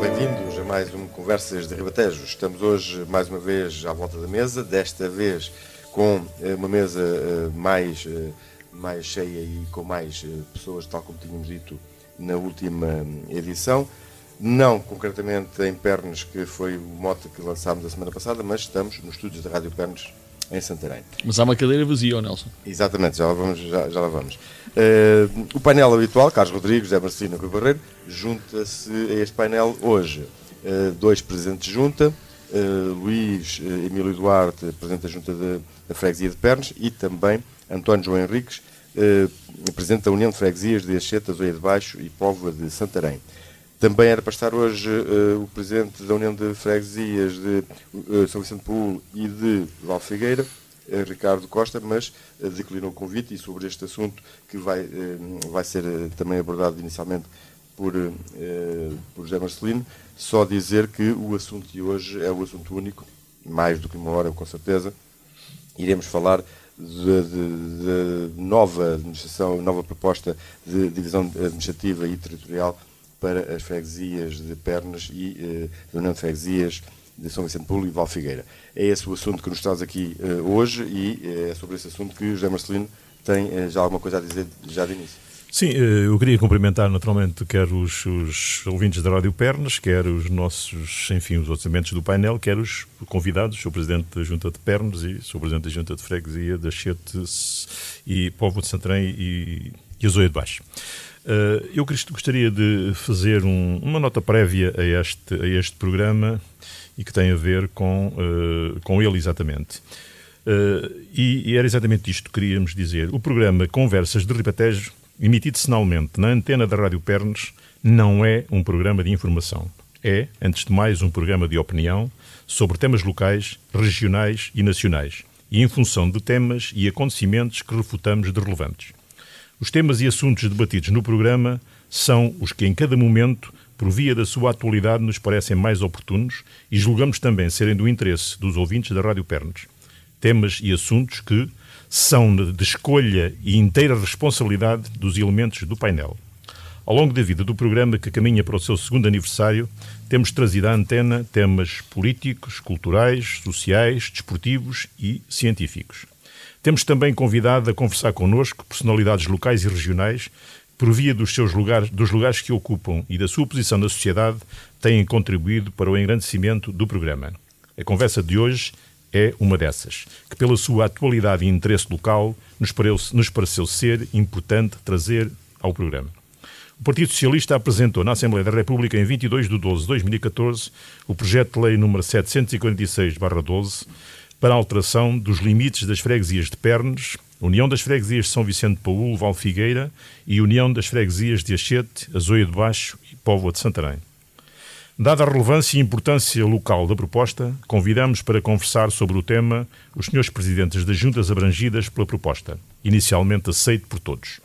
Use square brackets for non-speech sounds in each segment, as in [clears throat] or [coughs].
bem-vindos a mais um Conversas de Ribatejo. Estamos hoje, mais uma vez, à volta da mesa, desta vez com eh, uma mesa eh, mais, eh, mais cheia e com mais pessoas, tal como tínhamos dito na última hum, edição. Não concretamente em Pernes, que foi o mote que lançámos a semana passada, mas estamos nos estúdios da Rádio Pernes em Santarém. Mas há uma cadeira vazia, Nelson. Exatamente, já lá vamos. Já, já lá vamos. Uh, o painel habitual, Carlos Rodrigues, José Marcelino Rui Barreiro, junta-se a este painel hoje. Uh, dois presentes junta, uh, Luís Emílio Duarte, presidente da junta da freguesia de Pernas, e também António João Henriques, presidente da União de Freguesias de Aixeta, Oia de Baixo e Póvoa de Santarém. Também era para estar hoje uh, o presidente da União de Freguesias de uh, São Vicente Paulo e de Val Figueira, uh, eh, Ricardo Costa, mas declinou o convite e sobre este assunto que vai, vai ser também abordado inicialmente por, por José Marcelino, só dizer que o assunto de hoje é o assunto único, mais do que uma hora com certeza, iremos falar de, de, de, nova administração, nova proposta de divisão administrativa e territorial para as freguesias de Pernas e uh, eh, União de Freguesias de São Vicente Pulo e Val Figueira. É esse o assunto que nos traz aqui uh, hoje e eh, é sobre esse assunto que o José Marcelino tem uh, já alguma coisa a dizer já de início. Sim, eu queria cumprimentar naturalmente quer os, os, ouvintes da Rádio Pernas, quer os nossos, enfim, os outros do painel, quer os convidados, o Presidente da Junta de Pernas e o Presidente da Junta de Freguesia da Chete e Povo de Santarém e, e Azoia de Baixo. Eh, eu gostaria de fazer um, uma nota prévia a este, a este programa e que tem a ver com, uh, com ele exatamente. Uh, e, e, era exatamente isto que queríamos dizer. O programa Conversas de Ribatejo, emitido semanalmente na antena da Rádio Pernes, não é um programa de informação. É, antes de mais, um programa de opinião sobre temas locais, regionais e nacionais, e em função de temas e acontecimentos que refutamos de relevantes. Os temas e assuntos debatidos no programa são os que, em cada momento, por via da sua atualidade, nos parecem mais oportunos e julgamos também serem do interesse dos ouvintes da Rádio Pernes. Temas e assuntos que são de escolha e inteira responsabilidade dos elementos do painel. Ao longo da vida do programa, que caminha para o seu segundo aniversário, temos trazido à antena temas políticos, culturais, sociais, desportivos e científicos. Temos também convidado a conversar connosco personalidades locais e regionais por via dos seus lugares, dos lugares que ocupam e da sua posição na sociedade, têm contribuído para o engrandecimento do programa. A conversa de hoje é uma dessas, que pela sua atualidade e interesse local nos pareceu, nos pareceu ser importante trazer ao programa. O Partido Socialista apresentou na Assembleia da República, em 22 de 12 de 2014, o projeto de lei número 746-12, para a alteração dos limites das freguesias de Pernes, União das Freguesias de São Vicente de Paulo, Val Figueira e União das Freguesias de Achete, Azoia de Baixo e Póvoa de Santarém. Dada a relevância e importância local da proposta, convidamos para conversar sobre o tema os senhores presidentes das juntas abrangidas pela proposta, inicialmente aceito por todos.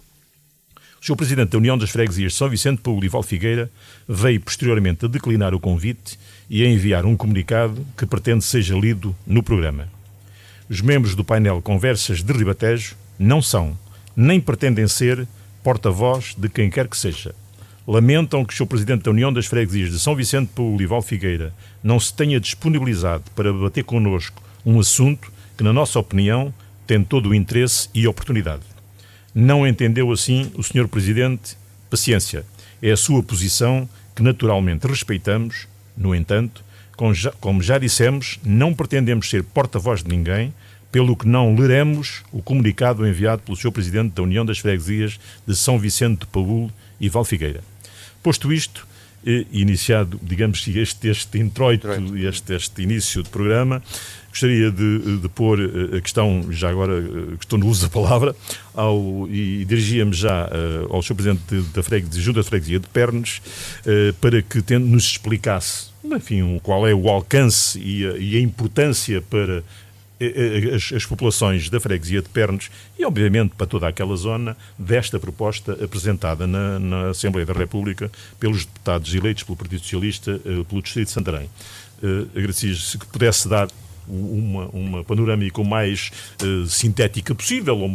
Sr. Presidente da União das Freguesias de São Vicente Paulo e Figueira, veio posteriormente a declinar o convite e a enviar um comunicado que pretende seja lido no programa. Os membros do painel Conversas de Ribatejo não são, nem pretendem ser, porta-voz de quem quer que seja. Lamentam que o Sr. Presidente da União das Freguesias de São Vicente Paulo e Figueira, não se tenha disponibilizado para debater connosco um assunto que, na nossa opinião, tem todo o interesse e oportunidade. Não entendeu assim o Sr. Presidente? Paciência. É a sua posição que naturalmente respeitamos. No entanto, como já, dissemos, não pretendemos ser porta-voz de ninguém, pelo que não leremos o comunicado enviado pelo Sr. Presidente da União das Freguesias de São Vicente de Paul e Valfigueira. Posto isto, eh, iniciado, digamos, este, este introito, este, este início de programa, gostaria de, de pôr eh, a questão, já agora eh, que estou no uso da palavra, ao, e dirigia-me já eh, ao Sr. Presidente da Freguesia, Junta de Freguesia de Pernes, para que nos explicasse, enfim, qual é o alcance e a, e a importância para as, as, populações da freguesia de Pernos e, obviamente, para toda aquela zona, desta proposta apresentada na, na Assembleia da República pelos deputados eleitos pelo Partido Socialista pelo Distrito de Santarém. Uh, Agradecia-se que pudesse dar uma, uma panorâmica o mais uh, sintética possível, ou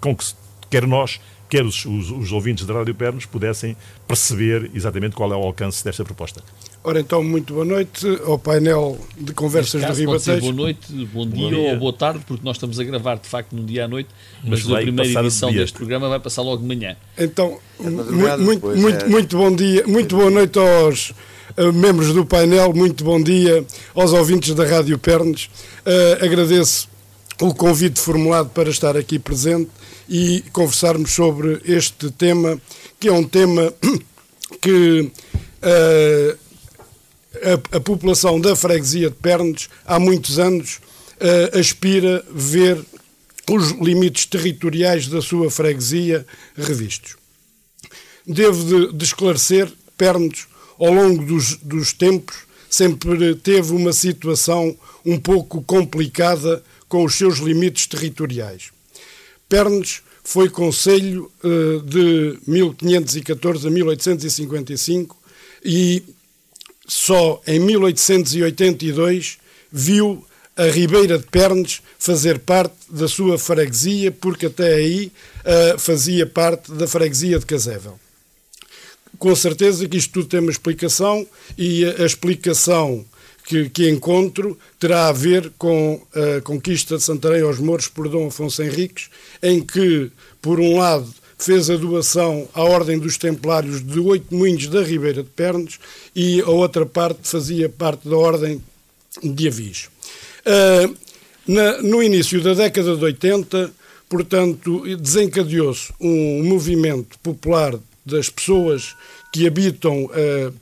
com que quer nós, quer os, os, os ouvintes da Rádio Pernos pudessem perceber exatamente qual é o alcance desta proposta. Ora então, muito boa noite ao painel de conversas do Ribatejo. Boa noite, bom dia, bom dia, ou boa tarde, porque nós estamos a gravar de facto no dia à noite, mas, mas a primeira edição de deste programa vai passar logo de manhã. Então, é muito, muito, é. muito, bom dia, muito boa noite aos eh, membros do painel, muito bom dia aos ouvintes da Rádio Pernes. Eh, agradeço o convite formulado para estar aqui presente e conversarmos sobre este tema, que é um tema [coughs] que uh, a, a, população da freguesia de Pernes, há muitos anos, uh, aspira ver os limites territoriais da sua freguesia revistos. Devo de, de esclarecer, Pernes ao longo dos, dos tempos, sempre teve uma situação um pouco complicada com os seus limites territoriais. Pernes foi conselho eh, de 1514 a 1855 e só em 1882 viu a Ribeira de Pernes fazer parte da sua freguesia, porque até aí uh, fazia parte da freguesia de Casével com certeza que isto tudo tem uma explicação e a, explicação que, que, encontro terá a ver com a conquista de Santarém aos Mouros por Dom Afonso Henriques, em que, por um lado, fez a doação à Ordem dos Templários de oito moinhos da Ribeira de Pernos e a outra parte fazia parte da Ordem de Avis. Uh, na, no início da década de 80, portanto, desencadeou-se um movimento popular das pessoas que habitam eh,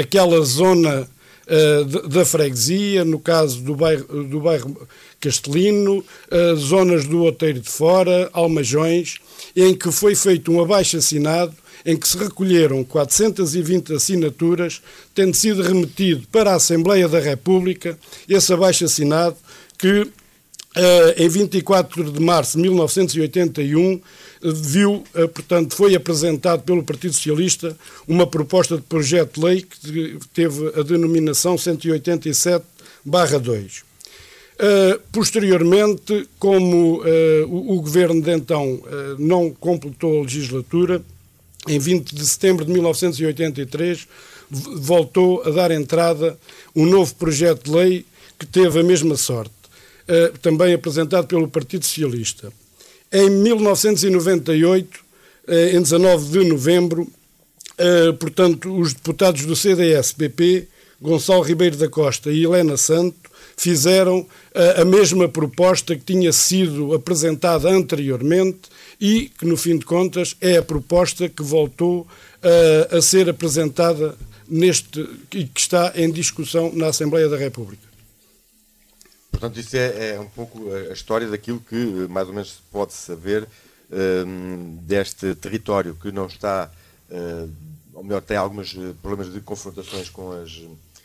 aquela zona eh, da freguesia, no caso do bairro, do bairro Castelino, eh, zonas do Outeiro de Fora, Almajões, em que foi feito um abaixo-assinado em que se recolheram 420 assinaturas, tendo sido remetido para a Assembleia da República esse abaixo-assinado que eh, em 24 de março de 1981, eh, viu, eh, portanto, foi apresentado pelo Partido Socialista uma proposta de projeto de lei que teve a denominação 187-2. Uh, posteriormente, como uh, o, o, governo de então uh, não completou a legislatura, em 20 de setembro de 1983 voltou a dar entrada um novo projeto de lei que teve a mesma sorte. Eh, também apresentado pelo Partido Socialista. Em 1998, eh, em 19 de novembro, eh, portanto, os deputados do CDS-BP, Gonçalo Ribeiro da Costa e Helena Santo, fizeram a mesma proposta que tinha sido apresentada anteriormente e que, no fim de contas, é a proposta que voltou a ser apresentada neste e que está em discussão na Assembleia da República. Portanto, isso é, é, um pouco a história daquilo que mais ou menos se pode saber um, deste território que não está, uh, ou melhor, tem alguns eh, problemas de confrontações com as,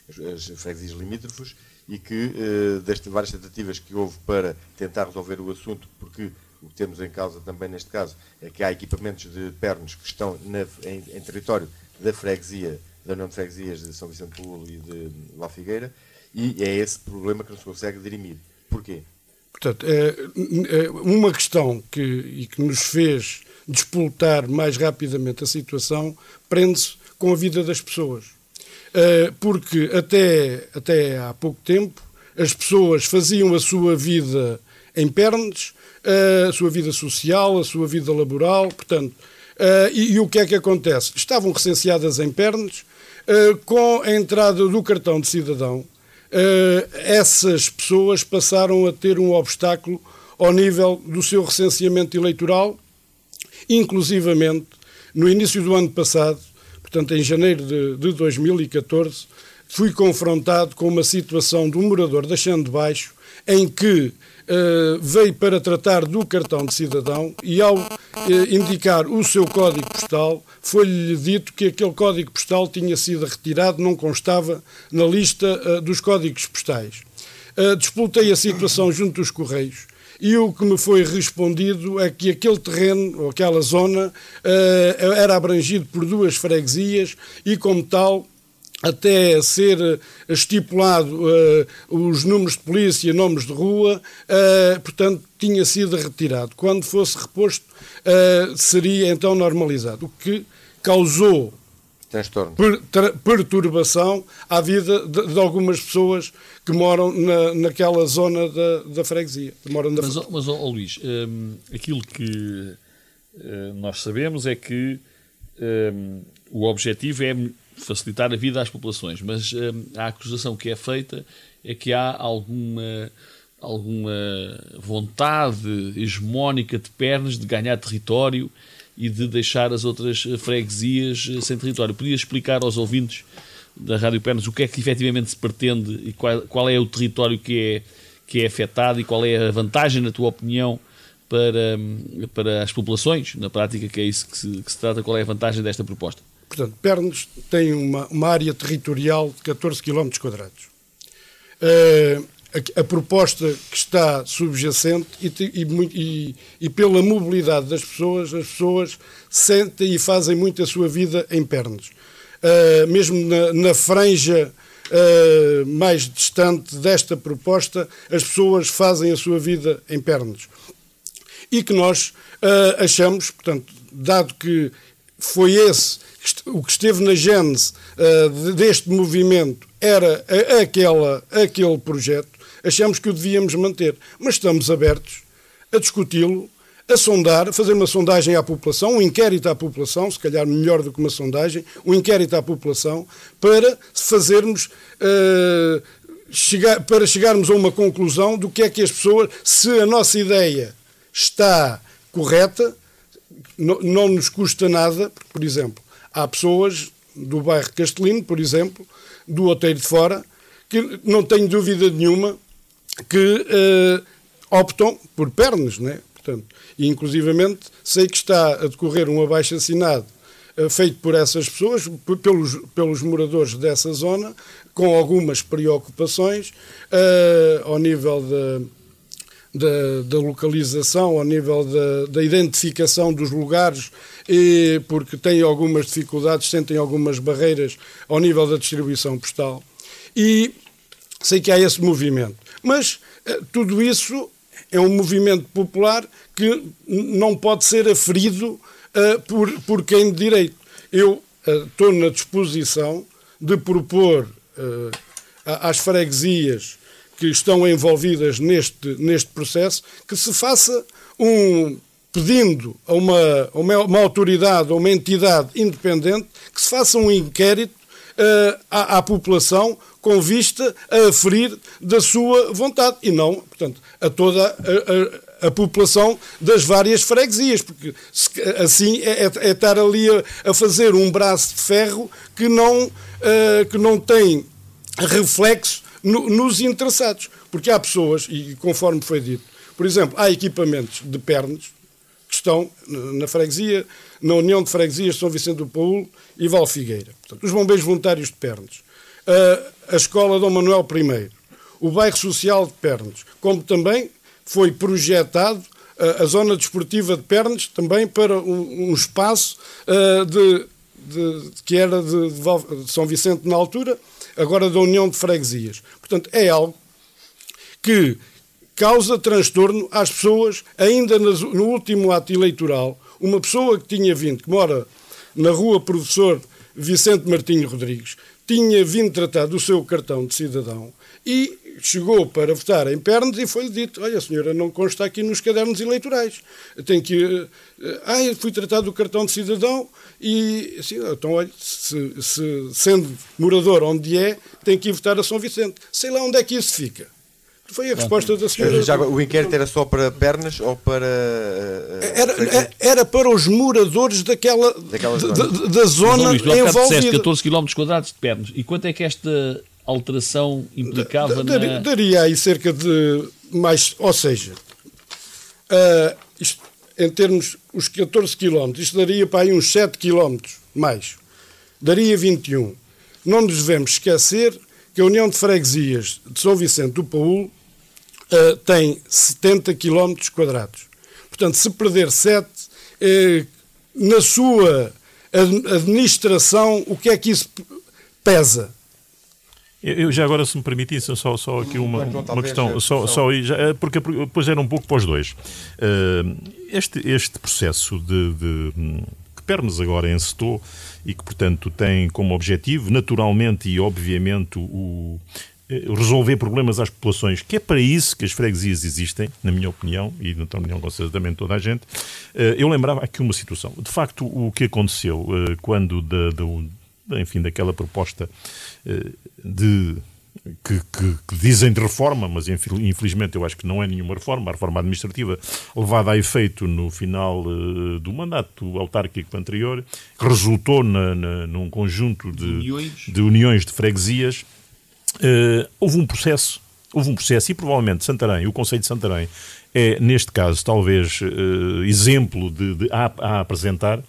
as, as freguesias limítrofes e que uh, eh, destas várias tentativas que houve para tentar resolver o assunto, porque o que temos em causa também neste caso é que há equipamentos de pernos que estão na, em, em, território da freguesia, da União de Freguesias de São Vicente Paulo e de hum, La Figueira, e é esse problema que não se consegue dirimir. Porquê? Portanto, é, é uma questão que, e que nos fez despoltar mais rapidamente a situação prende-se com a vida das pessoas. É, porque até, até há pouco tempo as pessoas faziam a sua vida em pernas, a sua vida social, a sua vida laboral, portanto. E, e o que é que acontece? Estavam recenseadas em pernas, com a entrada do cartão de cidadão, eh, essas pessoas passaram a ter um obstáculo ao nível do seu recenseamento eleitoral, inclusivamente no início do ano passado, portanto em janeiro de, de 2014, fui confrontado com uma situação de um morador da de Baixo em que eh, veio para tratar do cartão de cidadão e, ao uh, indicar o seu código postal, foi-lhe dito que aquele código postal tinha sido retirado, não constava na lista uh, dos códigos postais. disputei a situação junto dos Correios e o que me foi respondido é que aquele terreno, ou aquela zona, era abrangido por duas freguesias e, como tal, até ser eh, estipulado uh, os números de polícia, nomes de rua, uh, portanto, tinha sido retirado. Quando fosse reposto, uh, seria então normalizado, o que causou per, perturbação à vida de, de, algumas pessoas que moram na, naquela zona da, da freguesia. Moram na... Mas, mas oh, Luís, ehm, aquilo que nós sabemos é que ehm, o objetivo é facilitar a vida às populações, mas hum, a acusação que é feita é que há alguma alguma vontade hegemónica de pernas de ganhar território e de deixar as outras freguesias eh, sem território. Podia explicar aos ouvintes da Rádio Pernas o que é que efetivamente se pretende e qual, qual é o território que é, que é afetado e qual é a vantagem, na tua opinião, para, hum, para as populações? Na prática, que é isso que se, que se trata, qual é a vantagem desta proposta? Portanto, Pernes tem uma, uma área territorial de 14 km quadrados. Uh, a, a, proposta que está subjacente e, e, e, pela mobilidade das pessoas, as pessoas sentem e fazem muito a sua vida em Pernes. Uh, eh, mesmo na, na franja Uh, mais distante desta proposta, as pessoas fazem a sua vida em pernas. E que nós uh, achamos, portanto, dado que foi esse o que esteve na gênese uh, deste movimento era aquela, aquele projeto, achamos que o devíamos manter. Mas estamos abertos a discuti-lo, a sondar, a fazer uma sondagem à população, um inquérito à população, se calhar melhor do que uma sondagem, um inquérito à população, para fazermos. Uh, eh, chegar, para chegarmos a uma conclusão do que é que as pessoas, se a nossa ideia está correta, não, não nos custa nada, porque, por exemplo, Há pessoas do bairro Castelino, por exemplo, do Oteiro de Fora, que não tenho dúvida nenhuma que eh, optam por pernas, né? Portanto, e inclusivamente sei que está a decorrer um abaixo-assinado eh, feito por essas pessoas, pelos, pelos moradores dessa zona, com algumas preocupações eh, ao nível da. Da, localização, ao nível da, da, identificação dos lugares e, porque têm algumas dificuldades, sentem algumas barreiras ao nível da distribuição postal. E sei que há esse movimento. Mas eh, tudo isso é um movimento popular que não pode ser aferido uh, por, por quem de direito. Eu estou uh, na disposição de propor uh, às freguesias que estão envolvidas neste, neste processo que se faça um pedindo a uma, uma, uma autoridade, a uma entidade independente, que se faça um inquérito uh, à, à, população com vista a aferir da sua vontade e não, portanto, a toda a, a, a população das várias freguesias, porque se, assim é, é, é estar ali a, fazer um braço de ferro que não, uh, que não tem reflexo no, nos interessados. Porque há pessoas, e conforme foi dito, por exemplo, há equipamentos de pernas estão na freguesia, na União de Freguesias de São Vicente do Paulo e Val Figueira. Portanto, os bombeiros voluntários de Pernos, a, a Escola Dom Manuel I, o bairro social de Pernos, como também foi projetado a, a zona desportiva de Pernos também para um, um espaço de, de, que era de, de São Vicente na altura, agora da União de Freguesias. Portanto, é algo que causa transtorno às pessoas, ainda no último ato eleitoral, uma pessoa que tinha vindo, que mora na rua Professor Vicente Martinho Rodrigues, tinha vindo tratar do seu cartão de cidadão e chegou para votar em Pernas e foi-lhe dito: Olha, senhora, não consta aqui nos cadernos eleitorais. Tem que. Eh, ah, eu fui tratado do cartão de cidadão e. Assim, ah, então, olha, se, se, sendo morador onde é, tem que ir votar a São Vicente. Sei lá onde é que isso fica. Foi a resposta da senhora. Já, o inquérito era só para pernas ou para. Eh, eh, era, era para os moradores daquela, daquela zona. Da, zona em envolvida. Disseste 14 km quadrados de pernas. E quanto é que esta alteração implicava da, da, na... Daria aí cerca de mais. Ou seja, uh, isto, em termos. Os 14 km, isto daria para aí uns 7 km mais. Daria 21. Não nos devemos esquecer que a União de Freguesias de São Vicente do Paul uh, tem 70 km quadrados. Portanto, se perder 7, uh, eh, na sua administração, o que é que isso pesa? Eu, já agora, se me permitissem, só, só aqui uma, hum, uma questão, é. só, só eh, porque depois era um pouco para os dois. Este, este processo de, de hum, pernas agora encetou e que, portanto, tem como objetivo, naturalmente e obviamente, o eh, resolver problemas às populações, que é para isso que as freguesias existem, na minha opinião, e na opinião também toda a gente, eh, eu lembrava aqui uma situação. De facto, o que aconteceu eh, quando, da enfim, daquela proposta de que, que, que, dizem de reforma, mas infelizmente eu acho que não é nenhuma reforma, a reforma administrativa levada a efeito no final uh, do mandato autárquico anterior, que resultou na, na, num conjunto de uniões de, uniões de freguesias. Uh, houve um processo, houve um processo e provavelmente Santarém, o Conselho de Santarém, é neste caso talvez uh, exemplo de, de a, a apresentar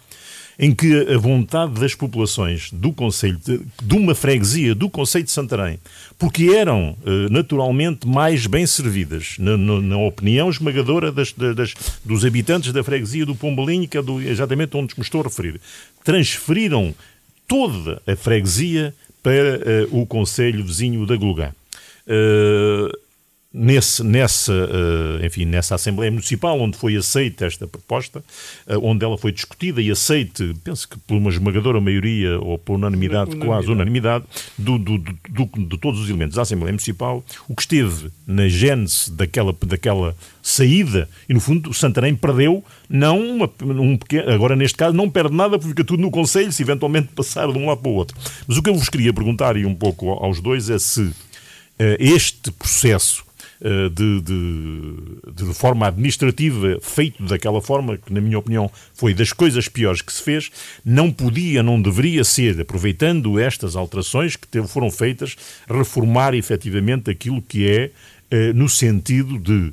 em que a vontade das populações do Conselho, de, de uma freguesia do Conselho de Santarém, porque eram eh, naturalmente mais bem servidas, na, na, na opinião esmagadora das, das, dos habitantes da freguesia do Pombolinho, que é do, exatamente onde me estou a referir, transferiram toda a freguesia para uh, o Conselho Vizinho da Glugá. Uh, eh, nesse, nessa, eh, enfim, nessa Assembleia Municipal, onde foi aceita esta proposta, eh, onde ela foi discutida e aceite, penso que por uma esmagadora maioria, ou por unanimidade, unanimidade. quase unanimidade, do, do, do, de todos os elementos da Assembleia Municipal, o que esteve na gênese daquela, daquela saída, e no fundo o Santarém perdeu, não uma, um pequeno, agora neste caso não perde nada porque fica tudo no Conselho, se eventualmente passar de um lado para o outro. Mas o que eu vos queria perguntar, e um pouco aos dois, é se eh, este processo eh, de, de, de forma administrativa, feito daquela forma, que na minha opinião foi das coisas piores que se fez, não podia, não deveria ser, aproveitando estas alterações que foram feitas, reformar efetivamente aquilo que é eh, no sentido de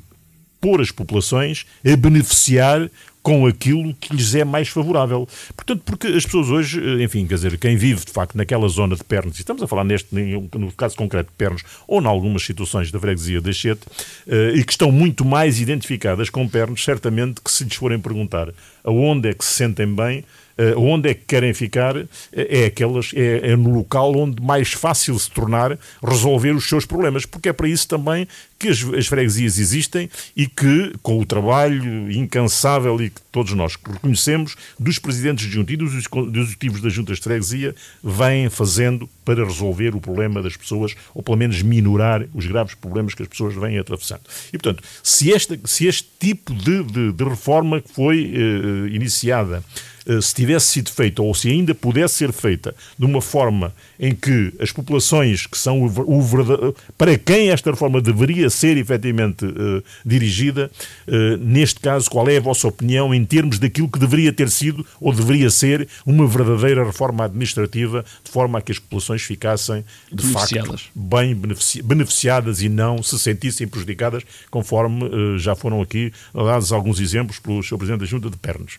pôr as populações a beneficiar com aquilo que lhes é mais favorável. Portanto, porque as pessoas hoje, eh, enfim, quer dizer, quem vive de facto naquela zona de Pernos, e estamos a falar neste, no caso concreto de Pernos, ou em algumas situações da freguesia de Chete, eh, e que estão muito mais identificadas com Pernos, certamente que se lhes forem perguntar aonde é que se sentem bem, eh, onde é que querem ficar eh, é, aquelas, é, é, no local onde mais fácil se tornar resolver os seus problemas, porque é para isso também que as, as freguesias existem e que, com o trabalho incansável e que todos nós reconhecemos, dos presidentes de junta e dos executivos das juntas de freguesia, vêm fazendo para resolver o problema das pessoas, ou pelo menos minorar os graves problemas que as pessoas vêm atravessando. E, portanto, se, esta, se este tipo de, de, de reforma que foi eh, iniciada eh, se tivesse sido feita ou se ainda pudesse ser feita de uma forma em que as populações que são o, verdade... para quem esta reforma deveria ser efetivamente eh, dirigida, eh, neste caso, qual é a vossa opinião em termos daquilo que deveria ter sido ou deveria ser uma verdadeira reforma administrativa, de forma a que as populações ficassem de facto bem beneficiadas e não se sentissem prejudicadas, conforme já foram aqui dados alguns exemplos pelo Sr. Presidente da Junta de Pernas.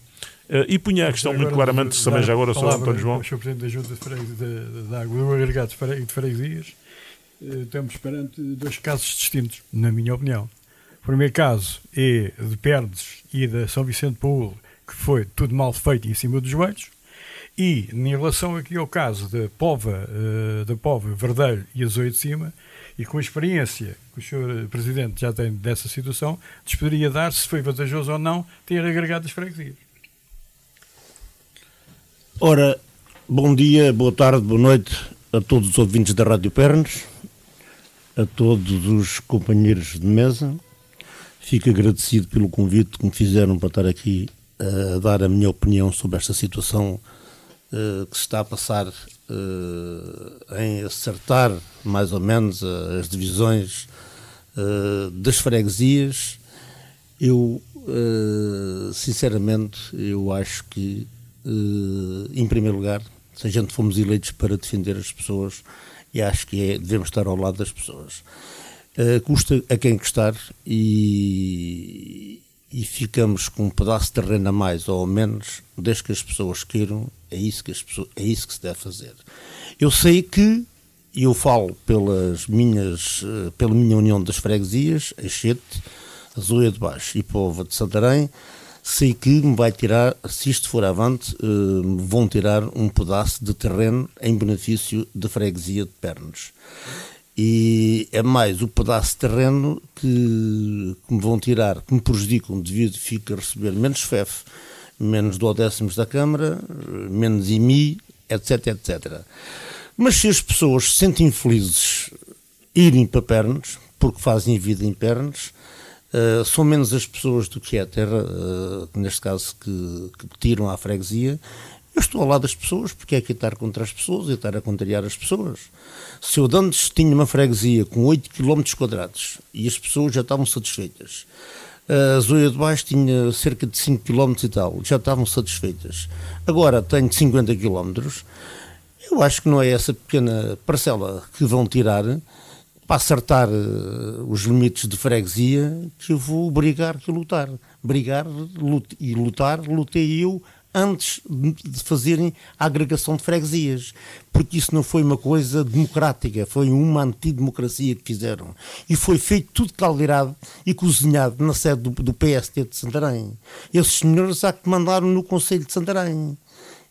Eh, e punha a questão muito claramente, também já agora, só António João. Sr. Presidente da Junta de Freguesia, da, água do agregado de freguesias, eh, estamos perante dois casos distintos, na minha opinião. O primeiro caso é de Perdes e da São Vicente Paulo, que foi tudo mal feito em cima dos joelhos. E em relação aqui ao caso da Pova, eh, da Pova Verdelho e Azoio de Cima, e com a experiência que o Sr. Presidente já tem dessa situação, lhes poderia dar se foi vantajoso ou não ter agregado as freguesias. Ora, bom dia, boa tarde, boa noite a todos os ouvintes da Rádio Pernas, a todos os companheiros de mesa. Fico agradecido pelo convite que me fizeram para estar aqui eh, a dar a minha opinião sobre esta situação uh, que se está a passar uh, em acertar mais ou menos as divisões uh, das freguesias. Eu, sinceramente, eu acho que eh, em primeiro lugar, se a gente fomos eleitos para defender as pessoas, e acho que é, devemos estar ao lado das pessoas. Uh, custa a quem custar e, e, ficamos com um pedaço de terreno a mais ou a menos, desde que as pessoas queiram, é isso que, as pessoas, é isso que se deve fazer. Eu sei que, e eu falo pelas minhas, eh, pela minha união das freguesias, Aixete, a Zoia de Baixo e Povo de Santarém, sei que me vai tirar, se isto for avante, uh, vão tirar um pedaço de terreno em benefício da freguesia de pernas. E é mais o pedaço de terreno que, que me vão tirar, que me prejudicam devido fica a receber menos FEF, menos duodécimos da Câmara, menos IMI, etc, etc. Mas se as pessoas se sentem felizes irem para pernas, porque fazem vida em Pernos, eh, são menos as pessoas do que é a terra, uh, neste caso, que, que tiram à freguesia. Eu estou ao lado das pessoas, porque é que estar contra as pessoas e estar a contrariar as pessoas. Se eu de antes tinha uma freguesia com 8 km quadrados e as pessoas já estavam satisfeitas, eh, a Zoia de Baixo tinha cerca de 5 km e tal, já estavam satisfeitas. Agora tenho 50 km. Eu acho que não é essa pequena parcela que vão tirar para acertar eh, os limites de freguesia que eu vou brigar que lutar. Brigar lute, e lutar, lutei eu antes de fazerem a agregação de freguesias, porque isso não foi uma coisa democrática, foi uma antidemocracia que fizeram. E foi feito tudo caldeirado e cozinhado na sede do, do PST de Santarém. Esses senhores há é que mandaram no Conselho de Santarém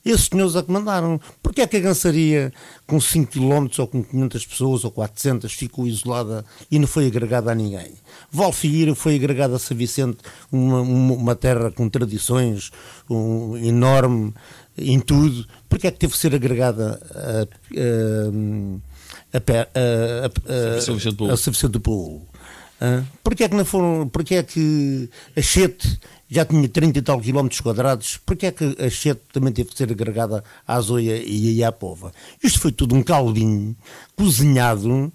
esses senhores a é que mandaram. Porquê é que a gansaria com 5 km ou com 500 pessoas ou 400 ficou isolada e não foi agregada a ninguém? Valfieira foi agregada a São Vicente, uma, uma terra com tradições um, enorme em tudo. Porquê é que teve que ser agregada a, a, a, a, São Vicente do Paulo? Porquê é que não foram, porquê é que a Chete já tinha 30 e tal quilómetros quadrados, porque é que a Chete também teve que ser agregada à Zoia e à Pova? Isto foi tudo um caldinho cozinhado uh,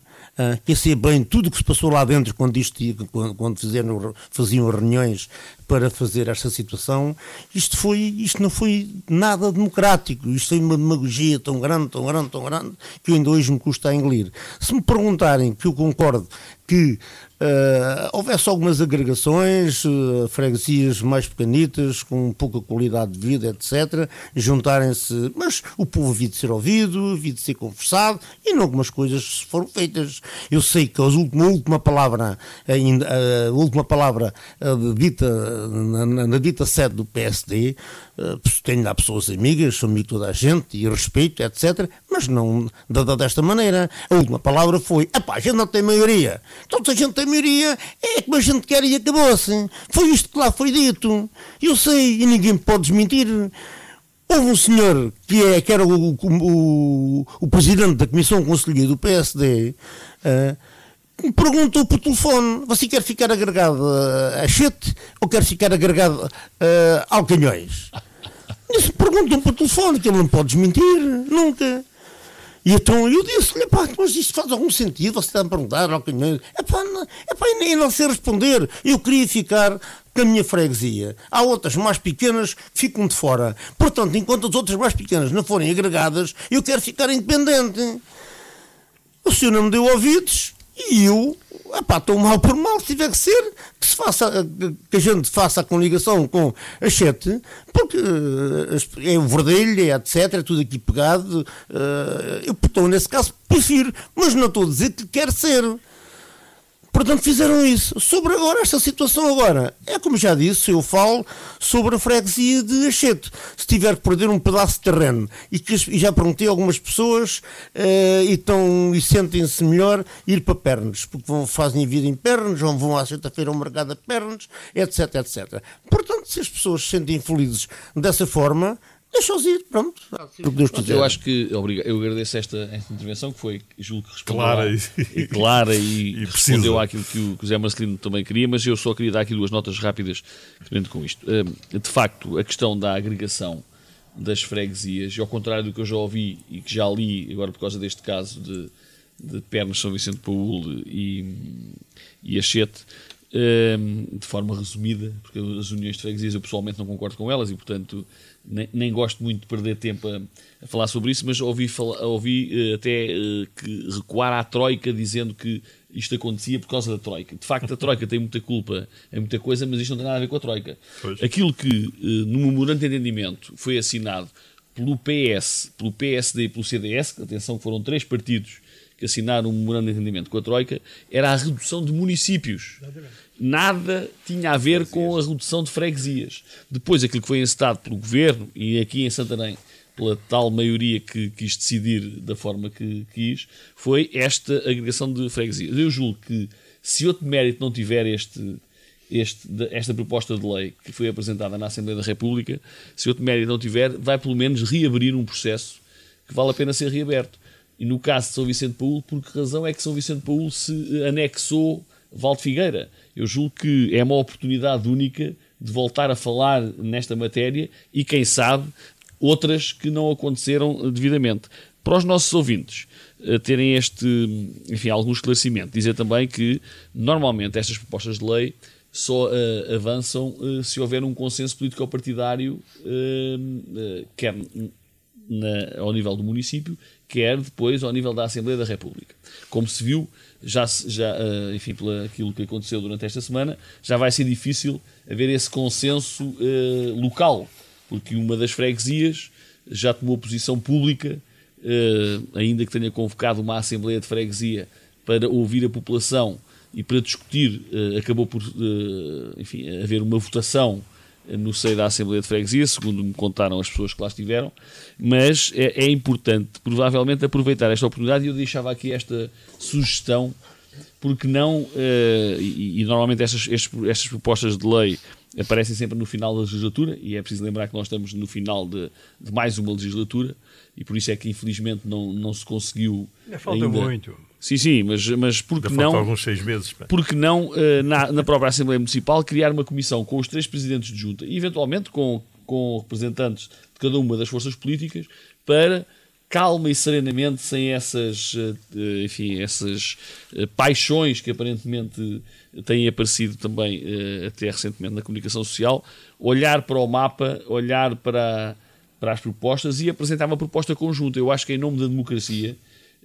que bem tudo o que se passou lá dentro quando, isto, quando, quando fizeram, faziam reuniões para fazer esta situação, isto, foi, isto não foi nada democrático, isto foi uma demagogia tão grande, tão grande, tão grande, que ainda hoje me custa a engolir. Se me perguntarem que eu concordo que eh, houvesse algumas agregações, uh, freguesias mais pequenitas, com pouca qualidade de vida, etc., juntarem-se, mas o povo havia de ser ouvido, havia de ser conversado, e em algumas coisas foram feitas. Eu sei que a última, a última palavra, ainda, a última palavra a eh, dita, na, na, na, dita sede do PSD, eh, tenho lá pessoas amigas, sou amigo de toda a gente e respeito, etc. Mas não dada desta maneira. A última palavra foi: ah pá, a gente não tem maioria. Então, se a gente tem maioria, é como a gente quer e acabou-se. Foi isto que lá foi dito. Eu sei e ninguém me pode desmentir. Houve um senhor que, é, que era o, o, o presidente da Comissão Conselheira do PSD. Uh, eh, me perguntou por telefone: você quer ficar agregado a Chete ou quer ficar agregado uh, ao Canhões? Disse, perguntam para o telefone, que ele não pode desmentir nunca. E então eu disse-lhe, pá, mas isto faz algum sentido, você está a perguntar ao canhoneiro. É pá, não, é pá, eu não sei responder. Eu queria ficar com a minha freguesia. Há outras mais pequenas que ficam de fora. Portanto, enquanto as outras mais pequenas não forem agregadas, eu quero ficar independente. O senhor não me deu ouvidos, e eu, epá, estou mal por mal, se tiver que ser, que, se faça, que a gente faça a coligação com a Chete, porque eh, é o verdelho, é etc, é tudo aqui pegado. Eh, eu, então, nesse caso, prefiro, mas não estou a dizer que quer ser. Portanto, fizeram isso. Sobre agora, esta situação agora, é como já disse, eu falo sobre a freguesia de Acheto. Se tiver que perder um pedaço de terreno, e, que, e já perguntei a algumas pessoas, uh, e, e sentem-se melhor ir para Pernas, porque vão, fazem vida em Pernas, ou vão à sexta-feira ao mercado a Pernas, etc, etc. Portanto, se as pessoas se sentem felizes dessa forma, Deixa-os é ir, pronto. eu acho que obrigado, eu agradeço esta, esta intervenção que foi, julgo que respondeu clara, e, e, [laughs] clara e, e respondeu àquilo que o, José Marcelino também queria, mas eu só queria dar aqui duas notas rápidas com isto. Hum, de facto, a questão da agregação das freguesias, e ao contrário do que eu já ouvi e que já li agora por causa deste caso de, de Pernas São Vicente Paul e, e Achete, hum, de forma resumida, porque as uniões de freguesias eu pessoalmente não concordo com elas e, portanto, nem, nem, gosto muito de perder tempo a, a falar sobre isso, mas ouvi, fala, ouvi eh, até eh, que recuar à Troika dizendo que isto acontecia por causa da Troika. De facto, a [laughs] Troika tem muita culpa em muita coisa, mas isto não tem nada a ver com a Troika. Pois. Aquilo que, eh, no memorando de entendimento, foi assinado pelo PS, pelo PSD e pelo CDS, que atenção foram três partidos que assinaram um memorando de entendimento com a Troika, era a redução de municípios. Exatamente nada tinha a ver com a redução de freguesias. Depois, aquilo que foi encetado pelo governo e aqui em Santarém pela tal maioria que quis decidir da forma que quis, foi esta agregação de freguesias. Eu julgo que se outro mérito não tiver este, este, esta proposta de lei que foi apresentada na Assembleia da República, se outro mérito não tiver, vai pelo menos reabrir um processo que vale a pena ser reaberto. E no caso de São Vicente Paulo, por que razão é que São Vicente Paulo se anexou Valde Figueira. Eu julgo que é uma oportunidade única de voltar a falar nesta matéria e, quem sabe, outras que não aconteceram devidamente. Para os nossos ouvintes eh, terem este, enfim, algum esclarecimento, dizer também que normalmente estas propostas de lei só uh, avançam uh, se houver um consenso político-partidário, uh, quer na, ao nível do município, quer depois ao nível da Assembleia da República. Como se viu, já, já uh, enfim, pelo aquilo que aconteceu durante esta semana, já vai ser difícil haver esse consenso uh, local, porque uma das freguesias já tomou posição pública, uh, ainda que tenha convocado uma assembleia de freguesia para ouvir a população e para discutir, acabou por, enfim, haver uma votação no seio da Assembleia de Freguesia, segundo me contaram as pessoas que lá estiveram, mas é, é importante, provavelmente, aproveitar esta oportunidade e eu deixava aqui esta sugestão, porque não, uh, e, e, normalmente estas, estes, estas propostas de lei aparecem sempre no final da legislatura, e é preciso lembrar que nós estamos no final de, de mais uma legislatura, e por isso é que infelizmente não, não se conseguiu. Ainda falta ainda, muito. Sim, sim, mas, mas porque não. alguns seis meses. Pá. Porque não, eh, na, na própria Assembleia Municipal, criar uma comissão com os três presidentes de junta e, eventualmente, com, com representantes de cada uma das forças políticas para calma e serenamente, sem essas, eh, enfim, essas eh, paixões que aparentemente têm aparecido também até recentemente na comunicação social, olhar para o mapa, olhar para, para as propostas e apresentar uma proposta conjunta. Eu acho que em nome da democracia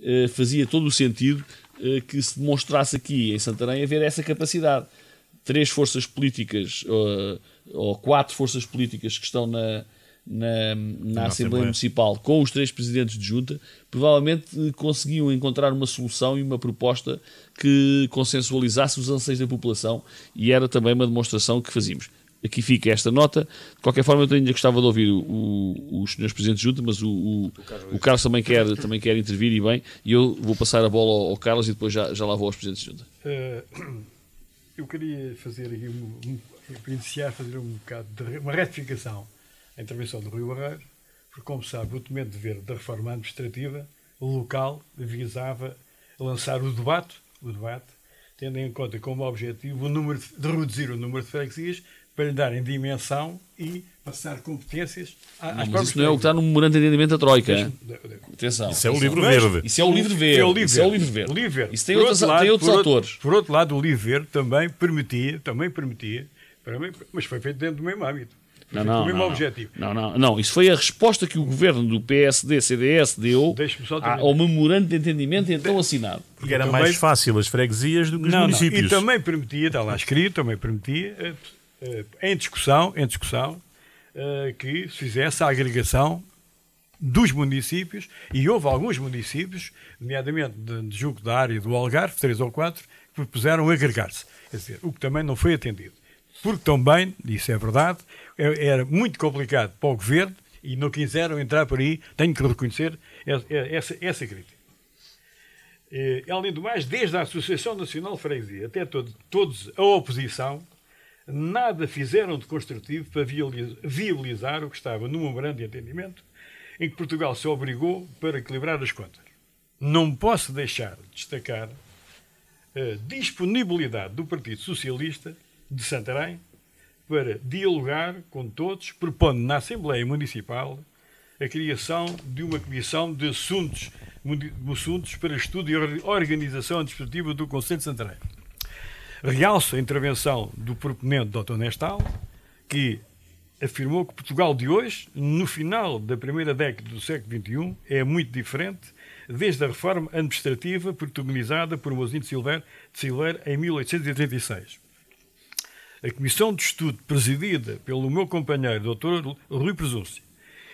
eh, fazia todo o sentido eh, que se demonstrasse aqui em Santarém haver essa capacidade. Três forças políticas eh, ou quatro forças políticas que estão na, na, na, na Assembleia, Assembleia Municipal com os três presidentes de junta, provavelmente conseguiam encontrar uma solução e uma proposta que consensualizasse os anseios da população e era também uma demonstração que fazíamos. Aqui fica esta nota. De qualquer forma, eu ainda gostava de ouvir os senhores presidentes junto, mas o, o, o, Carlos também quer, também quer intervir e bem. E eu vou passar a bola ao, Carlos e depois já, já lá vou aos presidentes junto. Uh, eh, [clears throat] eu queria fazer aqui, um, um, iniciar, fazer um bocado de uma retificação à intervenção do Rui Barreiro, porque, como sabe, o documento de ver da reforma administrativa local visava lançar o debate, o debate tendo em conta como objetivo o número de, de reduzir o número de freguesias para lhe darem dimensão e passar competências às não, mas isso não é o que está no memorando de entendimento da Troika. Deixa, é? atenção. Isso é o livro mas, verde. Isso é o livro verde. É o livro isso é o livro verde. Isso tem, outro lado, tem outros por autores. Outro, por outro lado, o livro verde também permitia, também permitia, mas foi feito dentro do mesmo âmbito. Não, não, não, objetivo. não, não, não. Isso foi a resposta que o governo do PSD, CDS deu ao memorando de entendimento então assinado. Porque era mais fácil as freguesias do que os municípios. E também permitia, está lá escrito, também permitia eh, eh, em discussão, em discussão, eh, que se fizesse a agregação dos municípios, e houve alguns municípios, nomeadamente de, de Jugo da área do Algarve, três ou quatro, que propuseram agregar-se, o que também não foi atendido. Porque também, isso é verdade, é, era muito complicado para o governo e não quiseram entrar por aí, tenho que reconhecer é, é, essa, essa crítica. E, eh, além do mais, desde a Associação Nacional de Freguesia até todo, todos a oposição, nada fizeram de construtivo para viabilizar o que estava num grande entendimento em que Portugal se obrigou para equilibrar as contas. Não posso deixar de destacar a disponibilidade do Partido Socialista de Santarém para dialogar com todos, propondo na Assembleia Municipal a criação de uma comissão de assuntos, de assuntos para estudo e organização administrativa do Conselho de Santarém. Realço a intervenção do proponente Dr. Nestal, que afirmou que Portugal de hoje, no final da primeira década do século XXI, é muito diferente desde a reforma administrativa protagonizada por Mozinho de Silveira, de em 1886. A comissão de estudo presidida pelo meu companheiro Dr. Rui Presúncio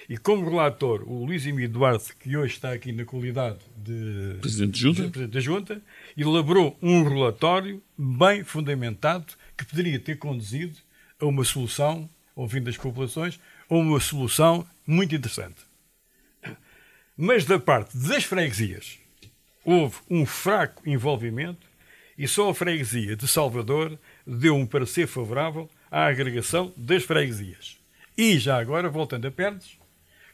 e como relator, o Luís Emílio Duarte, que hoje está aqui na qualidade de Presidente, de junta. De Presidente da Junta, elaborou um relatório bem fundamentado que poderia ter conduzido a uma solução, ouvindo as populações, a uma solução muito interessante. Mas da parte das freguesias, houve um fraco envolvimento e só a freguesia de Salvador deu um parecer favorável à agregação das freguesias. E já agora, voltando a Perdes,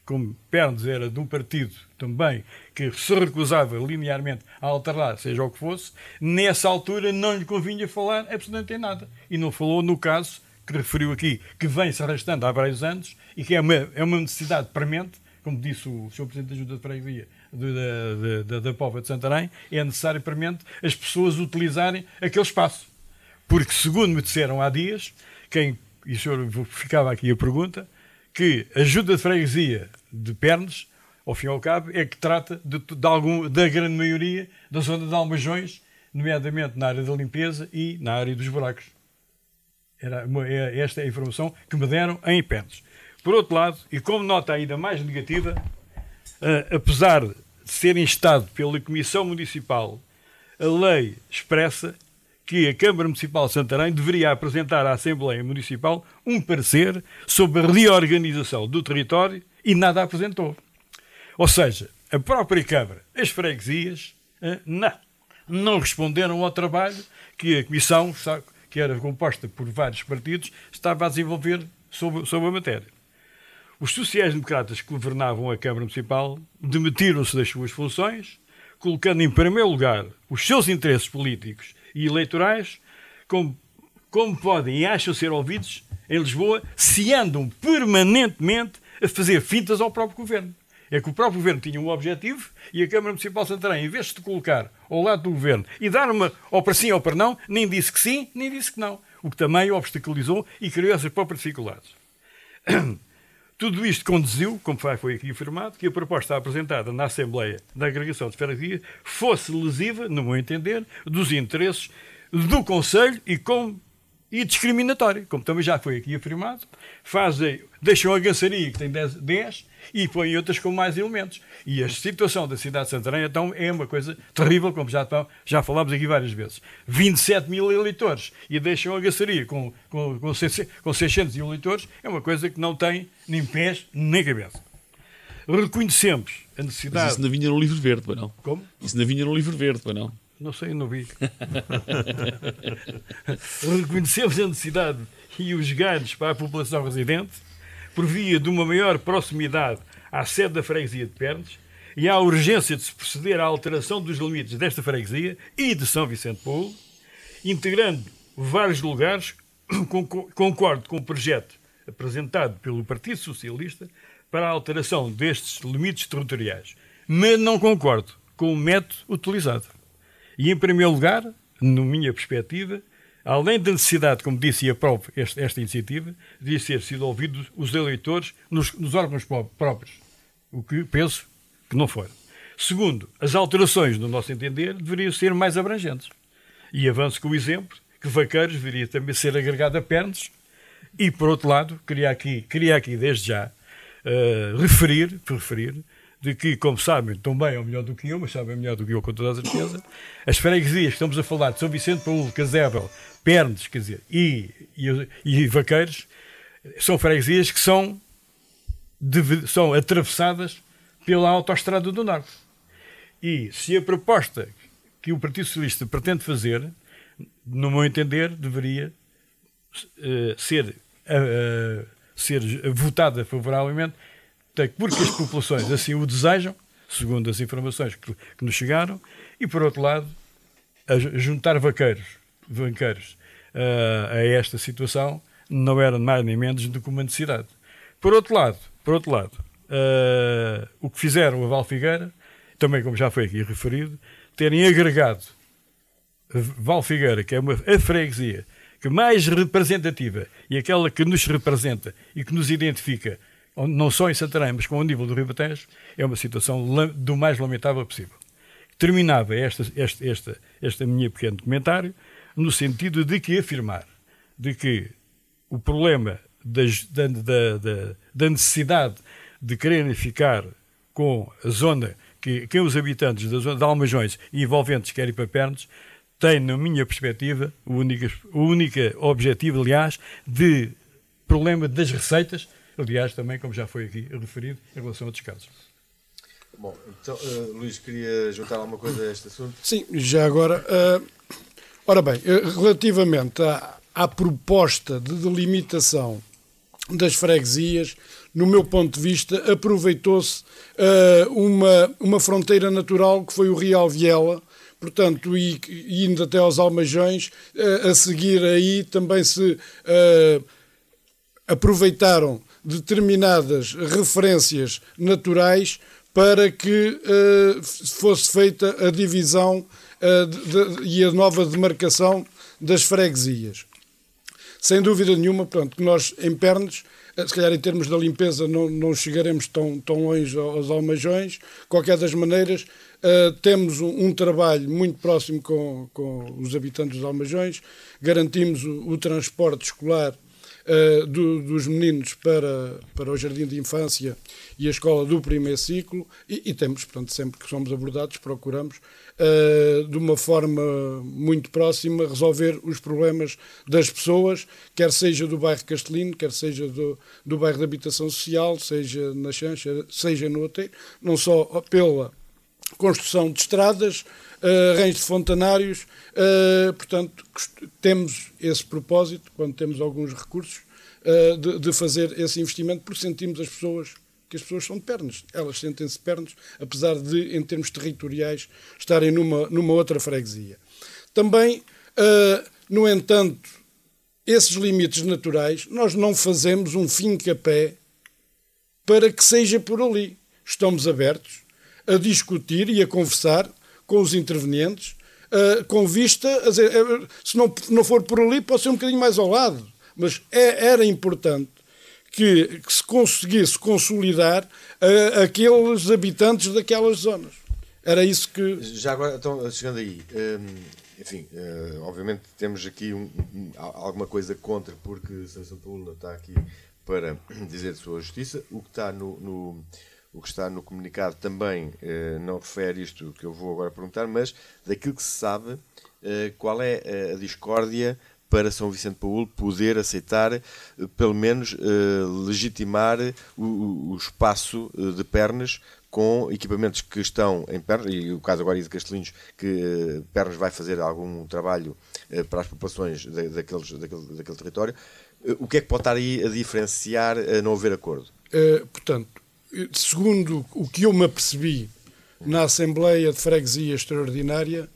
como Pernes era de um partido também que se recusava linearmente a alterar seja o que fosse, nessa altura não lhe convinha falar absolutamente em nada. E não falou no caso que referiu aqui, que vem se arrastando há vários anos e que é uma, é uma necessidade premente, como disse o Sr. Presidente da Junta de Freguesia da, da, da Póvoa de Santarém, é necessário premente as pessoas utilizarem aquele espaço. Porque, segundo me disseram há dias, quem, e o senhor ficava aqui a pergunta, que a junta de freguesia de Pernes, ao fim e ao cabo, é que trata de, de algum, da grande maioria da zona de Almajões, nomeadamente na área da limpeza e na área dos buracos. Era uma, é, esta é a informação que me deram em Pernes. Por outro lado, e como nota ainda mais negativa, uh, apesar de ser instado pela Comissão Municipal a lei expressa que a Câmara Municipal de Santarém deveria apresentar à Assembleia Municipal um parecer sobre a reorganização do território e nada apresentou. Ou seja, a própria Câmara, as freguesias, não, não responderam ao trabalho que a Comissão, que era composta por vários partidos, estava a desenvolver sobre, sobre a matéria. Os sociais-democratas que governavam a Câmara Municipal demitiram-se das suas funções, colocando em primeiro lugar os seus interesses políticos e eleitorais, como, como podem e acham ser ouvidos em Lisboa, se andam permanentemente a fazer fintas ao próprio governo. É que o próprio governo tinha um objetivo e a Câmara Municipal de Santarém, em vez de colocar ao lado do governo e dar uma ou para sim ou para não, nem disse que sim, nem disse que não. O que também obstaculizou e criou essas próprias dificuldades. [clears throat] Tudo isto conduziu, como foi aqui afirmado, que a proposta apresentada na Assembleia da Agregação de Ferrovias fosse lesiva, no meu entender, dos interesses do Conselho e, como e discriminatória, como também já foi aqui afirmado, fazem, deixam a Gançaria, que tem 10, 10 e põem outras com mais elementos. E a situação da cidade de Santarém então, é uma coisa terrível, como já, já falámos aqui várias vezes. 27 mil eleitores e deixam a Gançaria com, com, com, 600 eleitores é uma coisa que não tem nem pés nem cabeça. Reconhecemos a necessidade. Mas isso não vinha no livro verde, não? Como? Isso não vinha no livro verde, não? Não sei, não vi. [laughs] Reconhecemos a necessidade e os ganhos para a população residente por via de uma maior proximidade à sede da freguesia de Pernes e à urgência de se proceder à alteração dos limites desta freguesia e de São Vicente Paulo, integrando vários lugares, [coughs] concordo com o projeto apresentado pelo Partido Socialista para a alteração destes limites territoriais, mas não concordo com o método utilizado. E, em primeiro lugar, na minha perspectiva, além da necessidade, como disse e aprovo este, esta iniciativa, de ser sido ouvidos os eleitores nos, nos órgãos próprios, o que penso que não foram. Segundo, as alterações, no nosso entender, deveriam ser mais abrangentes. E avanço com o exemplo que Vaqueiros deveria também ser agregado a pernas. E, por outro lado, queria aqui, queria aqui desde já uh, referir, referir de que, como sabem tão bem ou melhor do que eu, mas sabem melhor do que eu com toda a certeza, as freguesias que estamos a falar de São Vicente Paulo, Casével, Pernes, quer dizer, e, e, e Vaqueiros, são freguesias que são, de, são atravessadas pela Autostrada do Norte. E se a proposta que o Partido Socialista pretende fazer, no meu entender, deveria uh, ser, uh, ser votada favoravelmente porque as populações assim o desejam, segundo as informações que, que nos chegaram, e por outro lado, a juntar vaqueiros, banqueiros uh, ah, a esta situação não era mais nem menos do que uma necessidade. Por outro lado, por outro lado uh, o que fizeram a Val Figueira, também como já foi aqui referido, terem agregado Val Figueira, que é uma, a freguesia que mais representativa e aquela que nos representa e que nos identifica não só em Santarém, mas com o nível do Ribatejo, é uma situação do mais lamentável possível. Terminava esta, esta, minha pequeno comentário no sentido de que afirmar de que o problema da, da, da, da necessidade de quererem ficar com a zona que, que os habitantes da zona de Almajões e envolventes querem para Pernos tem, na minha perspectiva, o único, o único objetivo, aliás, de problema das receitas aliás, também, como já foi aqui referido, em relação a outros casos. Bom, então, uh, Luís, queria juntar alguma coisa a este assunto? Sim, já agora. Uh, ora bem, eh, relativamente à, à proposta de delimitação das freguesias, no meu ponto de vista, aproveitou-se uh, uma, uma fronteira natural que foi o Real Viela, portanto, e, e indo até aos Almajões, uh, a seguir aí também se uh, aproveitaram determinadas referências naturais para que uh, fosse feita a divisão uh, de, de, e a nova demarcação das freguesias. Sem dúvida nenhuma, pronto, que nós em Pernes, eh, se calhar em termos da limpeza não, não chegaremos tão, tão longe aos almajões, qualquer das maneiras, temos um, um, trabalho muito próximo com, com os habitantes dos almajões, garantimos o, o transporte escolar uh, do, dos meninos para, para o jardim de infância e a escola do primeiro ciclo, e, e temos, portanto, sempre que somos abordados, procuramos, uh, de uma forma muito próxima, resolver os problemas das pessoas, quer seja do bairro Castelino, quer seja do, do bairro de habitação social, seja na Chancha, seja no hotel não só pela construção de estradas, arranjos eh, de fontanários. Eh, portanto, temos esse propósito, quando temos alguns recursos, eh, de, de fazer esse investimento, porque sentimos as pessoas que as pessoas são de pernas. Elas sentem-se pernas, apesar de, em termos territoriais, estarem numa, numa outra freguesia. Também, uh, no entanto, esses limites naturais, nós não fazemos um fim capé para que seja por ali. Estamos abertos a discutir e a conversar com os intervenientes, uh, com vista, a dizer, eh, se não, não for por ali, pode ser um bocadinho mais ao lado. Mas é, era importante que, que, se conseguisse consolidar uh, aqueles habitantes daquelas zonas. Era isso que. Já agora, então, chegando aí. Um ehm, enfim, uh, obviamente temos aqui um, um, alguma coisa contra, porque Sanção Paulo está aqui para [clears throat] dizer sua justiça. O que está no, no o que está no comunicado também eh, não refere isto que eu vou agora perguntar, mas daquilo que se sabe, eh, qual é eh, a discórdia para São Vicente Paulo poder aceitar, eh, pelo menos eh, legitimar o, o espaço eh, de pernas com equipamentos que estão em Pernas, e o caso agora é de Castelinhos, que Pernas vai fazer algum trabalho para as populações daqueles, daquele, daquele território. O que é que pode estar aí a diferenciar a não haver acordo? portanto, segundo o que eu me apercebi na Assembleia de Freguesia Extraordinária,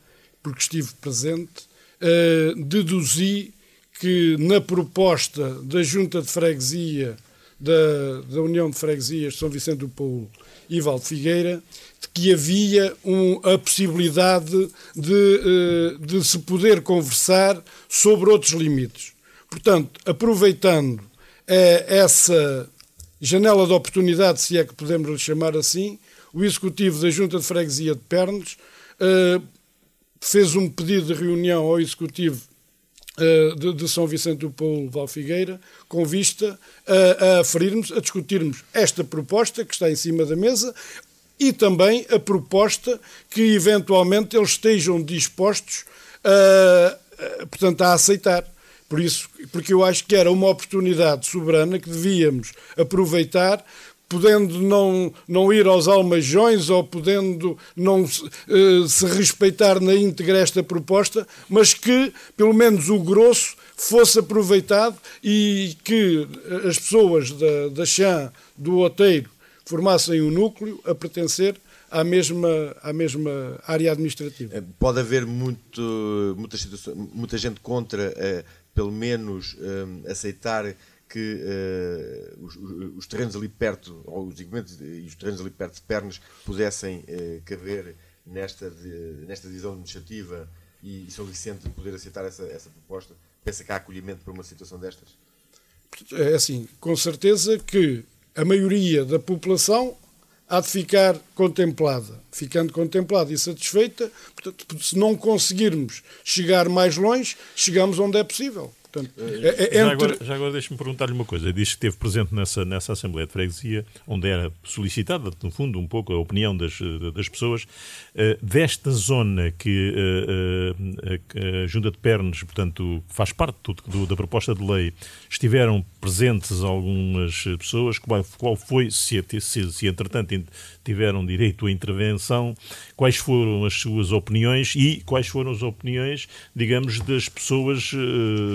porque estive presente, eh, deduzi que na proposta da Junta de Freguesia da, da União de Freguesias de São Vicente do Paulo e Valde Figueira, de que havia um, a possibilidade de, eh, de se poder conversar sobre outros limites. Portanto, aproveitando eh, essa janela de oportunidade, se é que podemos lhe chamar assim, o executivo da Junta de Freguesia de Pernos uh, fez um pedido de reunião ao executivo uh, de, de, São Vicente do Paulo Valfigueira, com vista a, a aferirmos, a discutirmos esta proposta que está em cima da mesa e também a proposta que eventualmente eles estejam dispostos a, a portanto, a aceitar por isso, porque eu acho que era uma oportunidade soberana que devíamos aproveitar podendo não, não ir aos almajões ou podendo não se, eh, se, respeitar na íntegra esta proposta, mas que pelo menos o grosso fosse aproveitado e que eh, as pessoas da, da Chã, do Oteiro, formassem um núcleo a pertencer à mesma, à mesma área administrativa. Eh, pode haver muito, muita, muita gente contra pelo menos um, aceitar que uh, os, os, terrenos ali perto, ou os equipamentos e os terrenos ali perto de Pernas, pudessem uh, caber nesta, de, nesta divisão administrativa e, e São Vicente poder aceitar essa, essa proposta? Pensa que há acolhimento para uma situação destas? É assim, com certeza que a maioria da população há de ficar contemplada. Ficando contemplada e satisfeita, portanto, se não conseguirmos chegar mais longe, chegamos onde é possível. Portanto, eh, é, é, é já, entre... agora, já agora deixe-me perguntar-lhe uma coisa. Diz que esteve presente nessa, nessa Assembleia de Freguesia, onde era solicitada, no fundo, um pouco a opinião das, eh, das pessoas, eh, desta zona que a Junta de pernas, portanto, faz parte do, do, da proposta de lei, estiveram presentes algumas pessoas, qual, qual foi, se, se, se entretanto tiveram direito à intervenção, quais foram as suas opiniões e quais foram as opiniões, digamos, das pessoas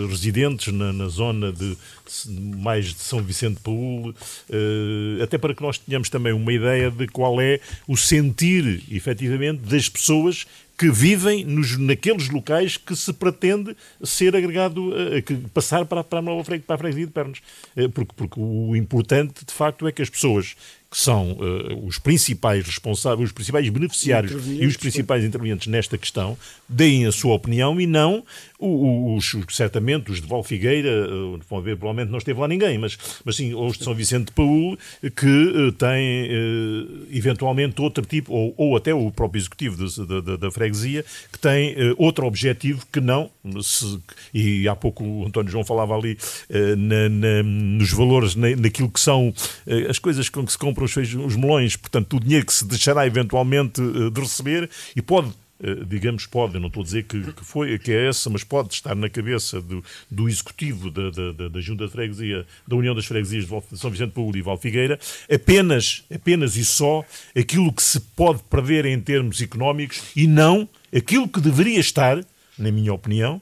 residentes residentes na, na zona de, de, mais de São Vicente de Paul, eh, até para que nós tenhamos também uma ideia de qual é o sentir, efetivamente, das pessoas que vivem nos, naqueles locais que se pretende ser agregado, eh, que passar para, para a nova fre, para a freguesia de Pernas. Eh, porque, porque o importante, de facto, é que as pessoas que são uh, os principais responsáveis, os principais beneficiários e os principais intervenientes nesta questão, deem a sua opinião e não os, certamente os de Val Figueira, eh, vão ver, provavelmente não esteve lá ninguém, mas, mas sim, os de São Vicente de Paul, que eh, têm eh, eventualmente outro tipo, ou, ou até o próprio executivo de, de, da freguesia, que tem outro objetivo que não, se, e há pouco o António João falava ali na, na, nos valores, na, naquilo que são as coisas com que se compram os, os melões, portanto, o dinheiro que se deixará eventualmente de receber e pode eh, digamos, pode, não estou a dizer que, que, foi, que é essa, mas pode estar na cabeça do, do executivo da, da, da Junta de Freguesia, da União das Freguesias de São Vicente Paulo e Valfigueira, apenas, apenas e só aquilo que se pode perder em termos económicos e não aquilo que deveria estar, na minha opinião,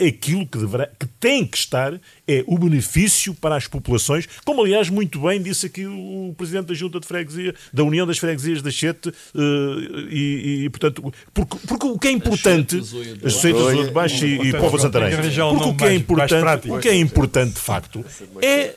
aquilo que, deverá, que tem que estar é o benefício para as populações, como aliás muito bem disse aqui o Presidente da Junta de Freguesia, da União das Freguesias da Chete, eh, e, e portanto, porque, porque, o que é importante, a Chete Azul de Baixo e, e Povo Santarém, porque o que é importante, o que é importante de facto é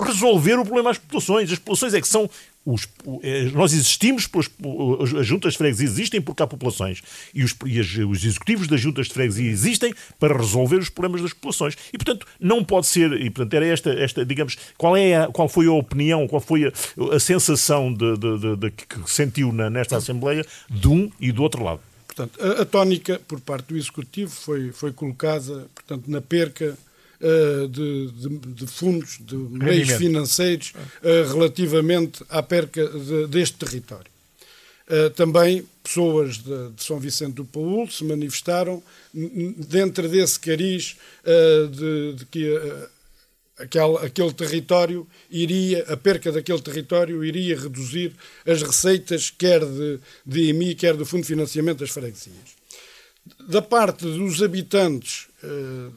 resolver o problema às populações. As populações é que são os, eh, nós existimos, eh, as juntas de freguesia existem porque há populações e, os, e as, os executivos das juntas de freguesia existem para resolver os problemas das populações. E, portanto, não pode ser. E, portanto, era esta, esta digamos, qual, é a, qual foi a opinião, qual foi a, a sensação de, de, de, de, que sentiu na, nesta Assembleia de um e do outro lado? Portanto, a, a tónica por parte do Executivo foi, foi colocada, portanto, na perca uh, de, de, de, fundos, de Rendimento. meios financeiros uh, relativamente à perca de, deste território. Uh, também pessoas de, São Vicente do Paúl se manifestaram dentro desse cariz de, que aquele, aquele território iria, a perca daquele território iria reduzir as receitas, quer de, de IMI, quer do Fundo de Financiamento das Freguesias. Da parte dos habitantes uh,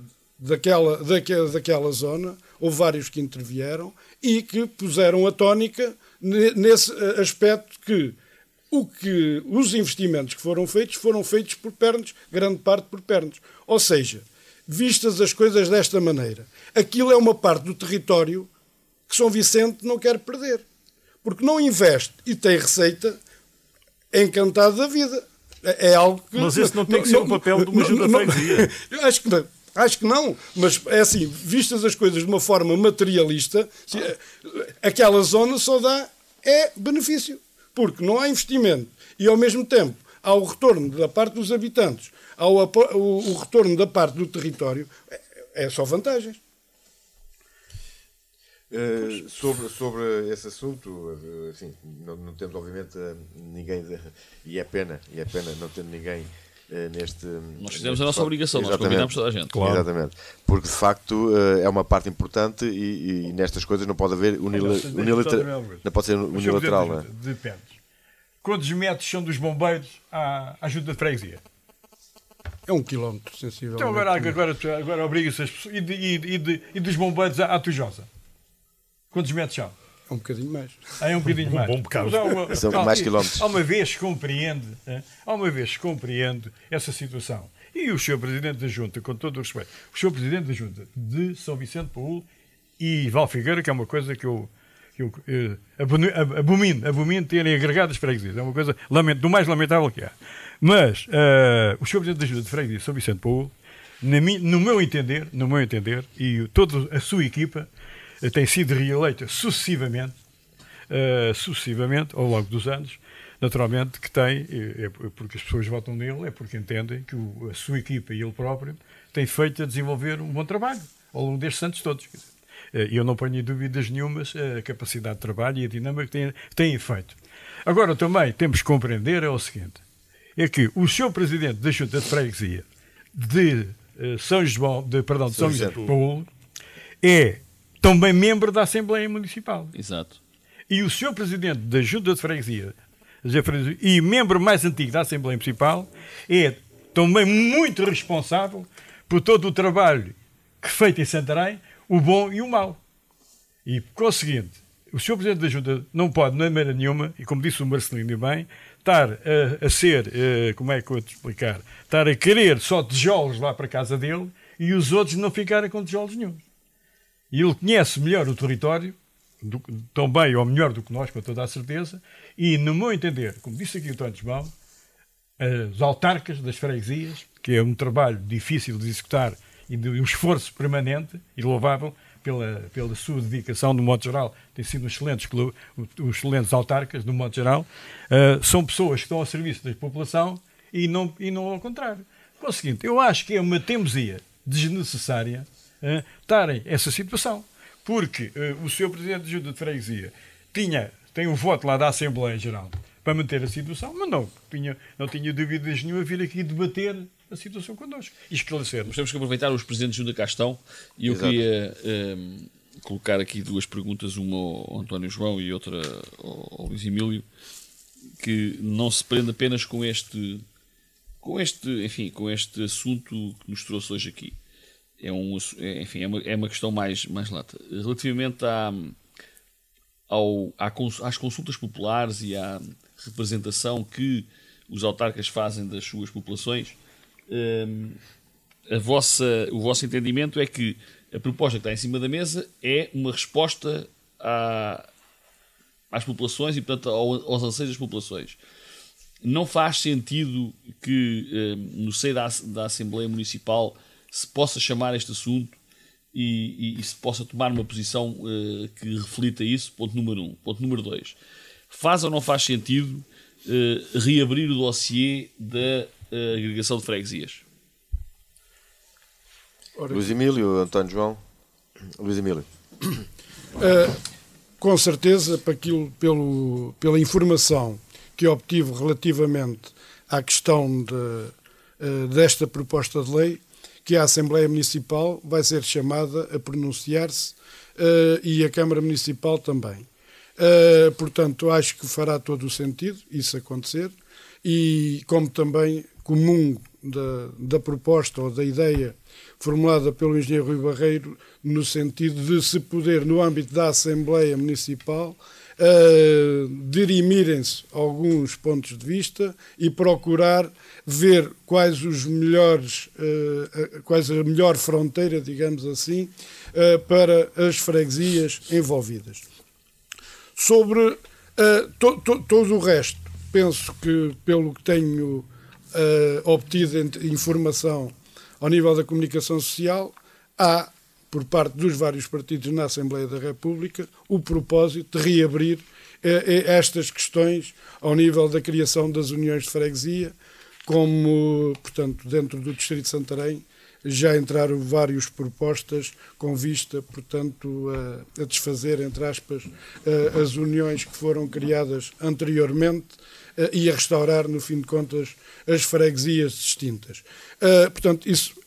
daquela, daquela, daquela zona, houve vários que intervieram e que puseram a tónica nesse eh, aspecto que o que os investimentos que foram feitos foram feitos por pernas, grande parte por pernas. Ou seja, vistas as coisas desta maneira, aquilo é uma parte do território que São Vicente não quer perder. Porque não investe e tem receita, é encantado da vida. É, é algo que. Mas esse não tem que [laughs] ser o papel de uma junta de freguesia. Acho que não. Acho que não, mas é assim, vistas as coisas de uma forma materialista, eh, aquela zona só dá é benefício, porque não há investimento e ao mesmo tempo há o retorno da parte dos habitantes, há o, o, o retorno da parte do território, é, é só vantagens. Uh, sobre, sobre esse assunto, eh, assim não, não temos obviamente ninguém, de, e é pena, e é pena não ter ninguém eh, neste. Nós fizemos neste... a nossa obrigação, Exatamente. nós convidamos toda a gente. Claro. Exatamente. Porque de facto eh, é uma parte importante e, e nestas coisas não pode haver unilateral. Não pode ser unilateral. É? Depende. Quantos metros são dos bombeiros à ajuda de freguesia? É um quilómetro, sensível. Então agora, agora, agora obriga-se as pessoas. E, de, e, de, e, dos bombeiros à, à Tujosa? Quantos metros são? É um bocadinho mais. Ah, é um bocadinho mais. Um bom bocado. Uma, São mais quilómetros. Há uma vez compreende, eh, há uma vez compreende essa situação. E o Sr. Presidente da Junta, com todo o respeito, o Sr. Presidente da Junta de São Vicente Paulo e Val Figueira, que é uma coisa que eu, que eu eh, abomino, abomino terem agregado as freguesias. É uma coisa lamento do mais lamentável que há. Mas uh, o Sr. Presidente da Junta de Freguesia de São Vicente Paulo, no meu entender, no meu entender, e toda a sua equipa, eh, tem sido reeleita sucessivamente, uh, sucessivamente, ao longo dos anos, naturalmente que tem, eh, é, é porque as pessoas votam nele, é porque entendem que o, a sua equipa e ele próprio têm feito a desenvolver um bom trabalho ao longo destes anos todos. E eu não ponho em dúvidas nenhumas a capacidade de trabalho e a dinâmica que têm, têm feito. Agora, também temos que compreender é o seguinte, é que o seu presidente da Junta de Freguesia de São João, de, perdão, de São, São Paulo, é também membro da Assembleia Municipal. Exato. E o senhor presidente da Junta de Freguesia e membro mais antigo da Assembleia Municipal é também muito responsável por todo o trabalho que feito em Santarém, o bom e o mau. E, conseguinte, o senhor presidente da Junta não pode, de maneira nenhuma, e como disse o Marcelino bem, estar a, a ser, eh, como é que eu vou te explicar, estar a querer só tijolos lá para casa dele e os outros não ficarem com tijolos nenhum. E ele conhece melhor o território, do, tão bem ou melhor do que nós, com toda a certeza, e, no meu entender, como disse aqui o António João, as autarcas das freguesias, que é um trabalho difícil de executar e de um esforço permanente e louvável pela, pela sua dedicação, no modo geral, têm sido excelentes, os excelentes autarcas, no modo geral, uh, são pessoas que estão ao serviço da população e não, e não ao contrário. Com o seguinte, eu acho que é uma teimosia desnecessária eh, estarem essa situação. Porque eh, o seu presidente de Junta de Freguesia tinha, tem um voto lá da Assembleia Geral para manter a situação, mas não tinha, não tinha dúvidas nenhuma vir aqui debater a situação connosco e esclarecer. Mas temos que aproveitar os presidentes Junta cá estão e eu Exato. queria um, eh, colocar aqui duas perguntas, uma ao António João e outra ao, ao Luís Emílio, que não se prende apenas com este com este, enfim, com este assunto que nos trouxe hoje aqui é um é, enfim, é uma, é uma questão mais, mais lata. Relativamente à, ao, à cons, às consultas populares e à representação que os autarcas fazem das suas populações, hum, a vossa, o vosso entendimento é que a proposta que está em cima da mesa é uma resposta à, às populações e, portanto, aos anseios das populações. Não faz sentido que, hum, no seio da, da Assembleia Municipal, se possa chamar este assunto e, e, e se possa tomar uma posição uh, que reflita isso, ponto número um. Ponto número dois, faz ou não faz sentido uh, reabrir o dossiê da uh, agregação de freguesias? Luís Emílio, António João. Luís Emílio. com certeza, aquilo, pelo, pela informação que obtive relativamente à questão de, desta proposta de lei, que a Assembleia Municipal vai ser chamada a pronunciar-se uh, e a Câmara Municipal também. Uh, portanto, acho que fará todo o sentido isso acontecer e, como também comum da, da proposta ou da ideia formulada pelo engenheiro Rui Barreiro, no sentido de se poder, no âmbito da Assembleia Municipal, uh, dirimirem-se alguns pontos de vista e procurar ver quais os melhores, uh, quais a melhor fronteira, digamos assim, uh, para as freguesias envolvidas. Sobre to, to, todo o resto, penso que pelo que tenho obtido informação ao nível da comunicação social, há por parte dos vários partidos na Assembleia da República o propósito de reabrir eh, eh, estas questões ao nível da criação das uniões de freguesia, como, portanto, dentro do Distrito de Santarém já entraram várias propostas com vista, portanto, a, a desfazer, entre aspas, a, as uniões que foram criadas anteriormente a, eh, e a restaurar, no fim de contas, as freguesias distintas. Portanto, isso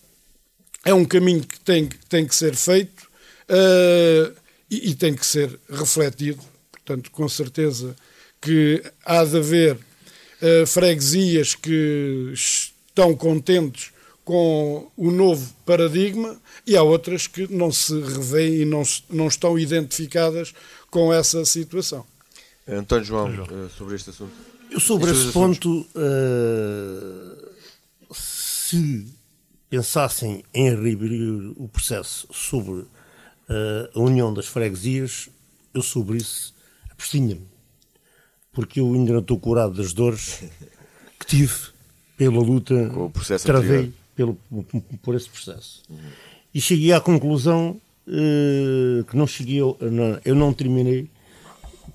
é um caminho que tem, que tem que ser feito uh, e, e, tem que ser refletido. Portanto, com certeza que há de haver uh, freguesias que estão contentes com o novo paradigma e há outras que não se revêem e não, não estão identificadas com essa situação. António João, eh, sobre este assunto. Eu sobre, sobre esse ponto, uh, se pensassem em reabrir o processo sobre uh, a união das freguesias, eu sobre isso apostinha-me. Porque eu ainda não estou curado das dores que tive pela luta que travei pelo, por esse processo. Uhum. E cheguei à conclusão uh, que não cheguei, não, eu não terminei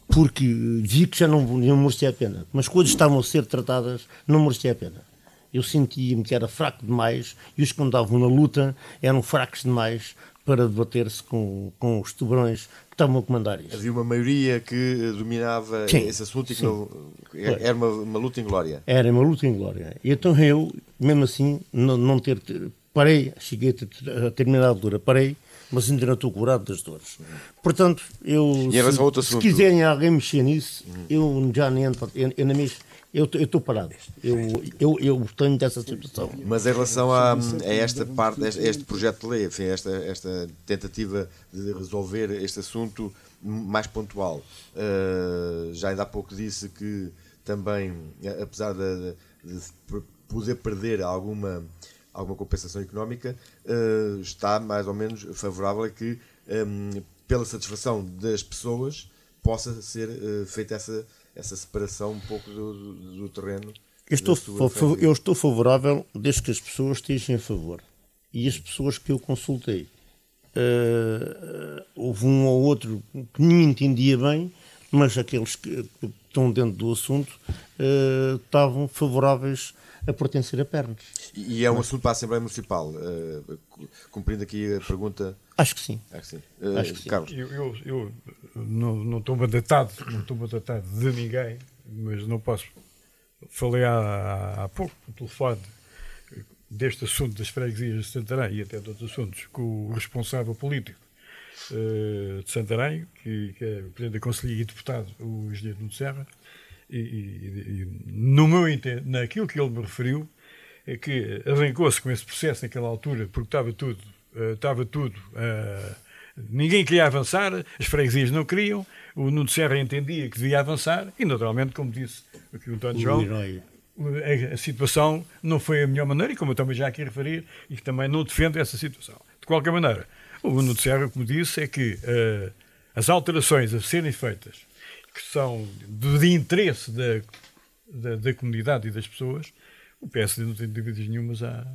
porque vi que já não, não merecia a pena. Mas coisas estavam a ser tratadas, não merecia a pena eu sentia-me que era fraco demais e os que andavam na luta eram fracos demais para debater-se com, com os tubarões que estavam a comandar isto. Havia uma maioria que dominava sim, esse assunto e que não, era uma, uma, luta em glória. Era uma luta em glória. E então eu, mesmo assim, não, não ter. Parei, cheguei a, a terminar a dura parei, mas ainda não estou curado das dores. Portanto, eu. se, se quiserem alguém mexer nisso, eu já nem entro, eu, eu eu estou parado. Eu, eu, eu tenho dessa situação. Mas em relação a, a esta parte, a este projeto de lei, enfim, esta, esta tentativa de resolver este assunto mais pontual, uh, já ainda há pouco disse que também, apesar de, de poder perder alguma, alguma compensação económica, uh, está mais ou menos favorável a que, um, ehm, pela satisfação das pessoas, possa ser uh, feita essa essa separação um pouco do, do, do terreno. Eu estou, eu estou favorável desde que as pessoas estejam a favor. E as pessoas que eu consultei. Uh, houve um ou outro que me entendia bem, mas aqueles que, estão dentro do assunto uh, estavam favoráveis a pertencer a pernas. E é um assunto para a Assembleia Municipal, uh, cumprindo aqui a pergunta. Acho que sim. Acho que sim. Uh, Acho que eh, sim. Carlos. Eu, eu, eu não, não estou mandatado, não estou mandatado de ninguém, mas não posso. Falei há, há pouco no telefone deste assunto das freguesias de Santarém e até de outros assuntos com o responsável político eh, de Santarém, que, que, é presidente da Conselhia e deputado, o engenheiro Nuno Serra, e, e, e, no meu entendimento naquilo que ele me referiu, é que arrancou-se com esse processo naquela altura, porque estava tudo, eh, estava tudo, eh, ninguém queria avançar, as freguesias não queriam, o Nuno Serra entendia que devia avançar, e naturalmente, como disse aqui o António João, a, a, situação não foi a melhor maneira, e como eu também já aqui referi, e que também não defendo essa situação. De qualquer maneira, o noticiário, como disse, é que uh, as alterações a serem feitas, que são de, de interesse da, da, da, comunidade e das pessoas, o PSD não tem dúvidas nenhumas a,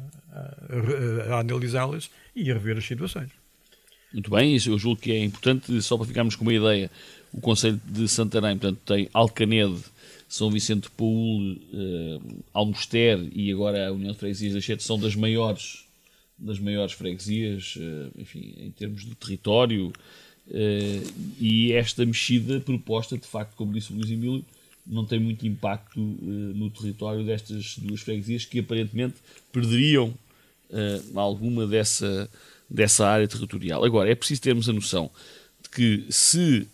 a, a analisá-las e a rever as situações. Muito bem, isso eu julgo que é importante, só para ficarmos com uma ideia, o Conselho de Santarém, portanto, tem Alcanede, São Vicente de uh, Almoster e agora a União de Freguesias da Chete são das maiores das maiores freguesias, eh, enfim, em termos do território. Eh, e esta mexida proposta, de facto, como disse o Luís Emílio, não tem muito impacto eh, no território destas duas freguesias que aparentemente perderiam alguma dessa, dessa área territorial. Agora, é preciso termos a noção de que se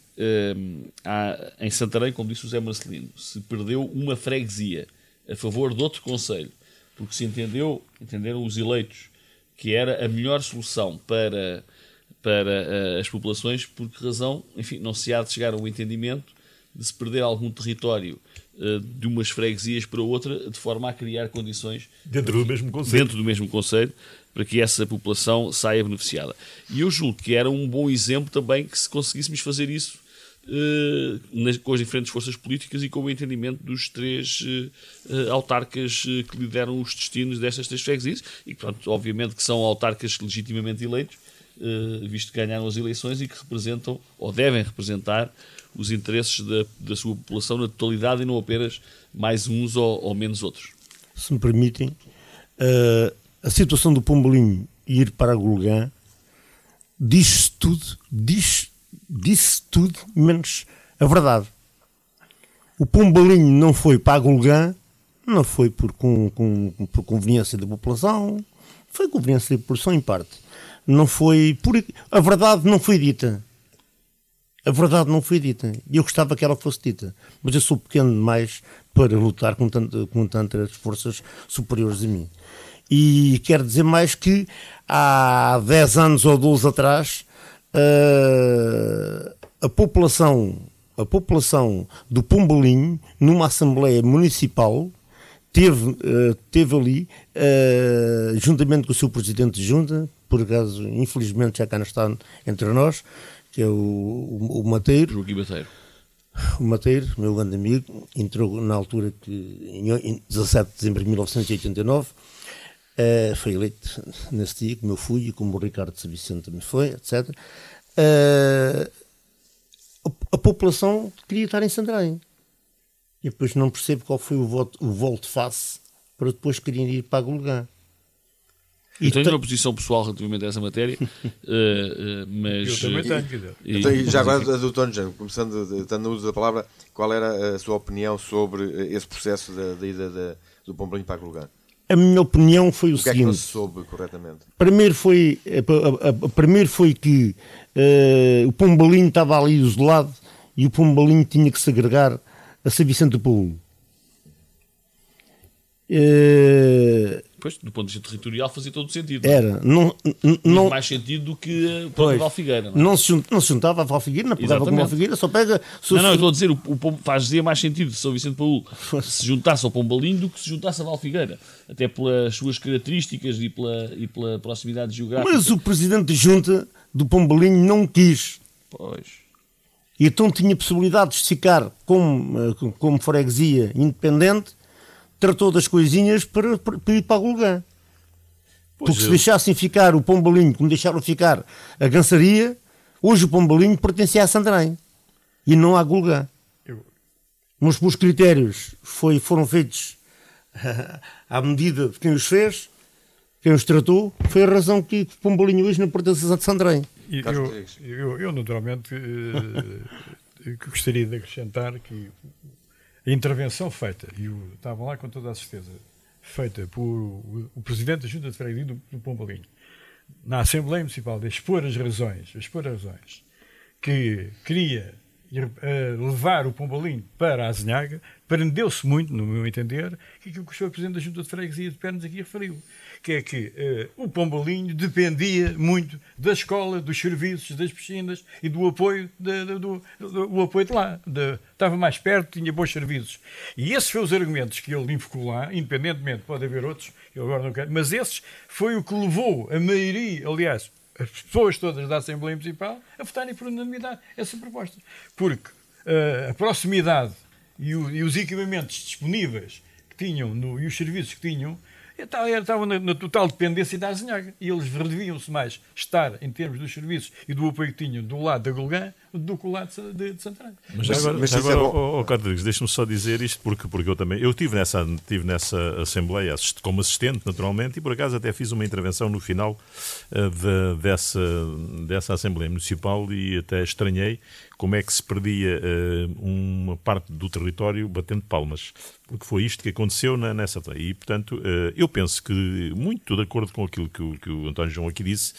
há, em Santarém, como disse o José Marcelino, se perdeu uma freguesia a favor de outro conselho, porque se entendeu, entenderam os eleitos que era a melhor solução para, para uh, as populações, por que razão, enfim, não se há de chegar a um entendimento de se perder algum território uh, de umas freguesias para outra, de forma a criar condições dentro do mesmo conceito, dentro do mesmo conceito para que essa população saia beneficiada. E eu julgo que era um bom exemplo também que se conseguíssemos fazer isso eh, com as diferentes forças políticas e com o entendimento dos três eh, eh, autarcas que lideram os destinos destas três freguesias, e portanto, obviamente que são autarcas legitimamente eleitos, visto que ganharam as eleições e que representam, ou devem representar, os interesses da, da sua população na totalidade e não apenas mais uns ou, ou menos outros. Se me permitem, a situação do Pombolinho ir para Gulgã diz tudo, diz disse tudo menos a verdade. O Pombalinho não foi para a Golgã, não foi por, com, com, por conveniência da população, foi conveniência da população em parte. Não foi por, a verdade não foi dita. A verdade não foi dita. E eu gostava que ela fosse dita. Mas eu sou pequeno demais para lutar com, tanto, com tantas forças superiores a mim. E quero dizer mais que há 10 anos ou 12 atrás uh, a população a população do Pombolim numa Assembleia Municipal teve, uh, teve ali, uh, juntamente com o seu presidente de junta, por acaso, infelizmente já cá não está entre nós, que é o, o, o Mateiro. Joaquim Mateiro. O Mateiro, meu grande amigo, entrou na altura que, em 17 de dezembro de 1989, Uh, foi eleito nesse dia, como eu fui, e como o Ricardo Vicente também foi, etc. Uh, a, a, população queria estar em Santarém. E depois não percebo qual foi o, voto, o volte-face para depois querer ir para Golgã. Eu e tenho uma posição pessoal relativamente a essa matéria, uh, [laughs] mas... Eu também eh, tenho, e, tenho, Já agora, [laughs] do Tony começando, estando no uso da palavra, qual era a sua opinião sobre esse processo da, ida do Pompelinho para Golgã? a minha opinião foi o, o que seguinte. É que não se soube corretamente? Primeiro foi, eh, primeiro foi que uh, o Pombalinho estava ali isolado e o Pombalinho tinha que se agregar a São Vicente do Paulo. Eh, pois, do ponto de vista territorial, fazia todo o sentido. É? Era. Não, não, não mais sentido do que eh, para pois, Val Figueira. Não, é? não, se, não se juntava a Val Figueira, não pegava com Val Figueira, só pega. não, se... não, eu estou a dizer, o, o, mais sentido se São Vicente Paulo se juntasse ao Pombalinho do que se juntasse a Val Figueira. Até pelas suas características e pela, e pela proximidade geográfica. Mas o presidente de junta do Pombalinho não quis. Pois. E então tinha possibilidade de ficar como, eh, como freguesia independente tratou das coisinhas para, para, para ir para o Golgã. Porque eu... se deixassem ficar o Pombalinho, como deixaram ficar a Gansaria, hoje o Pombalinho pertencia a Santarém e não à Golgã. Eu... Nos meus critérios foi, foram feitos [laughs] à medida de quem os fez, quem os tratou, foi a razão que o Pombolinho hoje não pertence a Santarém. Eu, eu, eu, naturalmente, eh, [laughs] gostaria de acrescentar que a intervenção feita, e o, estavam lá com toda a certeza, feita por o, o Presidente da Junta de Freguesia do, do Pombalinho, na Assembleia Municipal, de expor as razões, expor as razões que queria eh, levar o Pombalinho para a Azenhaga, prendeu-se muito, no meu entender, que aquilo que o Sr. Presidente da Junta de Freguesia de Pernas aqui referiu que é que eh, o Pombolinho dependia muito da escola, dos serviços, das piscinas e do apoio de, de do, do, apoio de lá. De, estava mais perto, tinha bons serviços. E esses foram os argumentos que ele invocou lá, independentemente, pode haver outros, eu agora não quero, mas esses foi o que levou a maioria, aliás, as pessoas todas da Assembleia Municipal a votarem por unanimidade essa proposta. Porque uh, a proximidade e, o, e, os equipamentos disponíveis que tinham no, e os serviços que tinham Estavam na, na total dependência da Azinhaga. E eles reviam se mais estar, em termos dos serviços e do apoio que tinham, do lado da Golgã do que o lado de, de Santarém. Mas, mas agora, mas é agora é oh, oh, Rodrigues, deixe-me só dizer isto, porque, porque eu também. Eu estive nessa, tive nessa Assembleia como assistente, naturalmente, e por acaso até fiz uma intervenção no final uh, de, dessa, dessa Assembleia Municipal e até estranhei como é que se perdia uh, uma parte do território batendo palmas. Porque foi isto que aconteceu na, nessa. E, portanto, uh, eu penso que, muito de acordo com aquilo que o, que o António João aqui disse,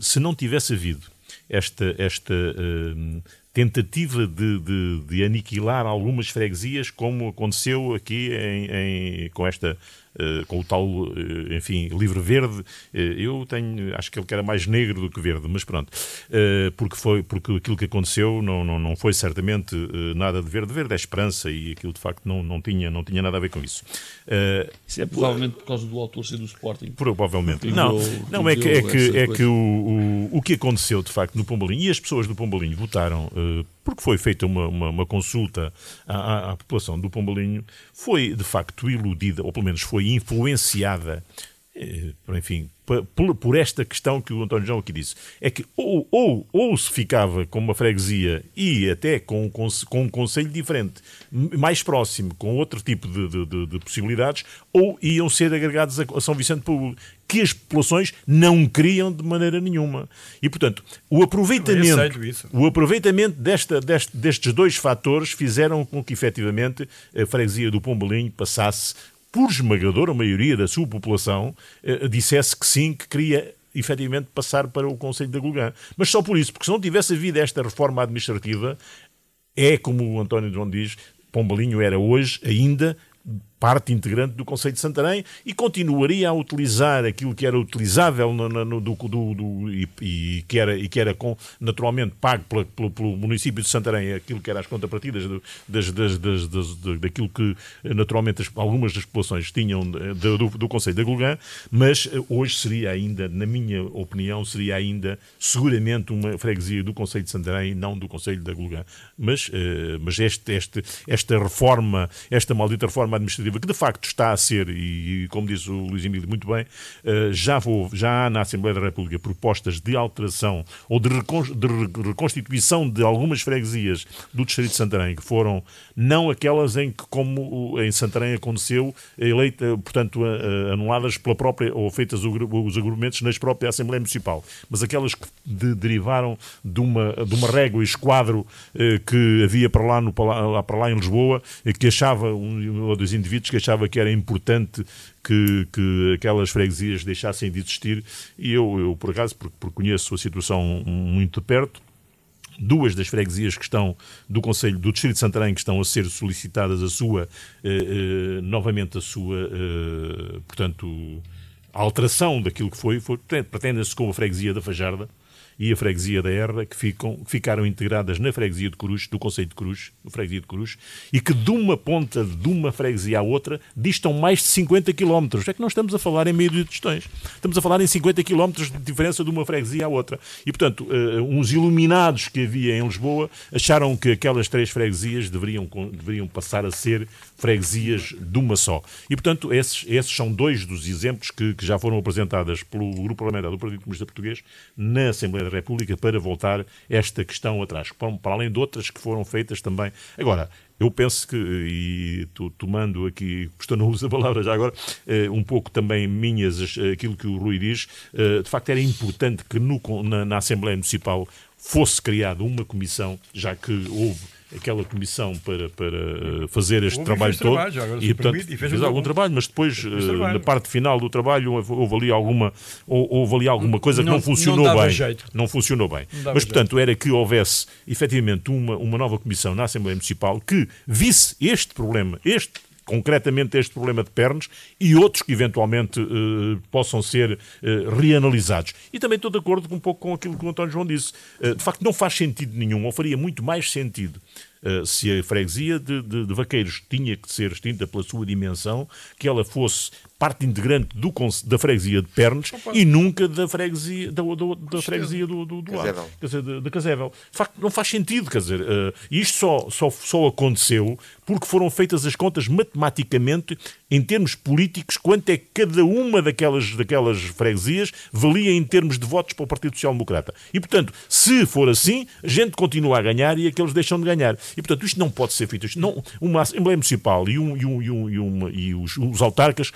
se não tivesse havido esta, esta eh, tentativa de, de, de, aniquilar algumas freguesias, como aconteceu aqui em, em, com esta eh, com o tal, eh, enfim, livro verde. Eh, eu tenho, acho que ele era mais negro do que verde, mas pronto, porque foi porque aquilo que aconteceu não, não, não foi certamente nada de verde verde, é esperança e aquilo de facto não, não tinha não tinha nada a ver com isso. isso é provavelmente por causa do autor ser do Sporting. Provavelmente. Não, não é que é que é que o, o, o que aconteceu de facto no Pombolinho e as pessoas do Pombolinho votaram uh, porque foi feita uma, uma, uma consulta à, à, população do Pombalinho, foi de facto iludida, ou pelo menos foi influenciada eh, enfim, por, por, esta questão que o António João aqui disse, é que ou, ou, ou se ficava com uma freguesia e até com, um com um conselho diferente, mais próximo, com outro tipo de, de, de possibilidades, ou iam ser agregados a São Vicente Público, que as populações não queriam de maneira nenhuma. E, portanto, o aproveitamento, o aproveitamento desta, deste, destes dois fatores fizeram com que, efetivamente, a freguesia do Pombolinho passasse por esmagadora maioria da sua população, eh, dissesse que sim, que queria efetivamente passar para o Conselho da Gulgã. Mas só por isso, porque se não tivesse havido esta reforma administrativa, é como o António João diz, Pombalinho era hoje ainda parte integrante do Conselho de Santarém e continuaria a utilizar aquilo que era utilizável no, no, no do, do, do e, e, que era, e que era com, naturalmente pago pela, pelo, pelo, município de Santarém, aquilo que era as contrapartidas do, das, das, das, das, daquilo que naturalmente as, algumas das populações tinham do, do, do Conselho da Golgã, mas eh, hoje seria ainda, na minha opinião, seria ainda seguramente uma freguesia do Conselho de Santarém, não do Conselho da Golgã. Mas, eh, mas este, este, esta reforma, esta maldita reforma administrativa que de facto está a ser, e como diz o Luís Emílio muito bem, eh, já, vou, já há na Assembleia da República propostas de alteração ou de, reconstituição de algumas freguesias do Distrito de Santarém, que foram não aquelas em que, como em Santarém aconteceu, eleita, portanto, anuladas pela própria, ou feitas os agrupamentos nas próprias Assembleia Municipal, mas aquelas que de, derivaram de uma, de uma régua esquadro eh, que havia para lá, no, lá, para lá em Lisboa, que achava um ou dois indivíduos que achava que era importante que, que aquelas freguesias deixassem de existir, e eu, eu por acaso, porque, por conheço a situação muito de perto, duas das freguesias que estão do Conselho do Distrito de Santarém que estão a ser solicitadas a sua eh, eh, novamente a sua eh, portanto alteração daquilo que foi, foi se com a freguesia da Fajarda e a freguesia da Erra, que, ficam, que ficaram integradas na freguesia de Cruz, do Conselho de Cruz, no freguesia de Cruz, e que de uma ponta de uma freguesia à outra distam mais de 50 quilómetros. É que não estamos a falar em meio de questões. Estamos a falar em 50 quilómetros de diferença de uma freguesia à outra. E, portanto, uh, uns iluminados que havia em Lisboa acharam que aquelas três freguesias deveriam, deveriam passar a ser freguesias de uma só. E, portanto, esses, esses são dois dos exemplos que, que já foram apresentadas pelo Grupo Parlamentar do Partido Comunista Português na Assembleia da República para voltar esta questão atrás, para, para além de outras que foram feitas também. Agora, eu penso que, e tomando aqui, gostando não uso a palavra já agora, eh, um pouco também minhas eh, aquilo que o Rui diz, eh, de facto era importante que no, na, na Assembleia Municipal fosse criada uma comissão, já que houve aquela comissão para, para eh, fazer este houve trabalho todo. Trabalho, agora, e, portanto, permite, e fez, fez algum, algum trabalho, mas depois, eh, trabalho. na parte final do trabalho, houve ali alguma, houve ali alguma coisa que não funcionou não bem. Jeito. Não funcionou bem. Mas, portanto, jeito. era que houvesse efetivamente uma, uma nova comissão na Assembleia Municipal que visse este problema, este concretamente este problema de pernas e outros que eventualmente eh, possam ser eh, reanalisados. E também estou de acordo um pouco com aquilo que o António João disse. Eh, de facto, não faz sentido nenhum, ou faria muito mais sentido eh, se a freguesia de, de, de, Vaqueiros tinha que ser extinta pela sua dimensão, que ela fosse parte integrante do, da freguesia de Pernes e nunca da freguesia, da, do, da freguesia do, do, do Ar, quer dizer, de, de De facto, não faz sentido, quer dizer, uh, isto só, só, só aconteceu porque foram feitas as contas matematicamente em termos políticos, quanto é que cada uma daquelas, daquelas freguesias valia em termos de votos para o Partido Social Democrata. E, portanto, se for assim, a gente continua a ganhar e aqueles é deixam de ganhar. E, portanto, isto não pode ser feito. Isto não, uma Assembleia Municipal e, um, e, um, e, um, e, uma, e os, os autarcas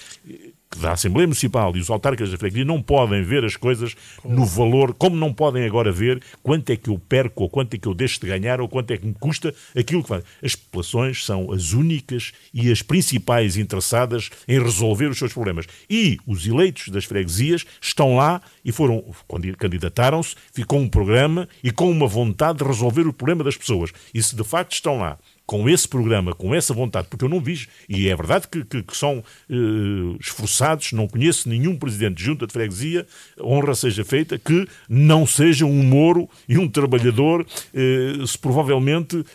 da Assembleia Municipal e os autarcas da freguesia não podem ver as coisas no valor, como não podem agora ver quanto é que eu perco, ou quanto é que eu deixo de ganhar, ou quanto é que me custa aquilo que faz. As populações são as únicas e as principais interessadas em resolver os seus problemas. E os eleitos das freguesias estão lá e foram, quando candidataram-se, ficou um programa e com uma vontade de resolver o problema das pessoas. E se de facto estão lá com esse programa, com essa vontade, porque eu não vi, e é verdade que, que, que são eh, esforçados, não conheço nenhum presidente de junta de freguesia, honra seja feita, que não seja um Moro e um trabalhador, eh, se provavelmente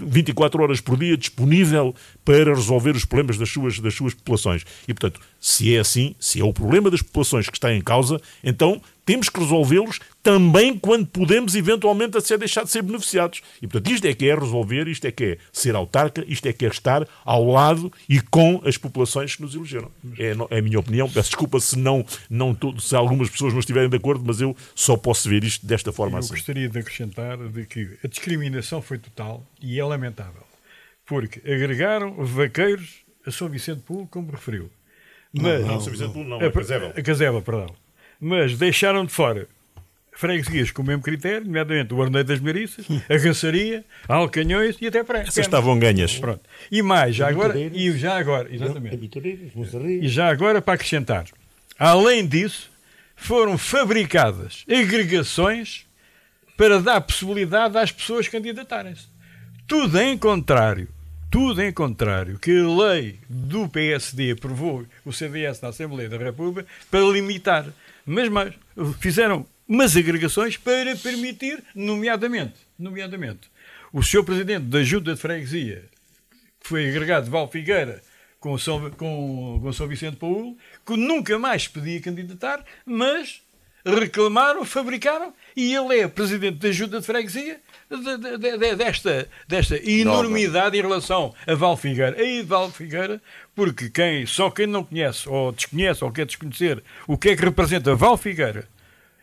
24 eh, horas por dia disponível para resolver os problemas das suas, das suas populações. E, portanto, se é assim, se é o problema das populações que está em causa, então temos que resolvê-los também quando podemos eventualmente a ser deixar de ser beneficiados. E portanto, isto é que é resolver, isto é que é ser autarca, isto é que é estar ao lado e com as populações que nos elegeram. É, é a minha opinião. Peço desculpa se não, não se algumas pessoas não estiverem de acordo, mas eu só posso ver isto desta forma eu assim. Eu gostaria de acrescentar de que a discriminação foi total e é lamentável. Porque agregaram vaqueiros a São Vicente Pulo, como referiu mas, não, não, São Vicente não, a é é Caseba. A é Caseba, perdão. Mas deixaram de fora freguesias com o mesmo critério, nomeadamente o Arneiro das Meriças, a Cançaria, a Alcanhões e até para Essas estavam ganhas. Pronto. E mais, já agora, e já agora, exatamente. E já agora, para acrescentar, além disso, foram fabricadas agregações para dar possibilidade às pessoas candidatarem-se. Tudo em contrário tudo em contrário, que a lei do PSD aprovou o CDS na Assembleia da República para limitar. Mas mais, fizeram umas agregações para permitir, nomeadamente, nomeadamente o seu presidente da Junta de Freguesia, que foi agregado Val Figueira com, São, com, com São Vicente Paulo, que nunca mais podia candidatar, mas reclamaram, fabricaram, e ele é presidente da Junta de Freguesia de, de, desta, desta enormidade em relação a Val Figueira. A Val Figueira, porque quem, só quem não conhece, ou desconhece, ou quer desconhecer, o que é que representa Val Figueira